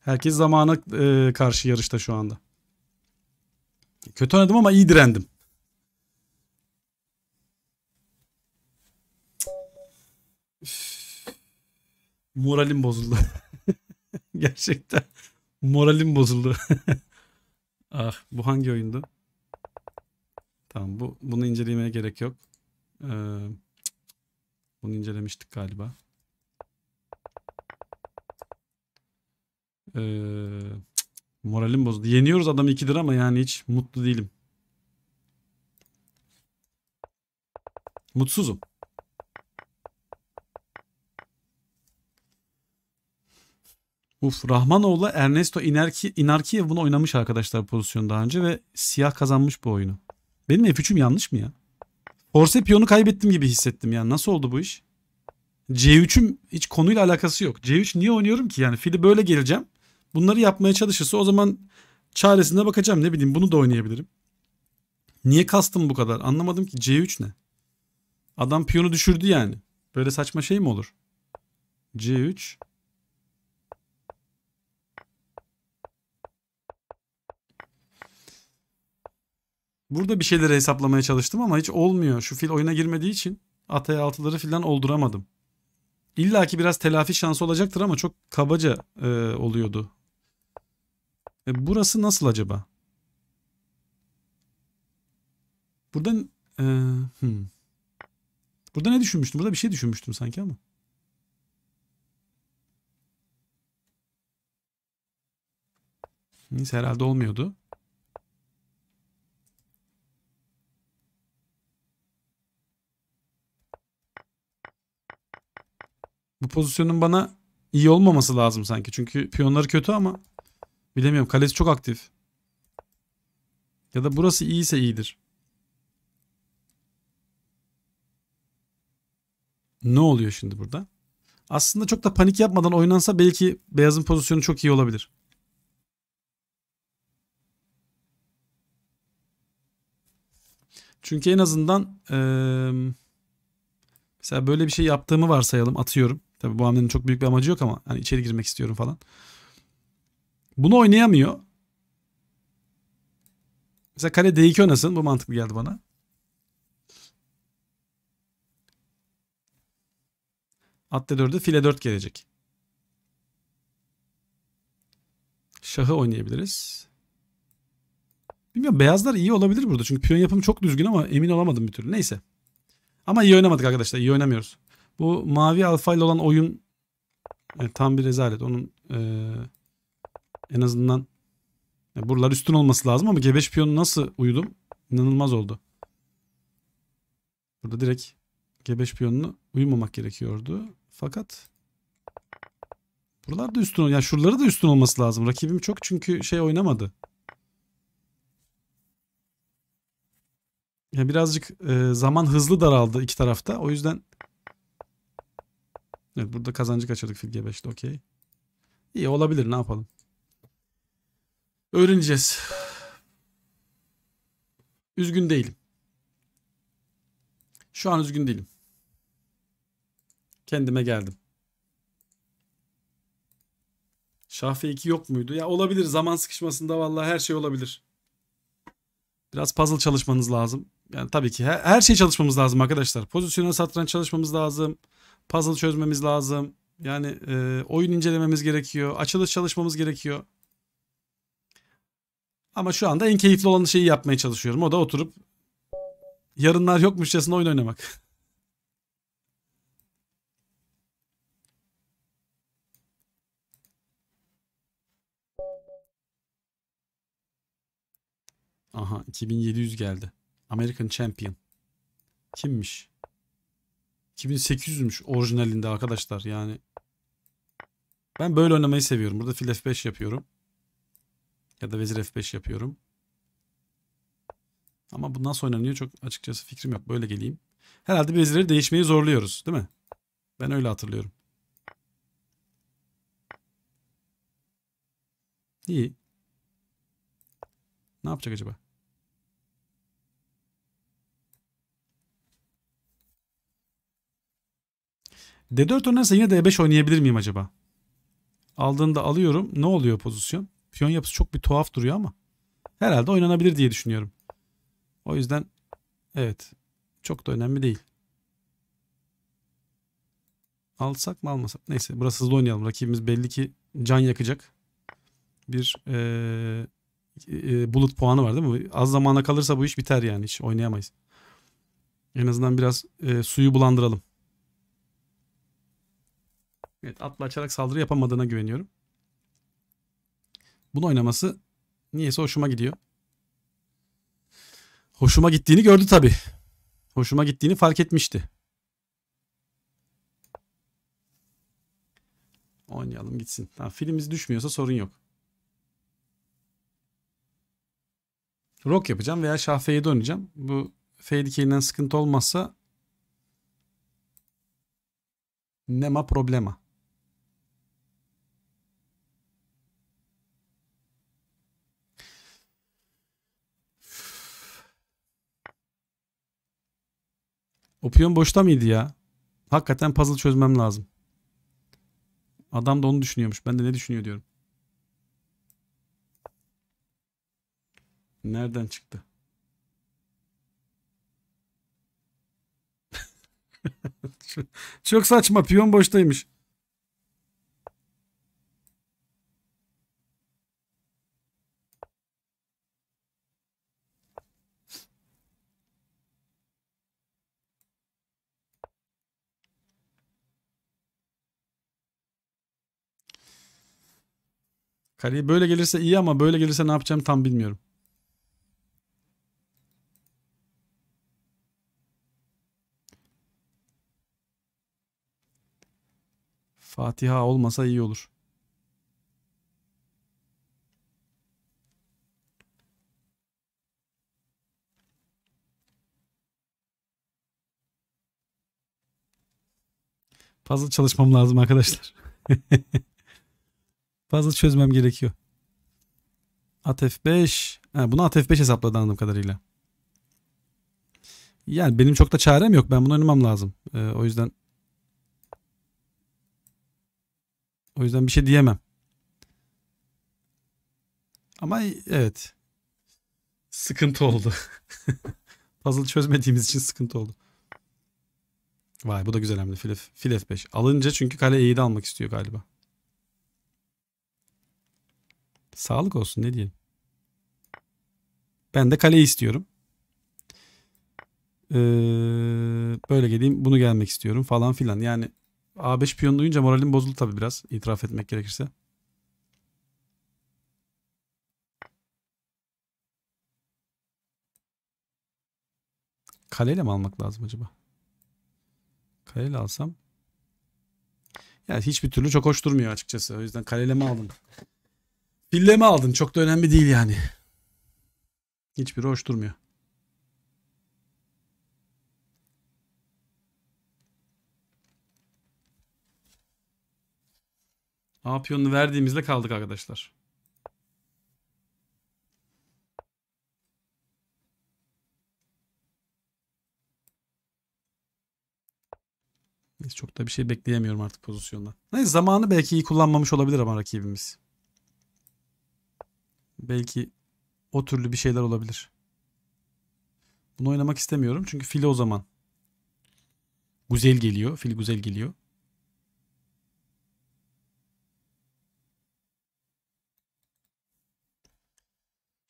Herkes zamana e, karşı yarışta şu anda. Kötü oynadım ama iyi direndim. Moralim bozuldu. (laughs) Gerçekten moralim bozuldu. (laughs) ah bu hangi oyundu? Tamam bu bunu incelemeye gerek yok. Ee, bunu incelemiştik galiba. Ee, moralim bozuldu. Yeniyoruz adam 2 lira ama yani hiç mutlu değilim. Mutsuzum. Uf Rahmanoğlu Ernesto Inarki, Inarkiyev bunu oynamış arkadaşlar pozisyon daha önce ve siyah kazanmış bu oyunu. Benim F3'üm yanlış mı ya? Force piyonu kaybettim gibi hissettim yani. Nasıl oldu bu iş? C3'üm hiç konuyla alakası yok. C3 niye oynuyorum ki? Yani fili böyle geleceğim. Bunları yapmaya çalışırsa o zaman çaresine bakacağım. Ne bileyim bunu da oynayabilirim. Niye kastım bu kadar? Anlamadım ki C3 ne? Adam piyonu düşürdü yani. Böyle saçma şey mi olur? C3 Burada bir şeyleri hesaplamaya çalıştım ama hiç olmuyor. Şu fil oyuna girmediği için ataya altıları filan olduramadım. İlla ki biraz telafi şansı olacaktır ama çok kabaca e, oluyordu. E, burası nasıl acaba? Burada e, hmm. Burada ne düşünmüştüm? Burada bir şey düşünmüştüm sanki ama. Neyse herhalde olmuyordu. Bu pozisyonun bana iyi olmaması lazım sanki. Çünkü piyonları kötü ama bilemiyorum. Kalesi çok aktif. Ya da burası iyiyse iyidir. Ne oluyor şimdi burada? Aslında çok da panik yapmadan oynansa belki beyazın pozisyonu çok iyi olabilir. Çünkü en azından ee, mesela böyle bir şey yaptığımı varsayalım atıyorum. Tabi bu hamlenin çok büyük bir amacı yok ama hani içeri girmek istiyorum falan. Bunu oynayamıyor. Mesela kale D2 oynasın. Bu mantıklı geldi bana. At D4'e file 4 gelecek. Şahı oynayabiliriz. Bilmiyorum beyazlar iyi olabilir burada. Çünkü piyon yapımı çok düzgün ama emin olamadım bir türlü. Neyse. Ama iyi oynamadık arkadaşlar. İyi oynamıyoruz. Bu mavi alfa ile olan oyun yani e, tam bir rezalet. Onun e, en azından yani e, buralar üstün olması lazım ama G5 piyonu nasıl uyudum? İnanılmaz oldu. Burada direkt G5 piyonunu uyumamak gerekiyordu. Fakat buralar da üstün. Yani şuraları da üstün olması lazım. Rakibim çok çünkü şey oynamadı. Yani birazcık e, zaman hızlı daraldı iki tarafta. O yüzden Evet burada kazancı kaçırdık Filge 5'te okey. İyi olabilir ne yapalım. Öğreneceğiz. Üzgün değilim. Şu an üzgün değilim. Kendime geldim. Şah 2 yok muydu? Ya olabilir zaman sıkışmasında vallahi her şey olabilir. Biraz puzzle çalışmanız lazım. Yani tabii ki her, her şey çalışmamız lazım arkadaşlar. Pozisyona satranç çalışmamız lazım. Puzzle çözmemiz lazım. Yani e, oyun incelememiz gerekiyor. Açılış çalışmamız gerekiyor. Ama şu anda en keyifli olan şeyi yapmaya çalışıyorum. O da oturup yarınlar yokmuşçasına oyun oynamak. (laughs) Aha 2700 geldi. American Champion. Kimmiş? 2800'müş orijinalinde arkadaşlar yani. Ben böyle oynamayı seviyorum. Burada fil F5 yapıyorum. Ya da vezir F5 yapıyorum. Ama bu nasıl oynanıyor çok açıkçası fikrim yok. Böyle geleyim. Herhalde vezirleri değişmeyi zorluyoruz değil mi? Ben öyle hatırlıyorum. İyi. Ne yapacak acaba? D4 oynarsa yine D5 e oynayabilir miyim acaba? Aldığında alıyorum. Ne oluyor pozisyon? Piyon yapısı çok bir tuhaf duruyor ama. Herhalde oynanabilir diye düşünüyorum. O yüzden evet. Çok da önemli değil. Alsak mı almasak? Neyse burası hızlı oynayalım. Rakibimiz belli ki can yakacak. Bir ee, e, bullet puanı var değil mi? Az zamana kalırsa bu iş biter yani. Hiç oynayamayız. En azından biraz e, suyu bulandıralım. Evet atla açarak saldırı yapamadığına güveniyorum. Bunu oynaması niyeyse hoşuma gidiyor. Hoşuma gittiğini gördü tabi. Hoşuma gittiğini fark etmişti. Oynayalım gitsin. Tamam, filmimiz düşmüyorsa sorun yok. Rock yapacağım veya şah F7 oynayacağım. Bu F2'den sıkıntı olmazsa Nema problema. O piyon boşta mıydı ya? Hakikaten puzzle çözmem lazım. Adam da onu düşünüyormuş. Ben de ne düşünüyor diyorum. Nereden çıktı? (laughs) Çok saçma. Piyon boştaymış. Kaleyi böyle gelirse iyi ama böyle gelirse ne yapacağım tam bilmiyorum. Fatiha olmasa iyi olur. Fazla çalışmam lazım arkadaşlar. (laughs) puzzle çözmem gerekiyor. At F5. Ha, bunu at F5 hesapladı anladığım kadarıyla. Yani benim çok da çarem yok. Ben bunu oynamam lazım. Ee, o yüzden o yüzden bir şey diyemem. Ama evet. Sıkıntı oldu. (laughs) Puzzle çözmediğimiz için sıkıntı oldu. Vay bu da güzel hamle. Fil, F, 5 Alınca çünkü kale E'yi de almak istiyor galiba. Sağlık olsun ne diyeyim. Ben de kaleyi istiyorum. Ee, böyle geleyim bunu gelmek istiyorum falan filan. Yani A5 piyonu duyunca moralim bozuldu tabii biraz itiraf etmek gerekirse. Kaleyle mi almak lazım acaba? Kaleyle alsam. Yani hiçbir türlü çok hoş durmuyor açıkçası. O yüzden kaleyle mi aldım? Filleme aldın. Çok da önemli değil yani. Hiçbir hoş durmuyor. A piyonunu verdiğimizde kaldık arkadaşlar. Neyse çok da bir şey bekleyemiyorum artık pozisyonda. Neyse zamanı belki iyi kullanmamış olabilir ama rakibimiz. Belki o türlü bir şeyler olabilir. Bunu oynamak istemiyorum çünkü fili o zaman. Güzel geliyor. Fil güzel geliyor.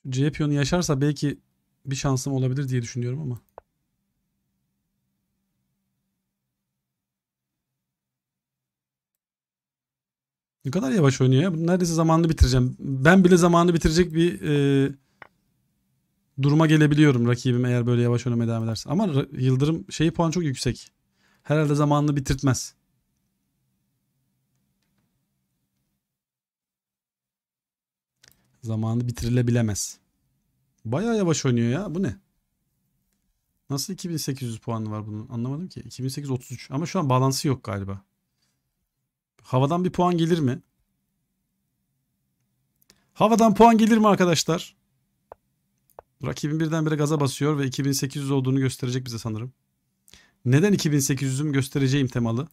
C piyonu yaşarsa belki bir şansım olabilir diye düşünüyorum ama. Ne kadar yavaş oynuyor ya. Neredeyse zamanını bitireceğim. Ben bile zamanını bitirecek bir e, duruma gelebiliyorum rakibim eğer böyle yavaş oynamaya devam ederse. Ama Yıldırım şeyi puan çok yüksek. Herhalde zamanını bitirtmez. Zamanı bitirilebilemez. Baya yavaş oynuyor ya. Bu ne? Nasıl 2800 puanı var bunun? Anlamadım ki. 2833 ama şu an balansı yok galiba. Havadan bir puan gelir mi? Havadan puan gelir mi arkadaşlar? Rakibin birdenbire gaza basıyor ve 2800 olduğunu gösterecek bize sanırım. Neden 2800'üm göstereceğim temalı.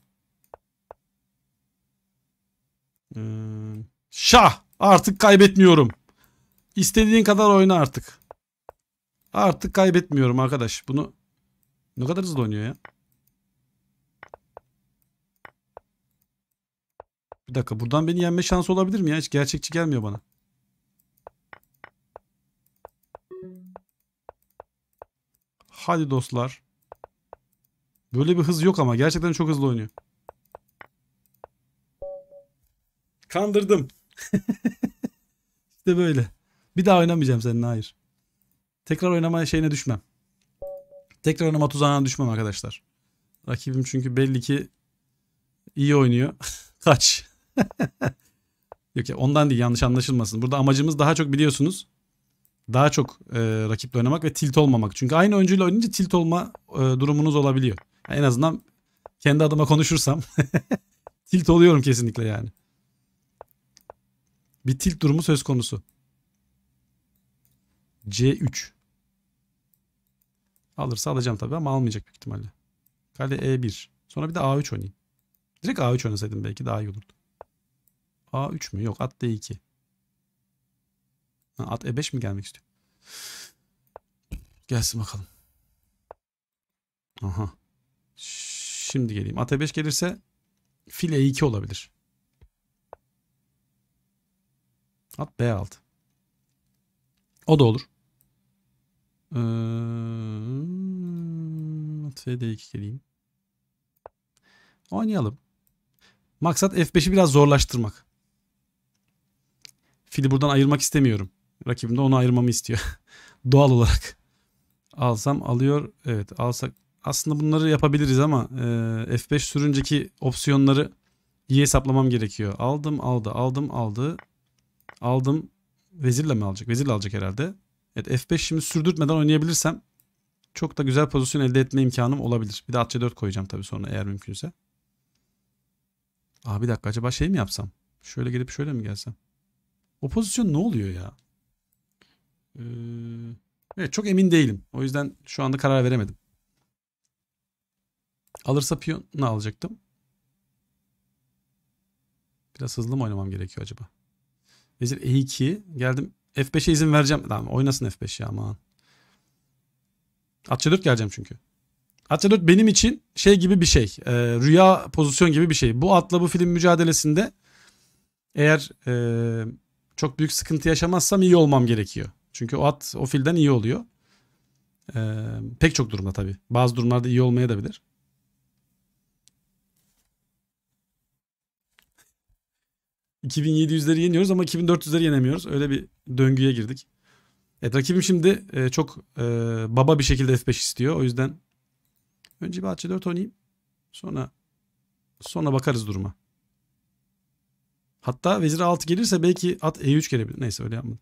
Ee, şah! Artık kaybetmiyorum. İstediğin kadar oyna artık. Artık kaybetmiyorum arkadaş. Bunu ne kadar hızlı oynuyor ya. Bir dakika buradan beni yenme şansı olabilir mi ya? Hiç gerçekçi gelmiyor bana. Hadi dostlar. Böyle bir hız yok ama gerçekten çok hızlı oynuyor. Kandırdım. (laughs) İşte böyle. Bir daha oynamayacağım seninle hayır. Tekrar oynamaya şeyine düşmem. Tekrar oynama tuzağına düşmem arkadaşlar. Rakibim çünkü belli ki iyi oynuyor. (laughs) Kaç. (laughs) Yok ya ondan değil yanlış anlaşılmasın. Burada amacımız daha çok biliyorsunuz daha çok e, rakiple oynamak ve tilt olmamak. Çünkü aynı oyuncuyla oynayınca tilt olma e, durumunuz olabiliyor. Yani en azından kendi adıma konuşursam (laughs) tilt oluyorum kesinlikle yani. Bir tilt durumu söz konusu. C3. Alırsa alacağım tabii ama almayacak büyük ihtimalle. Kale E1. Sonra bir de A3 oynayayım. Direkt A3 oynasaydım belki daha iyi olurdu. A3 mü? Yok at D2. at E5 mi gelmek istiyor? Gelsin bakalım. Aha. Şimdi geleyim. At E5 gelirse fil E2 olabilir. At B6. O da olur. Ee, at Fd2 geleyim. Oynayalım. Maksat F5'i biraz zorlaştırmak fili buradan ayırmak istemiyorum. Rakibim de onu ayırmamı istiyor. (laughs) Doğal olarak. Alsam alıyor. Evet alsak. Aslında bunları yapabiliriz ama e, F5 sürünceki opsiyonları iyi hesaplamam gerekiyor. Aldım aldı aldım aldı. Aldım. Vezirle mi alacak? Vezirle alacak herhalde. Evet F5 şimdi sürdürtmeden oynayabilirsem çok da güzel pozisyon elde etme imkanım olabilir. Bir de at C4 koyacağım tabii sonra eğer mümkünse. Aa bir dakika acaba şey mi yapsam? Şöyle gelip şöyle mi gelsem? O pozisyon ne oluyor ya? Ee, evet çok emin değilim. O yüzden şu anda karar veremedim. Alırsa ne alacaktım. Biraz hızlı mı oynamam gerekiyor acaba? Vezir E2. Geldim F5'e izin vereceğim. Tamam oynasın F5 ya aman. At C4 geleceğim çünkü. At C4 benim için şey gibi bir şey. E, rüya pozisyon gibi bir şey. Bu atla bu film mücadelesinde eğer e, çok büyük sıkıntı yaşamazsam iyi olmam gerekiyor. Çünkü o at o filden iyi oluyor. Ee, pek çok durumda tabii. Bazı durumlarda iyi olmaya da bilir. ...2700'leri yeniyoruz ama 2400'leri yenemiyoruz. Öyle bir döngüye girdik. Evet rakibim şimdi e, çok e, baba bir şekilde F5 istiyor. O yüzden önce bir H4 oynayayım. Sonra sonra bakarız duruma. Hatta vezir A6 gelirse belki at E3 gelebilir. Neyse öyle yapmadım.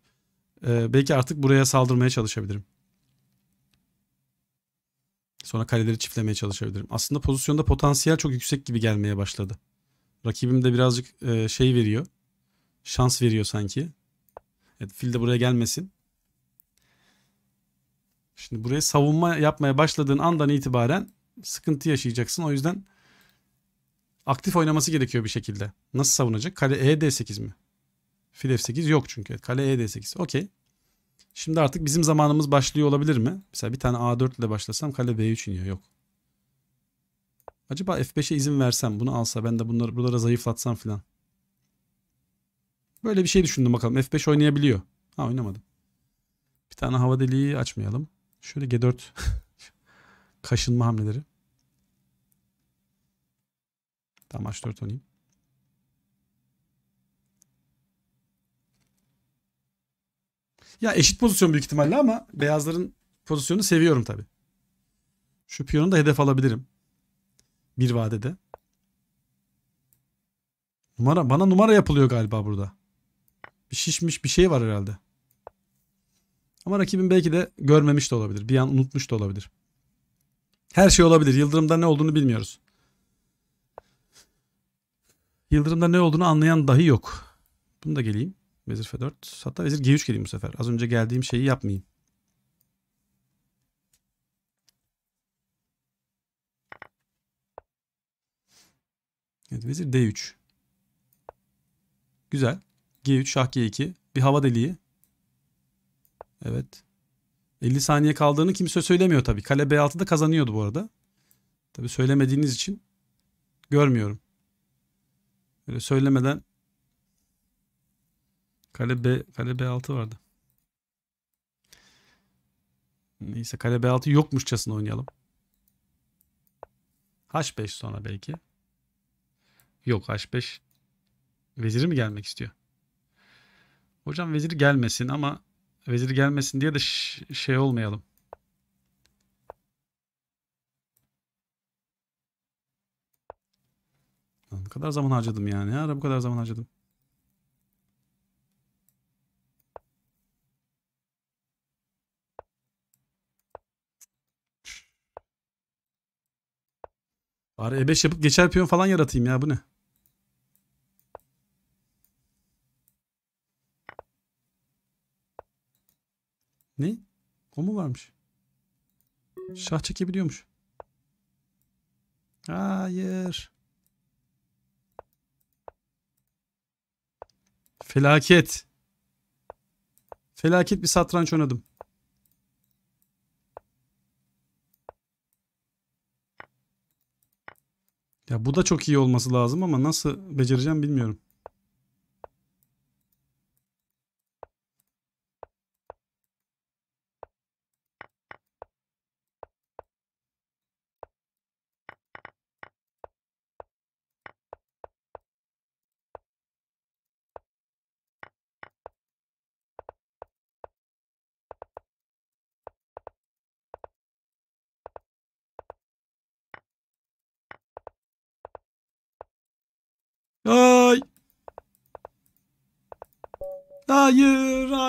Ee, belki artık buraya saldırmaya çalışabilirim. Sonra kaleleri çiftlemeye çalışabilirim. Aslında pozisyonda potansiyel çok yüksek gibi gelmeye başladı. Rakibim de birazcık e, şey veriyor. Şans veriyor sanki. Evet, fil de buraya gelmesin. Şimdi buraya savunma yapmaya başladığın andan itibaren sıkıntı yaşayacaksın. O yüzden aktif oynaması gerekiyor bir şekilde. Nasıl savunacak? Kale E D8 mi? Fil F8 yok çünkü. Kale E D8. Okey. Şimdi artık bizim zamanımız başlıyor olabilir mi? Mesela bir tane A4 ile başlasam kale B3 iniyor. Yok. Acaba F5'e izin versem bunu alsa ben de bunları buralara zayıflatsam filan. Böyle bir şey düşündüm bakalım. F5 oynayabiliyor. Ha oynamadım. Bir tane hava deliği açmayalım. Şöyle G4 (laughs) kaşınma hamleleri. Tamam H4 oynayayım. Ya eşit pozisyon büyük ihtimalle ama beyazların pozisyonunu seviyorum tabi. Şu piyonu da hedef alabilirim. Bir vadede. Numara, bana numara yapılıyor galiba burada. Bir şişmiş bir şey var herhalde. Ama rakibim belki de görmemiş de olabilir. Bir an unutmuş da olabilir. Her şey olabilir. Yıldırım'da ne olduğunu bilmiyoruz. Yıldırım'da ne olduğunu anlayan dahi yok. Bunu da geleyim. Vezir F4. Hatta Vezir G3 geleyim bu sefer. Az önce geldiğim şeyi yapmayayım. Evet Vezir D3. Güzel. G3 Şah G2. Bir hava deliği. Evet. 50 saniye kaldığını kimse söylemiyor tabii. Kale B6'da kazanıyordu bu arada. Tabii söylemediğiniz için görmüyorum öyle söylemeden kale B, kale B6 vardı. Neyse kale B6 yokmuşçasına oynayalım. H5 sonra belki. Yok H5. Veziri mi gelmek istiyor? Hocam veziri gelmesin ama veziri gelmesin diye de şey olmayalım. Ne kadar zaman harcadım yani. Her bu kadar zaman harcadım. Bari E5 yapıp geçer piyon falan yaratayım ya bu ne? Ne? O mu varmış? Şah çekebiliyormuş. Hayır. Felaket. Felaket bir satranç oynadım. Ya bu da çok iyi olması lazım ama nasıl becereceğim bilmiyorum.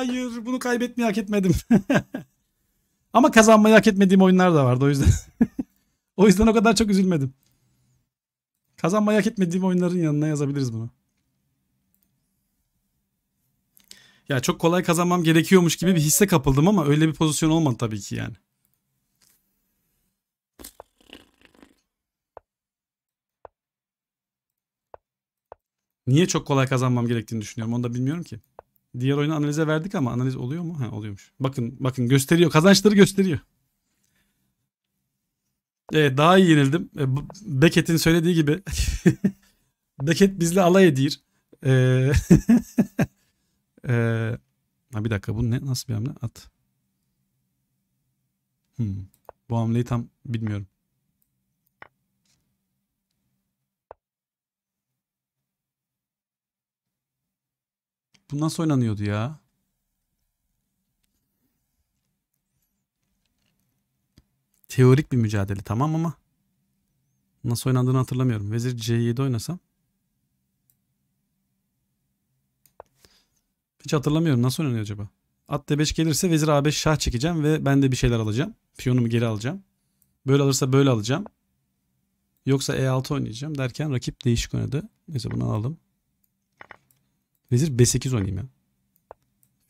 hayır bunu kaybetmeyi hak etmedim. (laughs) Ama kazanmayı hak etmediğim oyunlar da vardı o yüzden. (laughs) o yüzden o kadar çok üzülmedim. Kazanmayı hak etmediğim oyunların yanına yazabiliriz bunu. Ya çok kolay kazanmam gerekiyormuş gibi bir hisse kapıldım ama öyle bir pozisyon olmadı tabii ki yani. Niye çok kolay kazanmam gerektiğini düşünüyorum onu da bilmiyorum ki. Diğer oyunu analize verdik ama analiz oluyor mu? Ha, oluyormuş. Bakın bakın gösteriyor. Kazançları gösteriyor. Evet daha iyi yenildim. E, Beket'in söylediği gibi (laughs) Beket bizle alay edir. Ee, ee, (laughs) ha bir dakika bu ne nasıl bir hamle? At. Hmm. Bu hamleyi tam bilmiyorum. Bu nasıl oynanıyordu ya? Teorik bir mücadele tamam ama nasıl oynandığını hatırlamıyorum. Vezir C7 oynasam. Hiç hatırlamıyorum nasıl oynanıyor acaba? At D5 gelirse vezir A5 şah çekeceğim ve ben de bir şeyler alacağım. Piyonumu geri alacağım. Böyle alırsa böyle alacağım. Yoksa E6 oynayacağım derken rakip değişik oynadı. Neyse bunu alalım. Vezir B8 oynayayım ya.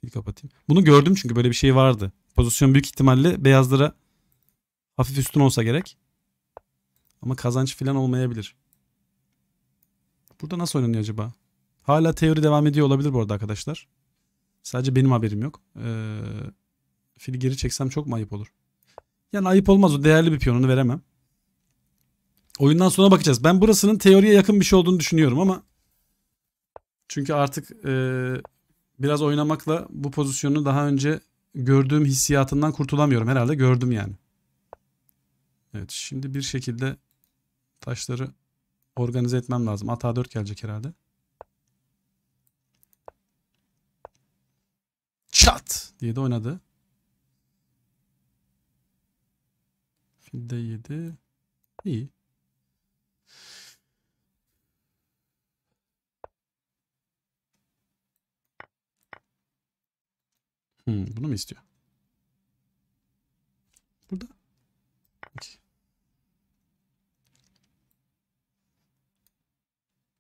Bir kapatayım. Bunu gördüm çünkü böyle bir şey vardı. Pozisyon büyük ihtimalle beyazlara hafif üstün olsa gerek. Ama kazanç falan olmayabilir. Burada nasıl oynanıyor acaba? Hala teori devam ediyor olabilir bu arada arkadaşlar. Sadece benim haberim yok. Ee, fili geri çeksem çok mu ayıp olur? Yani ayıp olmaz o değerli bir piyonunu veremem. Oyundan sonra bakacağız. Ben burasının teoriye yakın bir şey olduğunu düşünüyorum ama çünkü artık e, biraz oynamakla bu pozisyonu daha önce gördüğüm hissiyatından kurtulamıyorum. Herhalde gördüm yani. Evet şimdi bir şekilde taşları organize etmem lazım. Ata 4 gelecek herhalde. Çat diye de oynadı. Fil de 7. İyi. Hmm, bunu mu istiyor? Burada. Okay.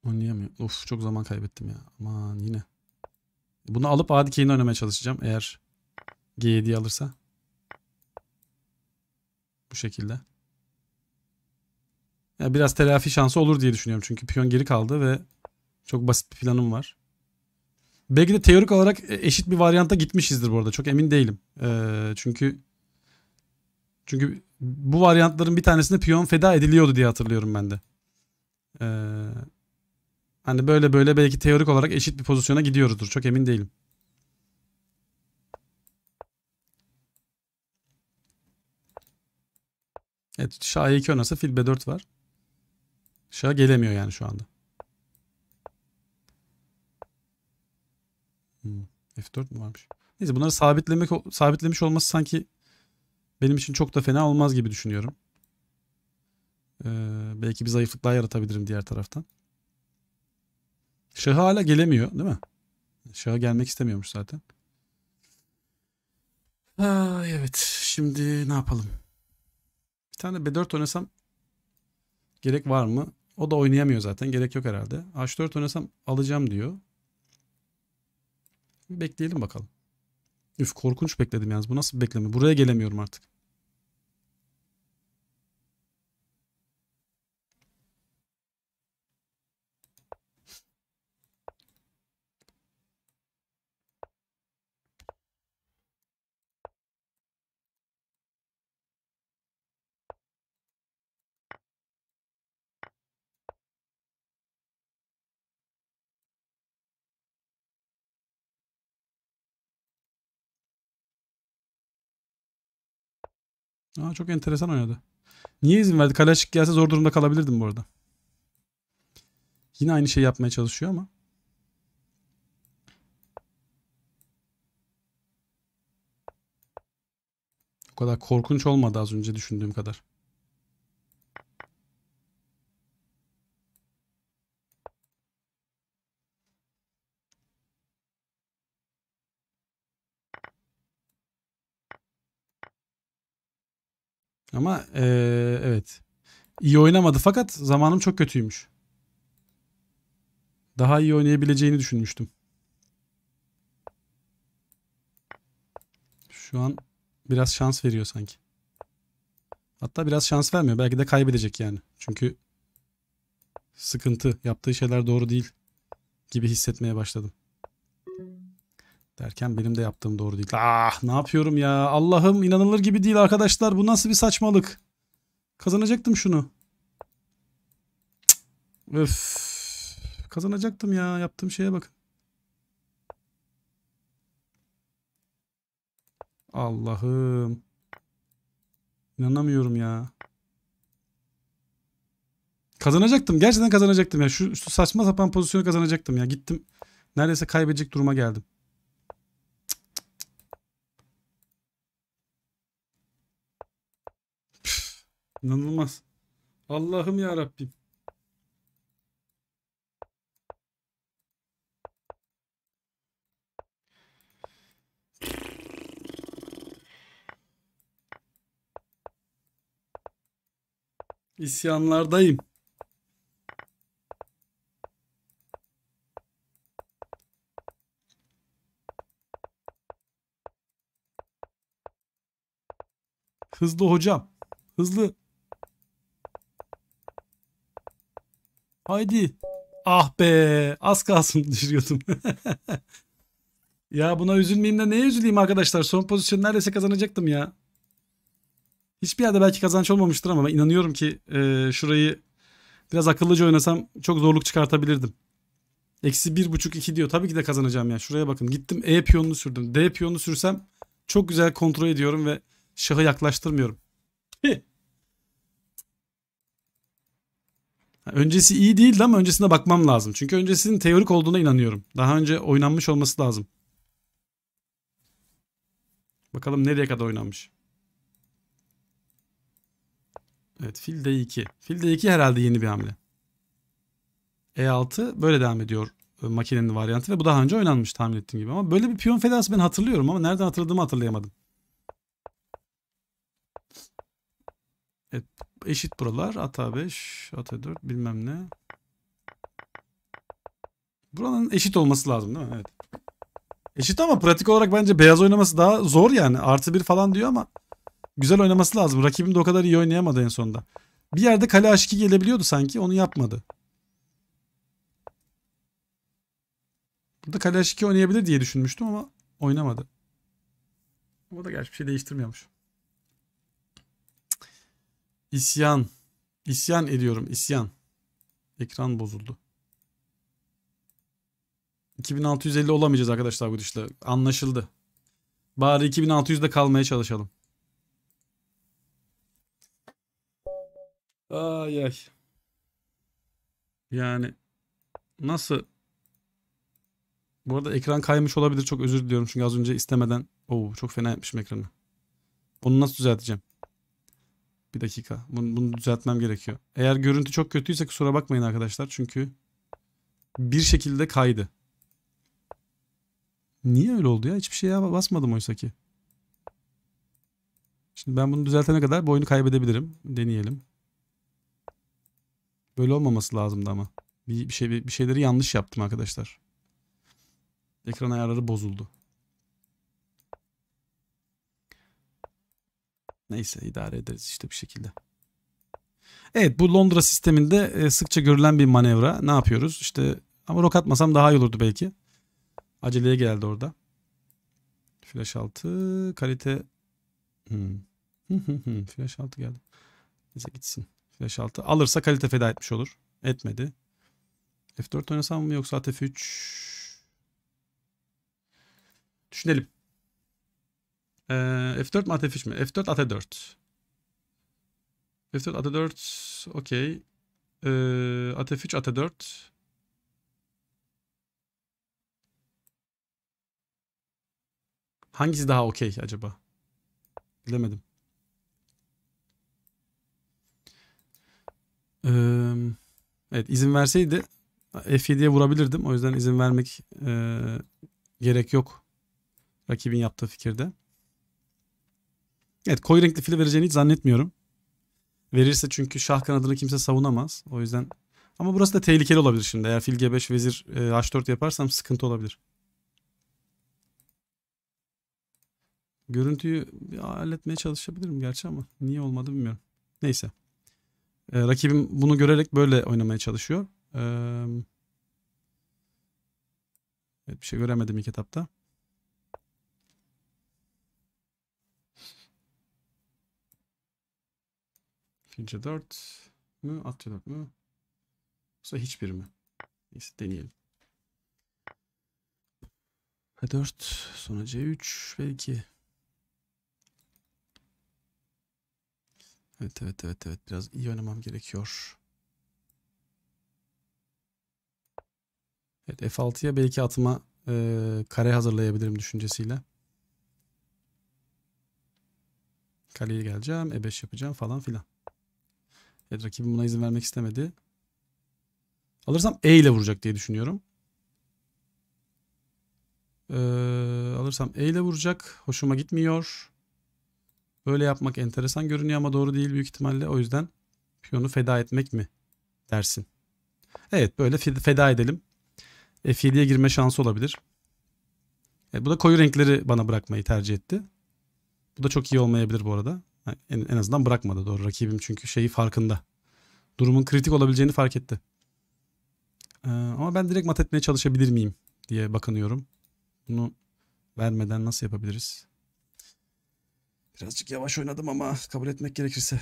Oynayamıyorum. Of çok zaman kaybettim ya. Aman yine. Bunu alıp adi keyini oynamaya çalışacağım. Eğer G7 alırsa. Bu şekilde. Ya biraz telafi şansı olur diye düşünüyorum. Çünkü piyon geri kaldı ve çok basit bir planım var. Belki de teorik olarak e, eşit bir varyanta gitmişizdir bu arada. Çok emin değilim. Ee, çünkü çünkü bu varyantların bir tanesinde piyon feda ediliyordu diye hatırlıyorum ben de. Ee, hani böyle böyle belki teorik olarak eşit bir pozisyona gidiyoruzdur. Çok emin değilim. Evet şah e2 oynasa fil b4 var. Şah gelemiyor yani şu anda. Hmm. F4 mi varmış? Neyse bunları sabitlemek sabitlemiş olması sanki benim için çok da fena olmaz gibi düşünüyorum. Ee, belki bir zayıflıklar yaratabilirim diğer taraftan. Şahı hala gelemiyor değil mi? Şaha gelmek istemiyormuş zaten. Aa, evet şimdi ne yapalım? Bir tane B4 oynasam gerek var mı? O da oynayamıyor zaten gerek yok herhalde. H4 oynasam alacağım diyor. Bekleyelim bakalım. Üf korkunç bekledim yalnız. Bu nasıl bekleme? Buraya gelemiyorum artık. Aa, çok enteresan oynadı. Niye izin verdi? Kalaşık gelse zor durumda kalabilirdim bu arada. Yine aynı şeyi yapmaya çalışıyor ama. O kadar korkunç olmadı az önce düşündüğüm kadar. Ama ee, evet. İyi oynamadı fakat zamanım çok kötüymüş. Daha iyi oynayabileceğini düşünmüştüm. Şu an biraz şans veriyor sanki. Hatta biraz şans vermiyor. Belki de kaybedecek yani. Çünkü sıkıntı, yaptığı şeyler doğru değil gibi hissetmeye başladım. Derken benim de yaptığım doğru değil. Ah ne yapıyorum ya. Allah'ım inanılır gibi değil arkadaşlar. Bu nasıl bir saçmalık. Kazanacaktım şunu. Cık. Öf. Kazanacaktım ya. Yaptığım şeye bakın. Allah'ım. İnanamıyorum ya. Kazanacaktım. Gerçekten kazanacaktım ya. Şu, şu saçma sapan pozisyonu kazanacaktım ya. Gittim. Neredeyse kaybedecek duruma geldim. İnanılmaz. Allah'ım ya Rabbim. İsyanlardayım. Hızlı hocam. Hızlı. Haydi. Ah be az kalsın (laughs) düşürüyordum. ya buna üzülmeyeyim de neye üzüleyim arkadaşlar. Son pozisyon neredeyse kazanacaktım ya. Hiçbir yerde belki kazanç olmamıştır ama inanıyorum ki e, şurayı biraz akıllıca oynasam çok zorluk çıkartabilirdim. Eksi bir buçuk iki diyor. Tabii ki de kazanacağım ya. Şuraya bakın. Gittim E piyonunu sürdüm. D piyonunu sürsem çok güzel kontrol ediyorum ve şahı yaklaştırmıyorum. Heh. Öncesi iyi değildi ama öncesine bakmam lazım. Çünkü öncesinin teorik olduğuna inanıyorum. Daha önce oynanmış olması lazım. Bakalım nereye kadar oynanmış. Evet fil d2. Fil d2 herhalde yeni bir hamle. E6 böyle devam ediyor e, makinenin varyantı ve bu daha önce oynanmış tahmin ettiğim gibi. Ama böyle bir piyon fedası ben hatırlıyorum ama nereden hatırladığımı hatırlayamadım. Evet eşit buralar. ata A5, at 4 e bilmem ne. Buranın eşit olması lazım değil mi? Evet. Eşit ama pratik olarak bence beyaz oynaması daha zor yani. Artı bir falan diyor ama güzel oynaması lazım. Rakibim de o kadar iyi oynayamadı en sonunda. Bir yerde kale H2 gelebiliyordu sanki. Onu yapmadı. Burada kale H2 oynayabilir diye düşünmüştüm ama oynamadı. Bu da gerçi bir şey değiştirmiyormuş. İsyan. İsyan ediyorum. İsyan. Ekran bozuldu. 2650 olamayacağız arkadaşlar bu dişle. Anlaşıldı. Bari 2600'de kalmaya çalışalım. Ay ay. Yani nasıl? Bu arada ekran kaymış olabilir. Çok özür diliyorum çünkü az önce istemeden. Oo çok fena yapmışım ekranı. Bunu nasıl düzelteceğim? Bir dakika. Bunu, bunu düzeltmem gerekiyor. Eğer görüntü çok kötüyse kusura bakmayın arkadaşlar. Çünkü bir şekilde kaydı. Niye öyle oldu ya? Hiçbir şeye basmadım oysa ki. Şimdi ben bunu düzeltene kadar bu oyunu kaybedebilirim. Deneyelim. Böyle olmaması lazımdı ama. Bir, bir, şey, bir şeyleri yanlış yaptım arkadaşlar. Ekran ayarları bozuldu. Neyse idare ederiz işte bir şekilde. Evet bu Londra sisteminde e, sıkça görülen bir manevra. Ne yapıyoruz? İşte ama rok atmasam daha iyi olurdu belki. Aceleye geldi orada. Flash 6 kalite hmm. Flash 6 geldi. Neyse gitsin. Flash 6 alırsa kalite feda etmiş olur. Etmedi. F4 oynasam mı yoksa ATF3? Düşünelim. F4 mi at 3 mi? F4 at 4 F4 at 4 okey. Ee, at 3 at 4 Hangisi daha okey acaba? Bilemedim. Ee, evet izin verseydi F7'ye vurabilirdim. O yüzden izin vermek e, gerek yok. Rakibin yaptığı fikirde. Evet koyu renkli fili vereceğini hiç zannetmiyorum. Verirse çünkü şah kanadını kimse savunamaz. O yüzden ama burası da tehlikeli olabilir şimdi. Eğer fil G5 vezir e, H4 yaparsam sıkıntı olabilir. Görüntüyü halletmeye çalışabilirim gerçi ama niye olmadı bilmiyorum. Neyse. E, rakibim bunu görerek böyle oynamaya çalışıyor. E, evet, bir şey göremedim ilk etapta. Filce 4 mü? Atya 4 mü? Yoksa hiçbir mi? Neyse deneyelim. H4 sonra C3 ve 2. Evet evet evet evet biraz iyi oynamam gerekiyor. Evet F6'ya belki atıma e, kare hazırlayabilirim düşüncesiyle. Kaleye geleceğim, E5 yapacağım falan filan. Evet rakibim buna izin vermek istemedi. Alırsam E ile vuracak diye düşünüyorum. Ee, alırsam E ile vuracak. Hoşuma gitmiyor. Böyle yapmak enteresan görünüyor ama doğru değil büyük ihtimalle. O yüzden piyonu feda etmek mi dersin? Evet böyle feda edelim. F7'ye girme şansı olabilir. Evet, bu da koyu renkleri bana bırakmayı tercih etti. Bu da çok iyi olmayabilir bu arada. En, en azından bırakmadı doğru. Rakibim çünkü şeyi farkında. Durumun kritik olabileceğini fark etti. Ee, ama ben direkt mat etmeye çalışabilir miyim diye bakınıyorum. Bunu vermeden nasıl yapabiliriz? Birazcık yavaş oynadım ama kabul etmek gerekirse.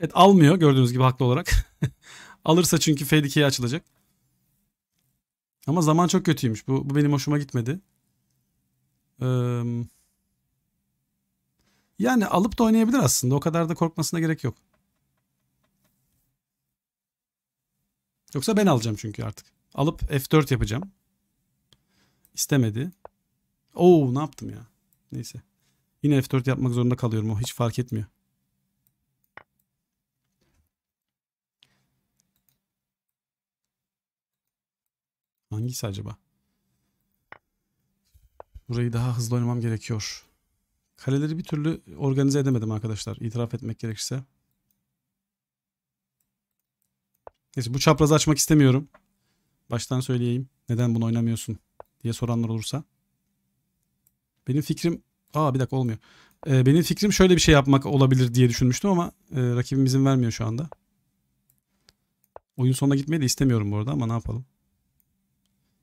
Evet almıyor gördüğünüz gibi haklı olarak. (laughs) Alırsa çünkü F2'ye açılacak. Ama zaman çok kötüymüş. Bu, bu benim hoşuma gitmedi. Ee, yani alıp da oynayabilir aslında. O kadar da korkmasına gerek yok. Yoksa ben alacağım çünkü artık. Alıp F4 yapacağım. İstemedi. Oo ne yaptım ya. Neyse. Yine F4 yapmak zorunda kalıyorum. O hiç fark etmiyor. Hangisi acaba? Burayı daha hızlı oynamam gerekiyor. Kaleleri bir türlü organize edemedim arkadaşlar. İtiraf etmek gerekirse. Neyse bu çaprazı açmak istemiyorum. Baştan söyleyeyim. Neden bunu oynamıyorsun diye soranlar olursa. Benim fikrim... Aa bir dakika olmuyor. Ee, benim fikrim şöyle bir şey yapmak olabilir diye düşünmüştüm ama e, rakibim izin vermiyor şu anda. Oyun sonuna gitmeyi de istemiyorum bu arada ama ne yapalım.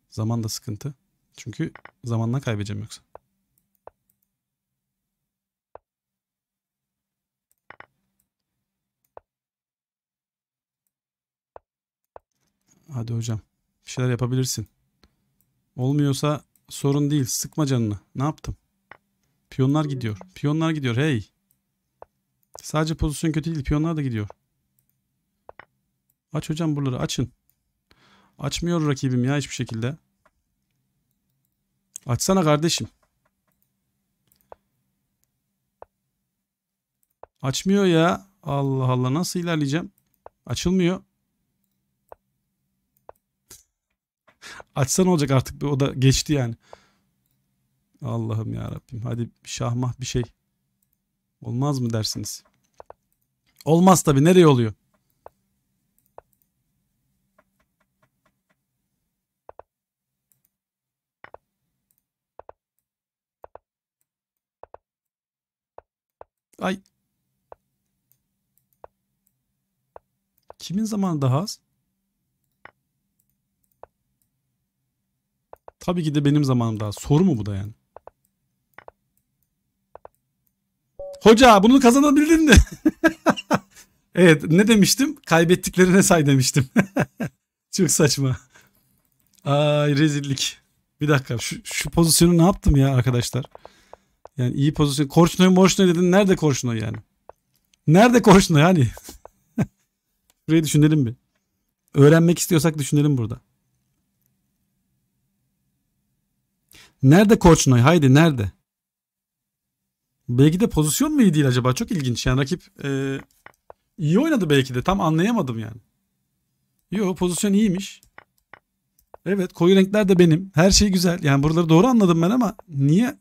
Zaman da sıkıntı. Çünkü zamanla kaybedeceğim yoksa. Hadi hocam. Bir şeyler yapabilirsin. Olmuyorsa sorun değil. Sıkma canını. Ne yaptım? Piyonlar gidiyor. Piyonlar gidiyor. Hey. Sadece pozisyon kötü değil. Piyonlar da gidiyor. Aç hocam buraları. Açın. Açmıyor rakibim ya hiçbir şekilde. Açsana kardeşim. Açmıyor ya. Allah Allah nasıl ilerleyeceğim? Açılmıyor. Açsa olacak artık? O da geçti yani. Allah'ım ya Rabbim. Hadi şahmah bir şey. Olmaz mı dersiniz? Olmaz tabii. Nereye oluyor? Ay. Kimin zamanı daha az? Tabii ki de benim zamanım daha. Soru mu bu da yani? Hoca bunu kazanabildin mi? (laughs) evet ne demiştim? Kaybettiklerine say demiştim. (laughs) Çok saçma. Ay rezillik. Bir dakika şu, şu pozisyonu ne yaptım ya arkadaşlar? Yani iyi pozisyon. Korçnoy Morçnoy dedin. Nerede Korçnoy yani? Nerede Korçnoy yani? Burayı (laughs) düşünelim bir. Öğrenmek istiyorsak düşünelim burada. Nerede Korçnoy? Haydi nerede? Belki de pozisyon mu iyi değil acaba? Çok ilginç. Yani rakip e, iyi oynadı belki de. Tam anlayamadım yani. Yo pozisyon iyiymiş. Evet koyu renkler de benim. Her şey güzel. Yani buraları doğru anladım ben ama niye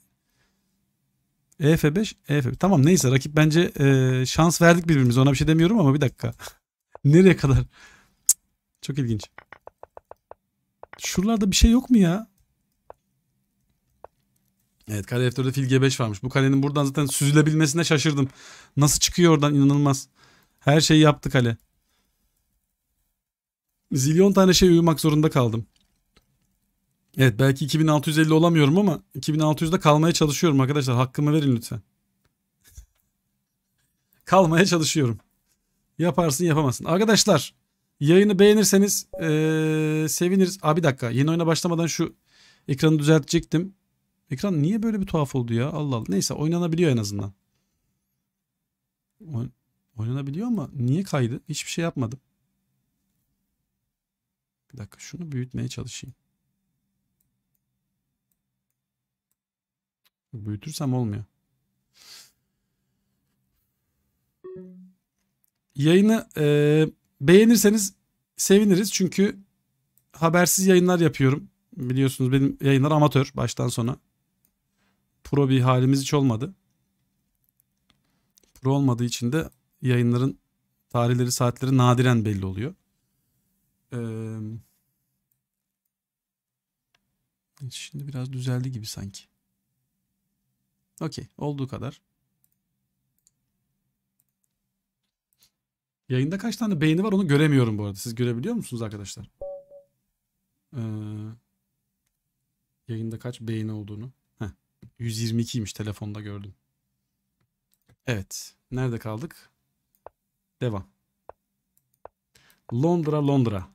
e 5 E 5 Tamam neyse rakip bence e, şans verdik birbirimize. Ona bir şey demiyorum ama bir dakika. (laughs) Nereye kadar? çok ilginç. Şuralarda bir şey yok mu ya? Evet kale F4'de fil G5 varmış. Bu kalenin buradan zaten süzülebilmesine şaşırdım. Nasıl çıkıyor oradan inanılmaz. Her şeyi yaptı kale. Zilyon tane şey uyumak zorunda kaldım. Evet belki 2650 olamıyorum ama 2600'de kalmaya çalışıyorum arkadaşlar. Hakkımı verin lütfen. kalmaya çalışıyorum. Yaparsın yapamazsın. Arkadaşlar yayını beğenirseniz ee, seviniriz. Aa bir dakika yeni oyuna başlamadan şu ekranı düzeltecektim. Ekran niye böyle bir tuhaf oldu ya? Allah Allah. Neyse oynanabiliyor en azından. Oyn oynanabiliyor ama niye kaydı? Hiçbir şey yapmadım. Bir dakika şunu büyütmeye çalışayım. Büyütürsem olmuyor. Yayını e, beğenirseniz seviniriz çünkü habersiz yayınlar yapıyorum. Biliyorsunuz benim yayınlar amatör baştan sona. Pro bir halimiz hiç olmadı. Pro olmadığı için de yayınların tarihleri saatleri nadiren belli oluyor. Ee, şimdi biraz düzeldi gibi sanki. Okey. Olduğu kadar. Yayında kaç tane beğeni var onu göremiyorum bu arada. Siz görebiliyor musunuz arkadaşlar? Ee, yayında kaç beğeni olduğunu. Heh, 122'ymiş telefonda gördüm. Evet. Nerede kaldık? Devam. Londra Londra.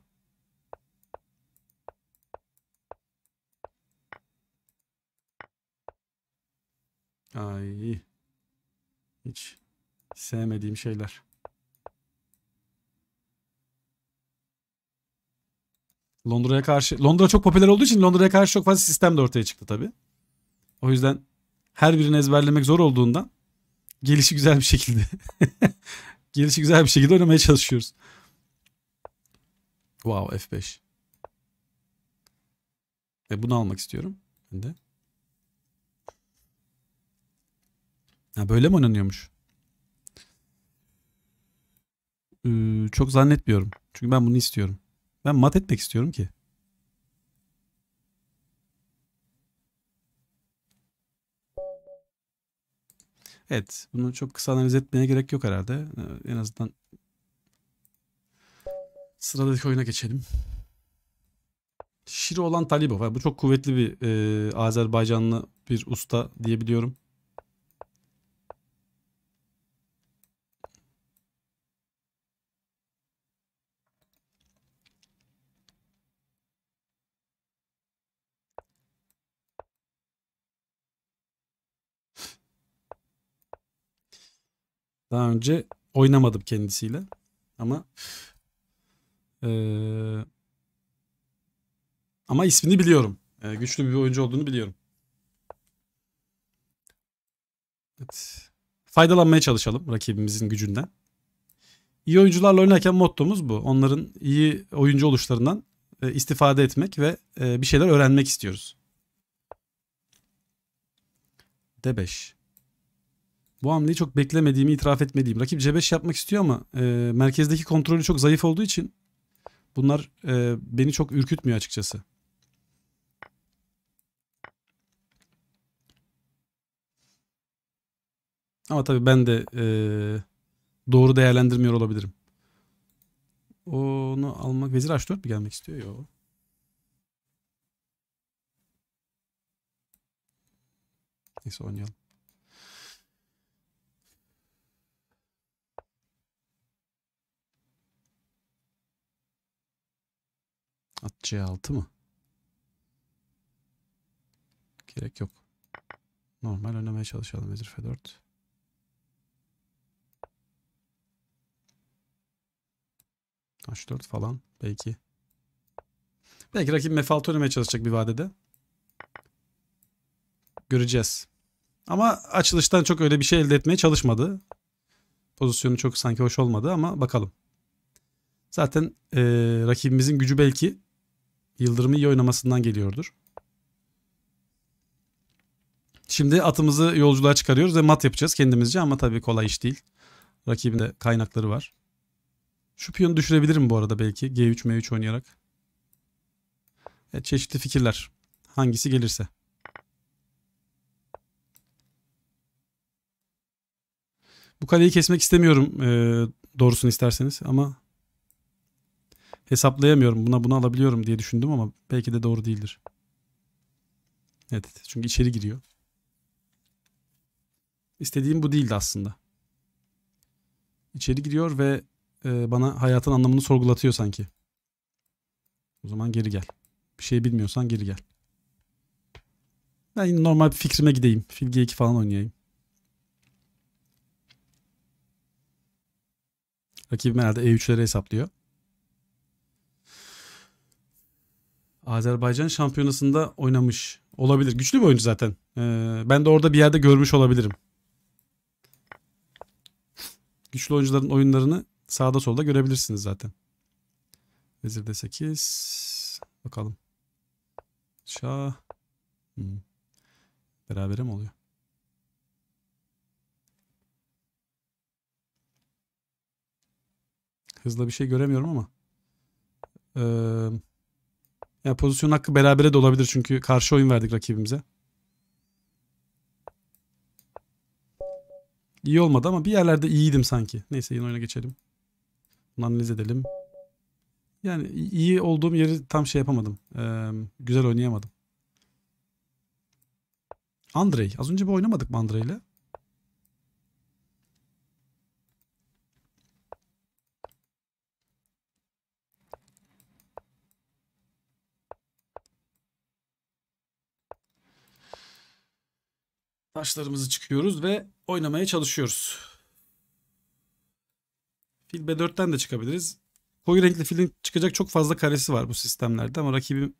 Ay. Hiç sevmediğim şeyler. Londra'ya karşı Londra çok popüler olduğu için Londra'ya karşı çok fazla sistem de ortaya çıktı tabi. O yüzden her birini ezberlemek zor olduğundan gelişi güzel bir şekilde (laughs) gelişi güzel bir şekilde oynamaya çalışıyoruz. Wow F5. Ve bunu almak istiyorum. Ben de. Ha, böyle mi oynanıyormuş? Ee, çok zannetmiyorum. Çünkü ben bunu istiyorum. Ben mat etmek istiyorum ki. Evet. Bunu çok kısa analiz etmeye gerek yok herhalde. Ee, en azından sıradaki oyuna geçelim. Şiro olan Talibov. Bu çok kuvvetli bir e, Azerbaycanlı bir usta diyebiliyorum. Daha önce oynamadım kendisiyle. Ama ee, ama ismini biliyorum. Ee, güçlü bir oyuncu olduğunu biliyorum. Evet. Faydalanmaya çalışalım rakibimizin gücünden. İyi oyuncularla oynarken mottomuz bu. Onların iyi oyuncu oluşlarından e, istifade etmek ve e, bir şeyler öğrenmek istiyoruz. D5. Bu hamleyi çok beklemediğimi itiraf etmediğim. Rakip C5 yapmak istiyor ama e, merkezdeki kontrolü çok zayıf olduğu için bunlar e, beni çok ürkütmüyor açıkçası. Ama tabii ben de e, doğru değerlendirmiyor olabilirim. Onu almak vezir H4 mi gelmek istiyor? Yok. Neyse oynayalım. At C6 mı? Gerek yok. Normal oynamaya çalışalım Vezir F4. H4 falan belki. Belki rakip F6 oynamaya çalışacak bir vadede. Göreceğiz. Ama açılıştan çok öyle bir şey elde etmeye çalışmadı. Pozisyonu çok sanki hoş olmadı ama bakalım. Zaten e, rakibimizin gücü belki Yıldırım'ı iyi oynamasından geliyordur. Şimdi atımızı yolculuğa çıkarıyoruz ve mat yapacağız kendimizce ama tabii kolay iş değil. Rakibinde kaynakları var. Şu piyonu düşürebilirim bu arada belki G3 M3 oynayarak. Evet, çeşitli fikirler. Hangisi gelirse. Bu kaleyi kesmek istemiyorum e, doğrusunu isterseniz ama hesaplayamıyorum. Buna bunu alabiliyorum diye düşündüm ama belki de doğru değildir. Evet çünkü içeri giriyor. İstediğim bu değildi aslında. İçeri giriyor ve e, bana hayatın anlamını sorgulatıyor sanki. O zaman geri gel. Bir şey bilmiyorsan geri gel. Ben normal bir fikrime gideyim. Filge 2 falan oynayayım. Rakibim herhalde E3'leri hesaplıyor. Azerbaycan şampiyonasında oynamış olabilir. Güçlü bir oyuncu zaten. Ee, ben de orada bir yerde görmüş olabilirim. Güçlü oyuncuların oyunlarını sağda solda görebilirsiniz zaten. Vezir de 8. Bakalım. Şah. Hmm. Berabere mi oluyor? Hızla bir şey göremiyorum ama. Ee, ya pozisyon hakkı berabere de olabilir çünkü karşı oyun verdik rakibimize. İyi olmadı ama bir yerlerde iyiydim sanki. Neyse yeni oyuna geçelim. Bunu analiz edelim. Yani iyi olduğum yeri tam şey yapamadım. Ee, güzel oynayamadım. Andrei. Az önce bir oynamadık mı Andrei ile? taşlarımızı çıkıyoruz ve oynamaya çalışıyoruz. Fil B4'ten de çıkabiliriz. Koyu renkli filin çıkacak çok fazla karesi var bu sistemlerde ama rakibim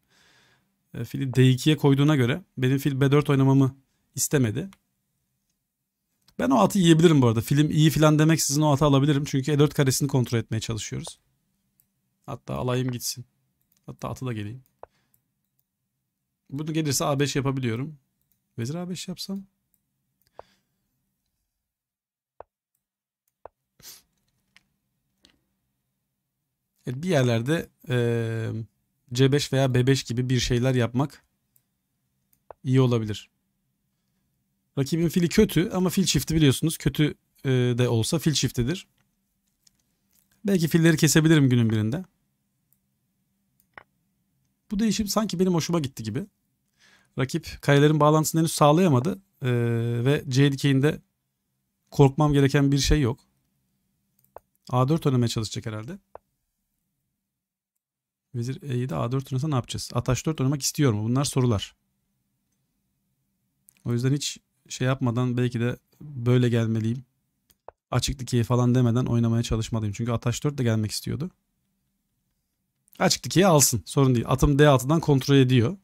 e, fili D2'ye koyduğuna göre benim fil B4 oynamamı istemedi. Ben o atı yiyebilirim bu arada. Film iyi filan demek sizin o atı alabilirim. Çünkü E4 karesini kontrol etmeye çalışıyoruz. Hatta alayım gitsin. Hatta atı da geleyim. Bunu gelirse A5 yapabiliyorum. Vezir A5 yapsam. E, bir yerlerde e, C5 veya B5 gibi bir şeyler yapmak iyi olabilir. Rakibin fili kötü ama fil çifti biliyorsunuz kötü e, de olsa fil çiftidir. Belki filleri kesebilirim günün birinde. Bu değişim sanki benim hoşuma gitti gibi. Rakip kayaların bağlantısını henüz sağlayamadı. Ee, ve C dikeyinde korkmam gereken bir şey yok. A4 oynamaya çalışacak herhalde. Vezir E7 A4 oynasa ne yapacağız? Ataş 4 oynamak istiyor mu? Bunlar sorular. O yüzden hiç şey yapmadan belki de böyle gelmeliyim. Açık dikeye falan demeden oynamaya çalışmalıyım. Çünkü Ataş 4 de gelmek istiyordu. Açık dikeye alsın. Sorun değil. Atım D6'dan kontrol ediyor.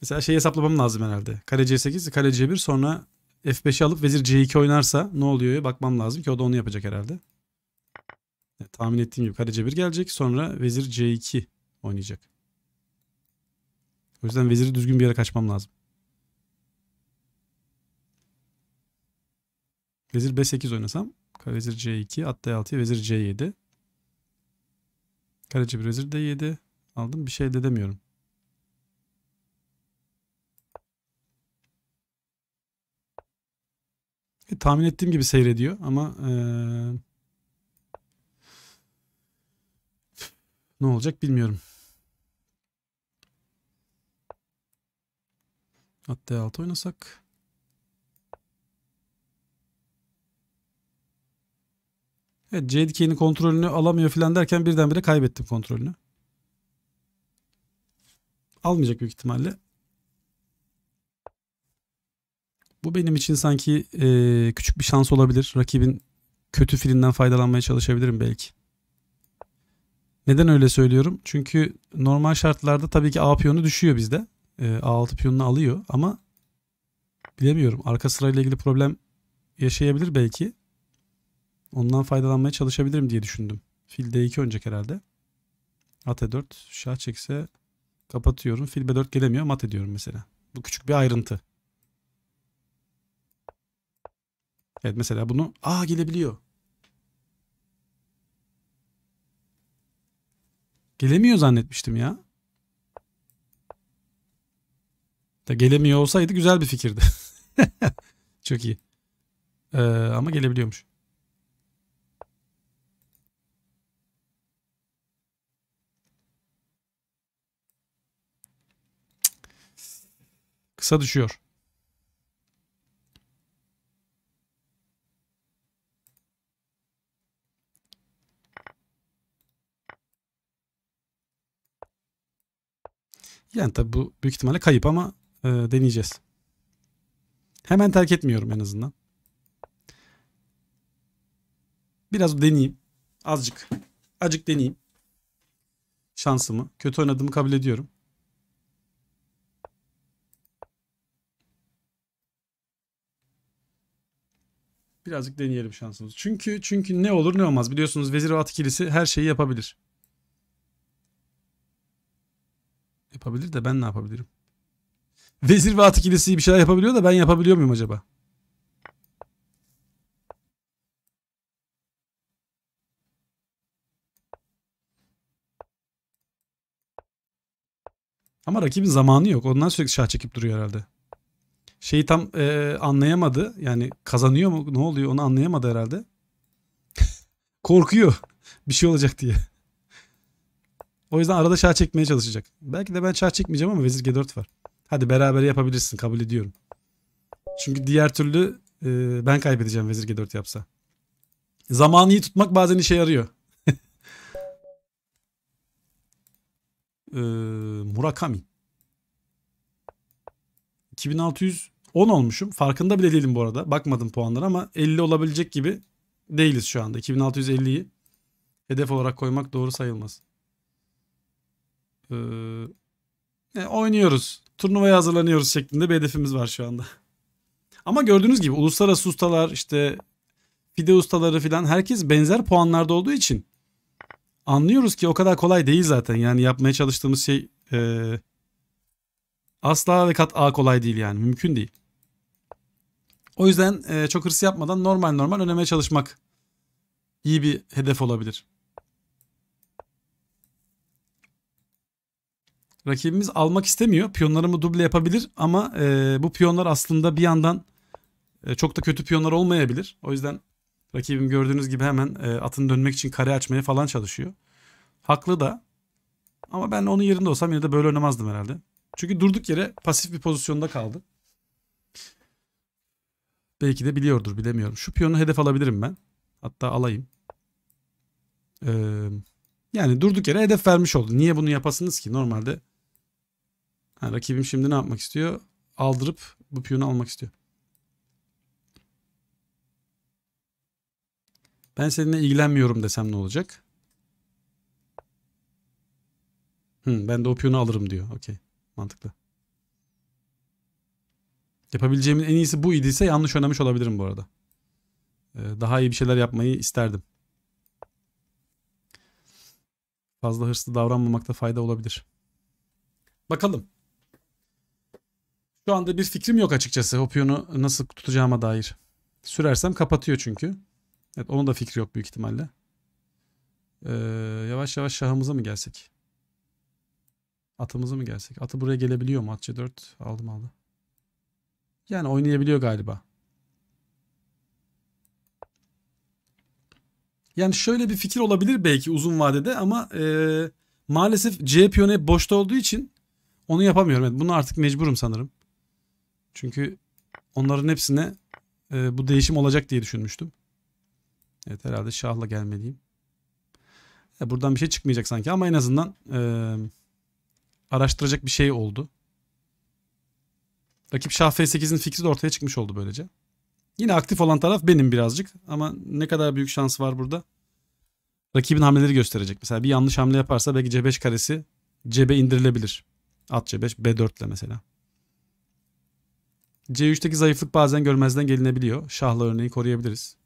Mesela şey hesaplamam lazım herhalde. Kale C8, kale C1 sonra F5'i alıp vezir C2 oynarsa ne oluyor bakmam lazım ki o da onu yapacak herhalde. E, tahmin ettiğim gibi kare c1 gelecek. Sonra vezir c2 oynayacak. O yüzden veziri düzgün bir yere kaçmam lazım. Vezir b8 oynasam. Vezir c2 at d6'ya vezir c7. Kare c1 vezir d7 aldım. Bir şey elde edemiyorum. E, tahmin ettiğim gibi seyrediyor ama... Ee... Ne olacak bilmiyorum. At D6 oynasak. Evet Jade kontrolünü alamıyor filan derken birdenbire kaybettim kontrolünü. Almayacak büyük ihtimalle. Bu benim için sanki e, küçük bir şans olabilir. Rakibin kötü filinden faydalanmaya çalışabilirim belki. Neden öyle söylüyorum? Çünkü normal şartlarda tabii ki A piyonu düşüyor bizde. Ee, A6 piyonunu alıyor ama bilemiyorum. Arka sırayla ilgili problem yaşayabilir belki. Ondan faydalanmaya çalışabilirim diye düşündüm. Fil D2 oynayacak herhalde. At E4. Şah çekse kapatıyorum. Fil B4 gelemiyor. Mat ediyorum mesela. Bu küçük bir ayrıntı. Evet mesela bunu A gelebiliyor. Gelemiyor zannetmiştim ya. Da gelemiyor olsaydı güzel bir fikirdi. (laughs) Çok iyi. Ee, ama gelebiliyormuş. Kısa düşüyor. Yani tabi bu büyük ihtimalle kayıp ama e, deneyeceğiz. Hemen terk etmiyorum en azından. Biraz deneyeyim. Azıcık. Azıcık deneyeyim. Şansımı. Kötü oynadığımı kabul ediyorum. Birazcık deneyelim şansımızı. Çünkü çünkü ne olur ne olmaz biliyorsunuz Vezir ve At ikilisi her şeyi yapabilir. Yapabilir de ben ne yapabilirim? Vezir ve at ikilisi bir şeyler yapabiliyor da ben yapabiliyor muyum acaba? Ama rakibin zamanı yok. Ondan sürekli şah çekip duruyor herhalde. Şeyi tam e, anlayamadı. Yani kazanıyor mu ne oluyor onu anlayamadı herhalde. (laughs) Korkuyor bir şey olacak diye. O yüzden arada şah çekmeye çalışacak. Belki de ben şah çekmeyeceğim ama vezir g4 var. Hadi beraber yapabilirsin kabul ediyorum. Çünkü diğer türlü e, ben kaybedeceğim vezir g4 yapsa. Zamanı iyi tutmak bazen işe yarıyor. ee, (laughs) Murakami. 2610 olmuşum. Farkında bile değilim bu arada. Bakmadım puanlara ama 50 olabilecek gibi değiliz şu anda. 2650'yi hedef olarak koymak doğru sayılmaz. Ee, e, oynuyoruz. Turnuvaya hazırlanıyoruz şeklinde bir hedefimiz var şu anda. (laughs) Ama gördüğünüz gibi uluslararası ustalar işte fide ustaları filan herkes benzer puanlarda olduğu için anlıyoruz ki o kadar kolay değil zaten. Yani yapmaya çalıştığımız şey e, asla ve kat a kolay değil yani mümkün değil. O yüzden e, çok hırs yapmadan normal normal önemeye çalışmak iyi bir hedef olabilir. Rakibimiz almak istemiyor. Piyonlarımı duble yapabilir ama e, bu piyonlar aslında bir yandan e, çok da kötü piyonlar olmayabilir. O yüzden rakibim gördüğünüz gibi hemen e, atını dönmek için kare açmaya falan çalışıyor. Haklı da. Ama ben onun yerinde olsam yine de böyle oynamazdım herhalde. Çünkü durduk yere pasif bir pozisyonda kaldı. Belki de biliyordur bilemiyorum. Şu piyonu hedef alabilirim ben. Hatta alayım. Ee, yani durduk yere hedef vermiş oldu. Niye bunu yapasınız ki? Normalde Ha, rakibim şimdi ne yapmak istiyor? Aldırıp bu piyonu almak istiyor. Ben seninle ilgilenmiyorum desem ne olacak? Hı, ben de o piyonu alırım diyor. Okey. Mantıklı. Yapabileceğimin en iyisi bu idiyse yanlış oynamış olabilirim bu arada. Ee, daha iyi bir şeyler yapmayı isterdim. Fazla hırslı davranmamakta fayda olabilir. Bakalım. Şu anda bir fikrim yok açıkçası. Hopion'u nasıl tutacağıma dair. Sürersem kapatıyor çünkü. Evet onun da fikri yok büyük ihtimalle. Ee, yavaş yavaş şahımıza mı gelsek? Atımıza mı gelsek? Atı buraya gelebiliyor mu? At C4 aldım aldı. Yani oynayabiliyor galiba. Yani şöyle bir fikir olabilir belki uzun vadede ama e, maalesef C piyonu e boşta olduğu için onu yapamıyorum. Evet, bunu artık mecburum sanırım. Çünkü onların hepsine e, bu değişim olacak diye düşünmüştüm. Evet herhalde şahla gelmeliyim. E, buradan bir şey çıkmayacak sanki ama en azından e, araştıracak bir şey oldu. Rakip şah f8'in fikri de ortaya çıkmış oldu böylece. Yine aktif olan taraf benim birazcık ama ne kadar büyük şans var burada. Rakibin hamleleri gösterecek. Mesela bir yanlış hamle yaparsa belki c5 karesi cebe indirilebilir. At c5 b4 ile mesela. C3'teki zayıflık bazen görmezden gelinebiliyor. Şahla örneği koruyabiliriz.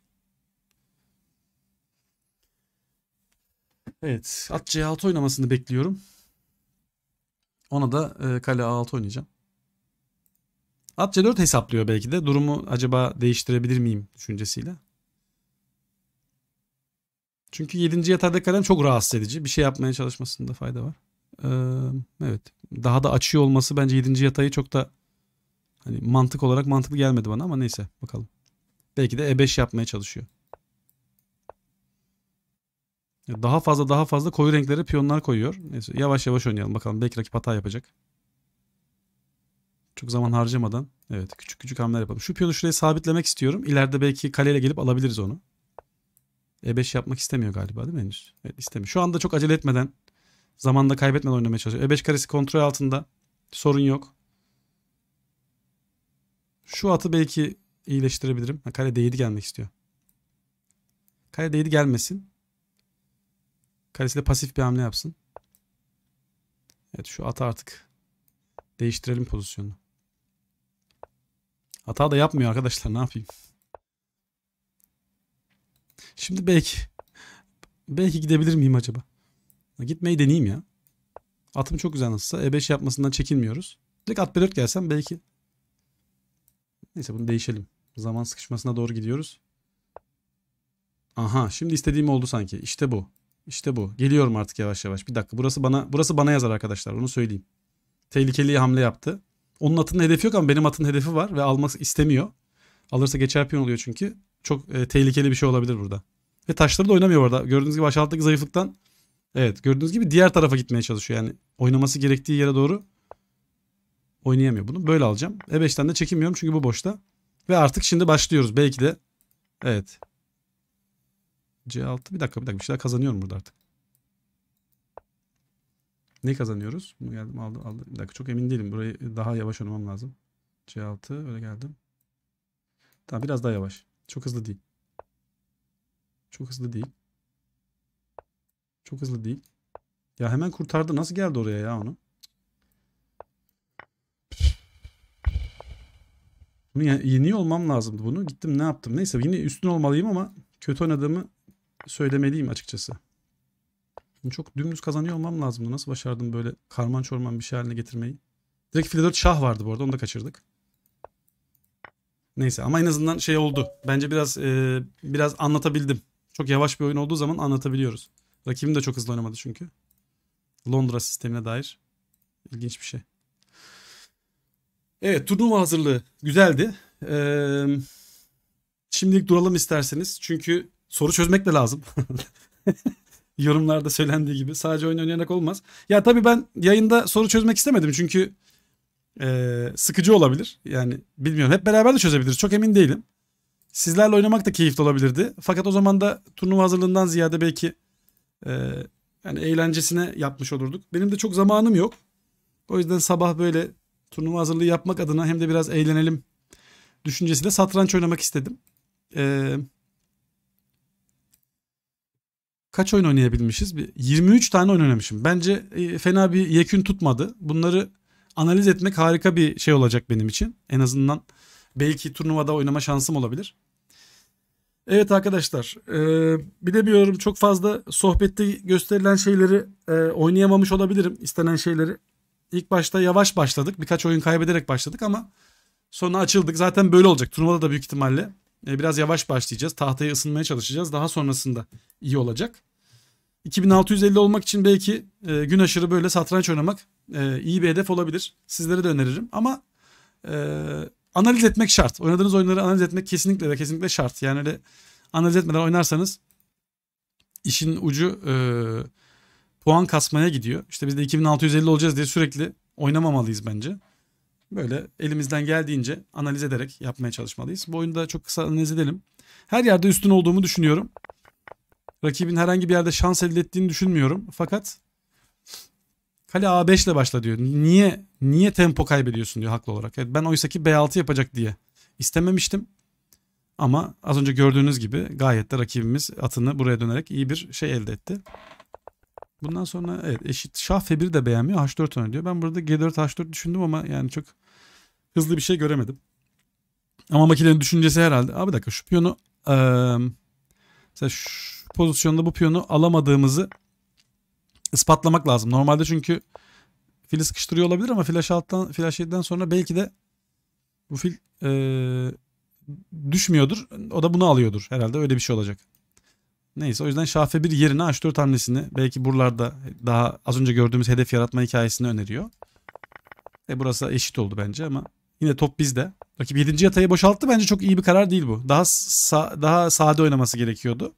Evet. At C6 oynamasını bekliyorum. Ona da e, kale A6 oynayacağım. At C4 hesaplıyor belki de. Durumu acaba değiştirebilir miyim düşüncesiyle. Çünkü 7. yatayda kalem çok rahatsız edici. Bir şey yapmaya çalışmasında fayda var. Ee, evet. Daha da açıyor olması bence 7. yatayı çok da Hani mantık olarak mantıklı gelmedi bana ama neyse bakalım. Belki de E5 yapmaya çalışıyor. Daha fazla daha fazla koyu renklere piyonlar koyuyor. Neyse yavaş yavaş oynayalım bakalım. Belki rakip hata yapacak. Çok zaman harcamadan. Evet küçük küçük hamleler yapalım. Şu piyonu şuraya sabitlemek istiyorum. İleride belki kaleyle gelip alabiliriz onu. E5 yapmak istemiyor galiba değil mi henüz? Evet istemiyor. Şu anda çok acele etmeden, zamanda kaybetmeden oynamaya çalışıyor. E5 karesi kontrol altında. Sorun yok. Şu atı belki iyileştirebilirim. Ha, kale d gelmek istiyor. Kale d gelmesin. Kalesi pasif bir hamle yapsın. Evet şu atı artık değiştirelim pozisyonu. Hata da yapmıyor arkadaşlar ne yapayım. Şimdi belki belki gidebilir miyim acaba? Gitmeyi deneyeyim ya. Atım çok güzel nasılsa. E5 yapmasından çekinmiyoruz. Direkt at B4 gelsem belki Neyse bunu değişelim. Zaman sıkışmasına doğru gidiyoruz. Aha şimdi istediğim oldu sanki. İşte bu. İşte bu. Geliyorum artık yavaş yavaş. Bir dakika. Burası bana burası bana yazar arkadaşlar. Onu söyleyeyim. Tehlikeli hamle yaptı. Onun atının hedefi yok ama benim atın hedefi var ve almak istemiyor. Alırsa geçer piyon oluyor çünkü. Çok e, tehlikeli bir şey olabilir burada. Ve taşları da oynamıyor orada. Gördüğünüz gibi aşağıdaki zayıflıktan. Evet gördüğünüz gibi diğer tarafa gitmeye çalışıyor. Yani oynaması gerektiği yere doğru Oynayamıyor bunu. Böyle alacağım. E5'ten de çekinmiyorum çünkü bu boşta. Ve artık şimdi başlıyoruz. Belki de evet. C6 bir dakika bir dakika bir şeyler kazanıyorum burada artık. Ne kazanıyoruz? Bunu geldim aldım aldım. Bir dakika çok emin değilim. Burayı daha yavaş oynamam lazım. C6 öyle geldim. Tamam biraz daha yavaş. Çok hızlı değil. Çok hızlı değil. Çok hızlı değil. Ya hemen kurtardı. Nasıl geldi oraya ya onu? Bunu yani yeniyor olmam lazımdı bunu. Gittim ne yaptım. Neyse yine üstün olmalıyım ama kötü oynadığımı söylemeliyim açıkçası. Çok dümdüz kazanıyor olmam lazımdı. Nasıl başardım böyle karman çorman bir şey haline getirmeyi. Direkt file 4 şah vardı bu arada. Onu da kaçırdık. Neyse ama en azından şey oldu. Bence biraz e, biraz anlatabildim. Çok yavaş bir oyun olduğu zaman anlatabiliyoruz. Rakibim de çok hızlı oynamadı çünkü. Londra sistemine dair ilginç bir şey. Evet turnuva hazırlığı güzeldi. Ee, şimdilik duralım isterseniz. Çünkü soru çözmek de lazım. (laughs) Yorumlarda söylendiği gibi. Sadece oyun oynayarak olmaz. Ya tabii ben yayında soru çözmek istemedim. Çünkü e, sıkıcı olabilir. Yani bilmiyorum. Hep beraber de çözebiliriz. Çok emin değilim. Sizlerle oynamak da keyifli olabilirdi. Fakat o zaman da turnuva hazırlığından ziyade belki e, yani eğlencesine yapmış olurduk. Benim de çok zamanım yok. O yüzden sabah böyle turnuva hazırlığı yapmak adına hem de biraz eğlenelim düşüncesiyle satranç oynamak istedim. Ee, kaç oyun oynayabilmişiz? Bir 23 tane oyun oynamışım. Bence e, fena bir yekün tutmadı. Bunları analiz etmek harika bir şey olacak benim için. En azından belki turnuvada oynama şansım olabilir. Evet arkadaşlar e, bilemiyorum çok fazla sohbette gösterilen şeyleri e, oynayamamış olabilirim istenen şeyleri. İlk başta yavaş başladık. Birkaç oyun kaybederek başladık ama sonra açıldık. Zaten böyle olacak. Turnuvada da büyük ihtimalle e, biraz yavaş başlayacağız. tahtayı ısınmaya çalışacağız. Daha sonrasında iyi olacak. 2650 olmak için belki e, gün aşırı böyle satranç oynamak e, iyi bir hedef olabilir. Sizlere de öneririm ama analiz etmek şart. Oynadığınız oyunları analiz etmek kesinlikle ve kesinlikle şart. Yani öyle analiz etmeden oynarsanız işin ucu e, puan kasmaya gidiyor. İşte biz de 2650 olacağız diye sürekli oynamamalıyız bence. Böyle elimizden geldiğince analiz ederek yapmaya çalışmalıyız. Bu oyunda çok kısa analiz edelim. Her yerde üstün olduğumu düşünüyorum. Rakibin herhangi bir yerde şans elde ettiğini düşünmüyorum. Fakat kale A5 ile başla diyor. Niye niye tempo kaybediyorsun diyor haklı olarak. Evet, ben oysa ki B6 yapacak diye istememiştim. Ama az önce gördüğünüz gibi gayet de rakibimiz atını buraya dönerek iyi bir şey elde etti. Bundan sonra evet eşit. Şah F1 de beğenmiyor. H4 öne diyor. Ben burada G4 H4 düşündüm ama yani çok hızlı bir şey göremedim. Ama makinenin düşüncesi herhalde. Abi dakika şu piyonu e, mesela şu pozisyonda bu piyonu alamadığımızı ispatlamak lazım. Normalde çünkü fili sıkıştırıyor olabilir ama flash alttan flash 7'den sonra belki de bu fil e, düşmüyordur. O da bunu alıyordur herhalde öyle bir şey olacak. Neyse o yüzden şah F1 yerine H4 hamlesini belki buralarda daha az önce gördüğümüz hedef yaratma hikayesini öneriyor. E burası eşit oldu bence ama yine top bizde. Rakip 7. yatayı boşalttı bence çok iyi bir karar değil bu. Daha sa daha sade oynaması gerekiyordu.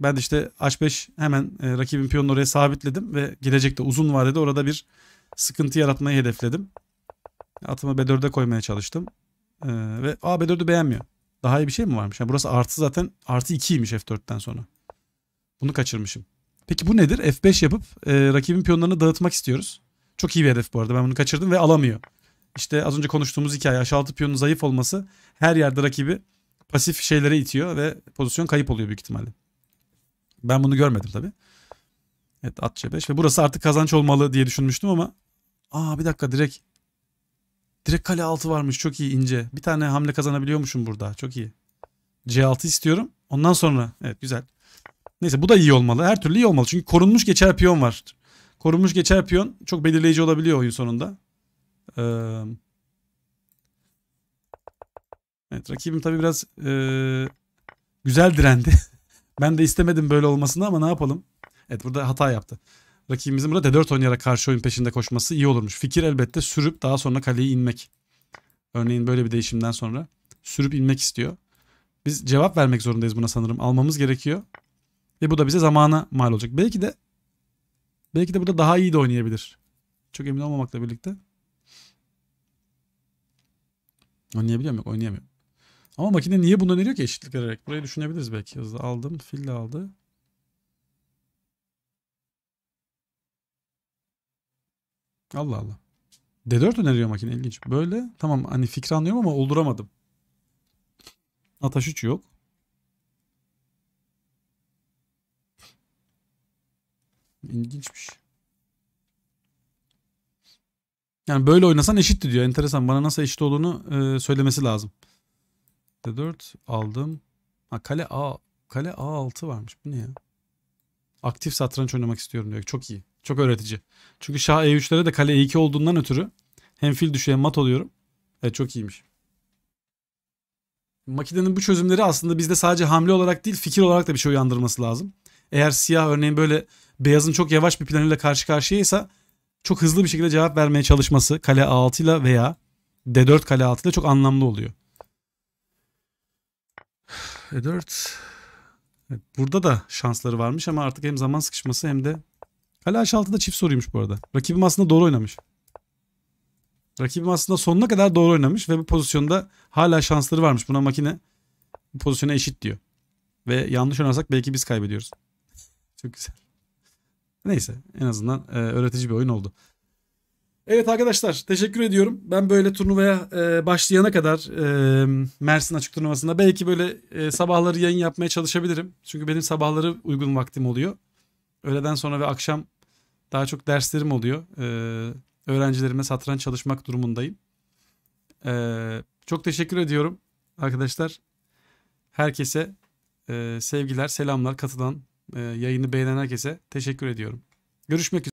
Ben de işte H5 hemen e, rakibin piyonunu oraya sabitledim ve gelecekte uzun vadede orada bir sıkıntı yaratmayı hedefledim. Atımı B4'e koymaya çalıştım. E, ve A B4'ü beğenmiyor. Daha iyi bir şey mi varmış? Yani burası artı zaten artı 2'ymiş F4'ten sonra. Bunu kaçırmışım. Peki bu nedir? F5 yapıp e, rakibin piyonlarını dağıtmak istiyoruz. Çok iyi bir hedef bu arada. Ben bunu kaçırdım ve alamıyor. İşte az önce konuştuğumuz hikaye aşağı altı piyonun zayıf olması her yerde rakibi pasif şeylere itiyor ve pozisyon kayıp oluyor büyük ihtimalle. Ben bunu görmedim tabii. Evet at C5 ve burası artık kazanç olmalı diye düşünmüştüm ama aa bir dakika direkt Direkt kale altı varmış çok iyi ince. Bir tane hamle kazanabiliyormuşum burada çok iyi. C6 istiyorum. Ondan sonra evet güzel. Neyse bu da iyi olmalı. Her türlü iyi olmalı. Çünkü korunmuş geçer piyon var. Korunmuş geçer piyon çok belirleyici olabiliyor oyun sonunda. Ee, evet rakibim tabii biraz e, güzel direndi. (laughs) ben de istemedim böyle olmasını ama ne yapalım. Evet burada hata yaptı. Rakibimizin burada D4 oynayarak karşı oyun peşinde koşması iyi olurmuş. Fikir elbette sürüp daha sonra kaleye inmek. Örneğin böyle bir değişimden sonra sürüp inmek istiyor. Biz cevap vermek zorundayız buna sanırım. Almamız gerekiyor. Ve bu da bize zamana mal olacak. Belki de belki de burada daha iyi de oynayabilir. Çok emin olmamakla birlikte. Oynayabiliyor mu? oynayamıyorum. Ama makine niye bunu öneriyor ki eşitlik vererek? Burayı düşünebiliriz belki. Hızlı aldım. Fil de aldı. Allah Allah. D4 öneriyor makine ilginç. Böyle tamam hani fikri anlıyorum ama olduramadım. Ataş 3 yok. İlginçmiş. Yani böyle oynasan eşitti diyor. Enteresan. Bana nasıl eşit olduğunu e, söylemesi lazım. D4 aldım. Ha kale A. Kale A6 varmış. Bu ne ya? Aktif satranç oynamak istiyorum diyor. Çok iyi. Çok öğretici. Çünkü şah e3'lere de kale e2 olduğundan ötürü hem fil düşüyor hem mat oluyorum. Evet çok iyiymiş. Makinenin bu çözümleri aslında bizde sadece hamle olarak değil fikir olarak da bir şey uyandırması lazım. Eğer siyah örneğin böyle beyazın çok yavaş bir planıyla karşı karşıyaysa çok hızlı bir şekilde cevap vermeye çalışması kale a6 ile veya d4 kale a6 ile çok anlamlı oluyor. E4 (sighs) evet Burada da şansları varmış ama artık hem zaman sıkışması hem de Hala h altında çift soruymuş bu arada. Rakibim aslında doğru oynamış. Rakibim aslında sonuna kadar doğru oynamış ve bu pozisyonda hala şansları varmış. Buna makine bu pozisyona eşit diyor. Ve yanlış oynarsak belki biz kaybediyoruz. (laughs) Çok güzel. Neyse en azından e, öğretici bir oyun oldu. Evet arkadaşlar teşekkür ediyorum. Ben böyle turnuvaya e, başlayana kadar e, Mersin Açık Turnuvası'nda belki böyle e, sabahları yayın yapmaya çalışabilirim. Çünkü benim sabahları uygun vaktim oluyor. Öğleden sonra ve akşam daha çok derslerim oluyor. Ee, öğrencilerime satranç çalışmak durumundayım. Ee, çok teşekkür ediyorum arkadaşlar. Herkese e, sevgiler, selamlar. Katılan, e, yayını beğenen herkese teşekkür ediyorum. Görüşmek üzere.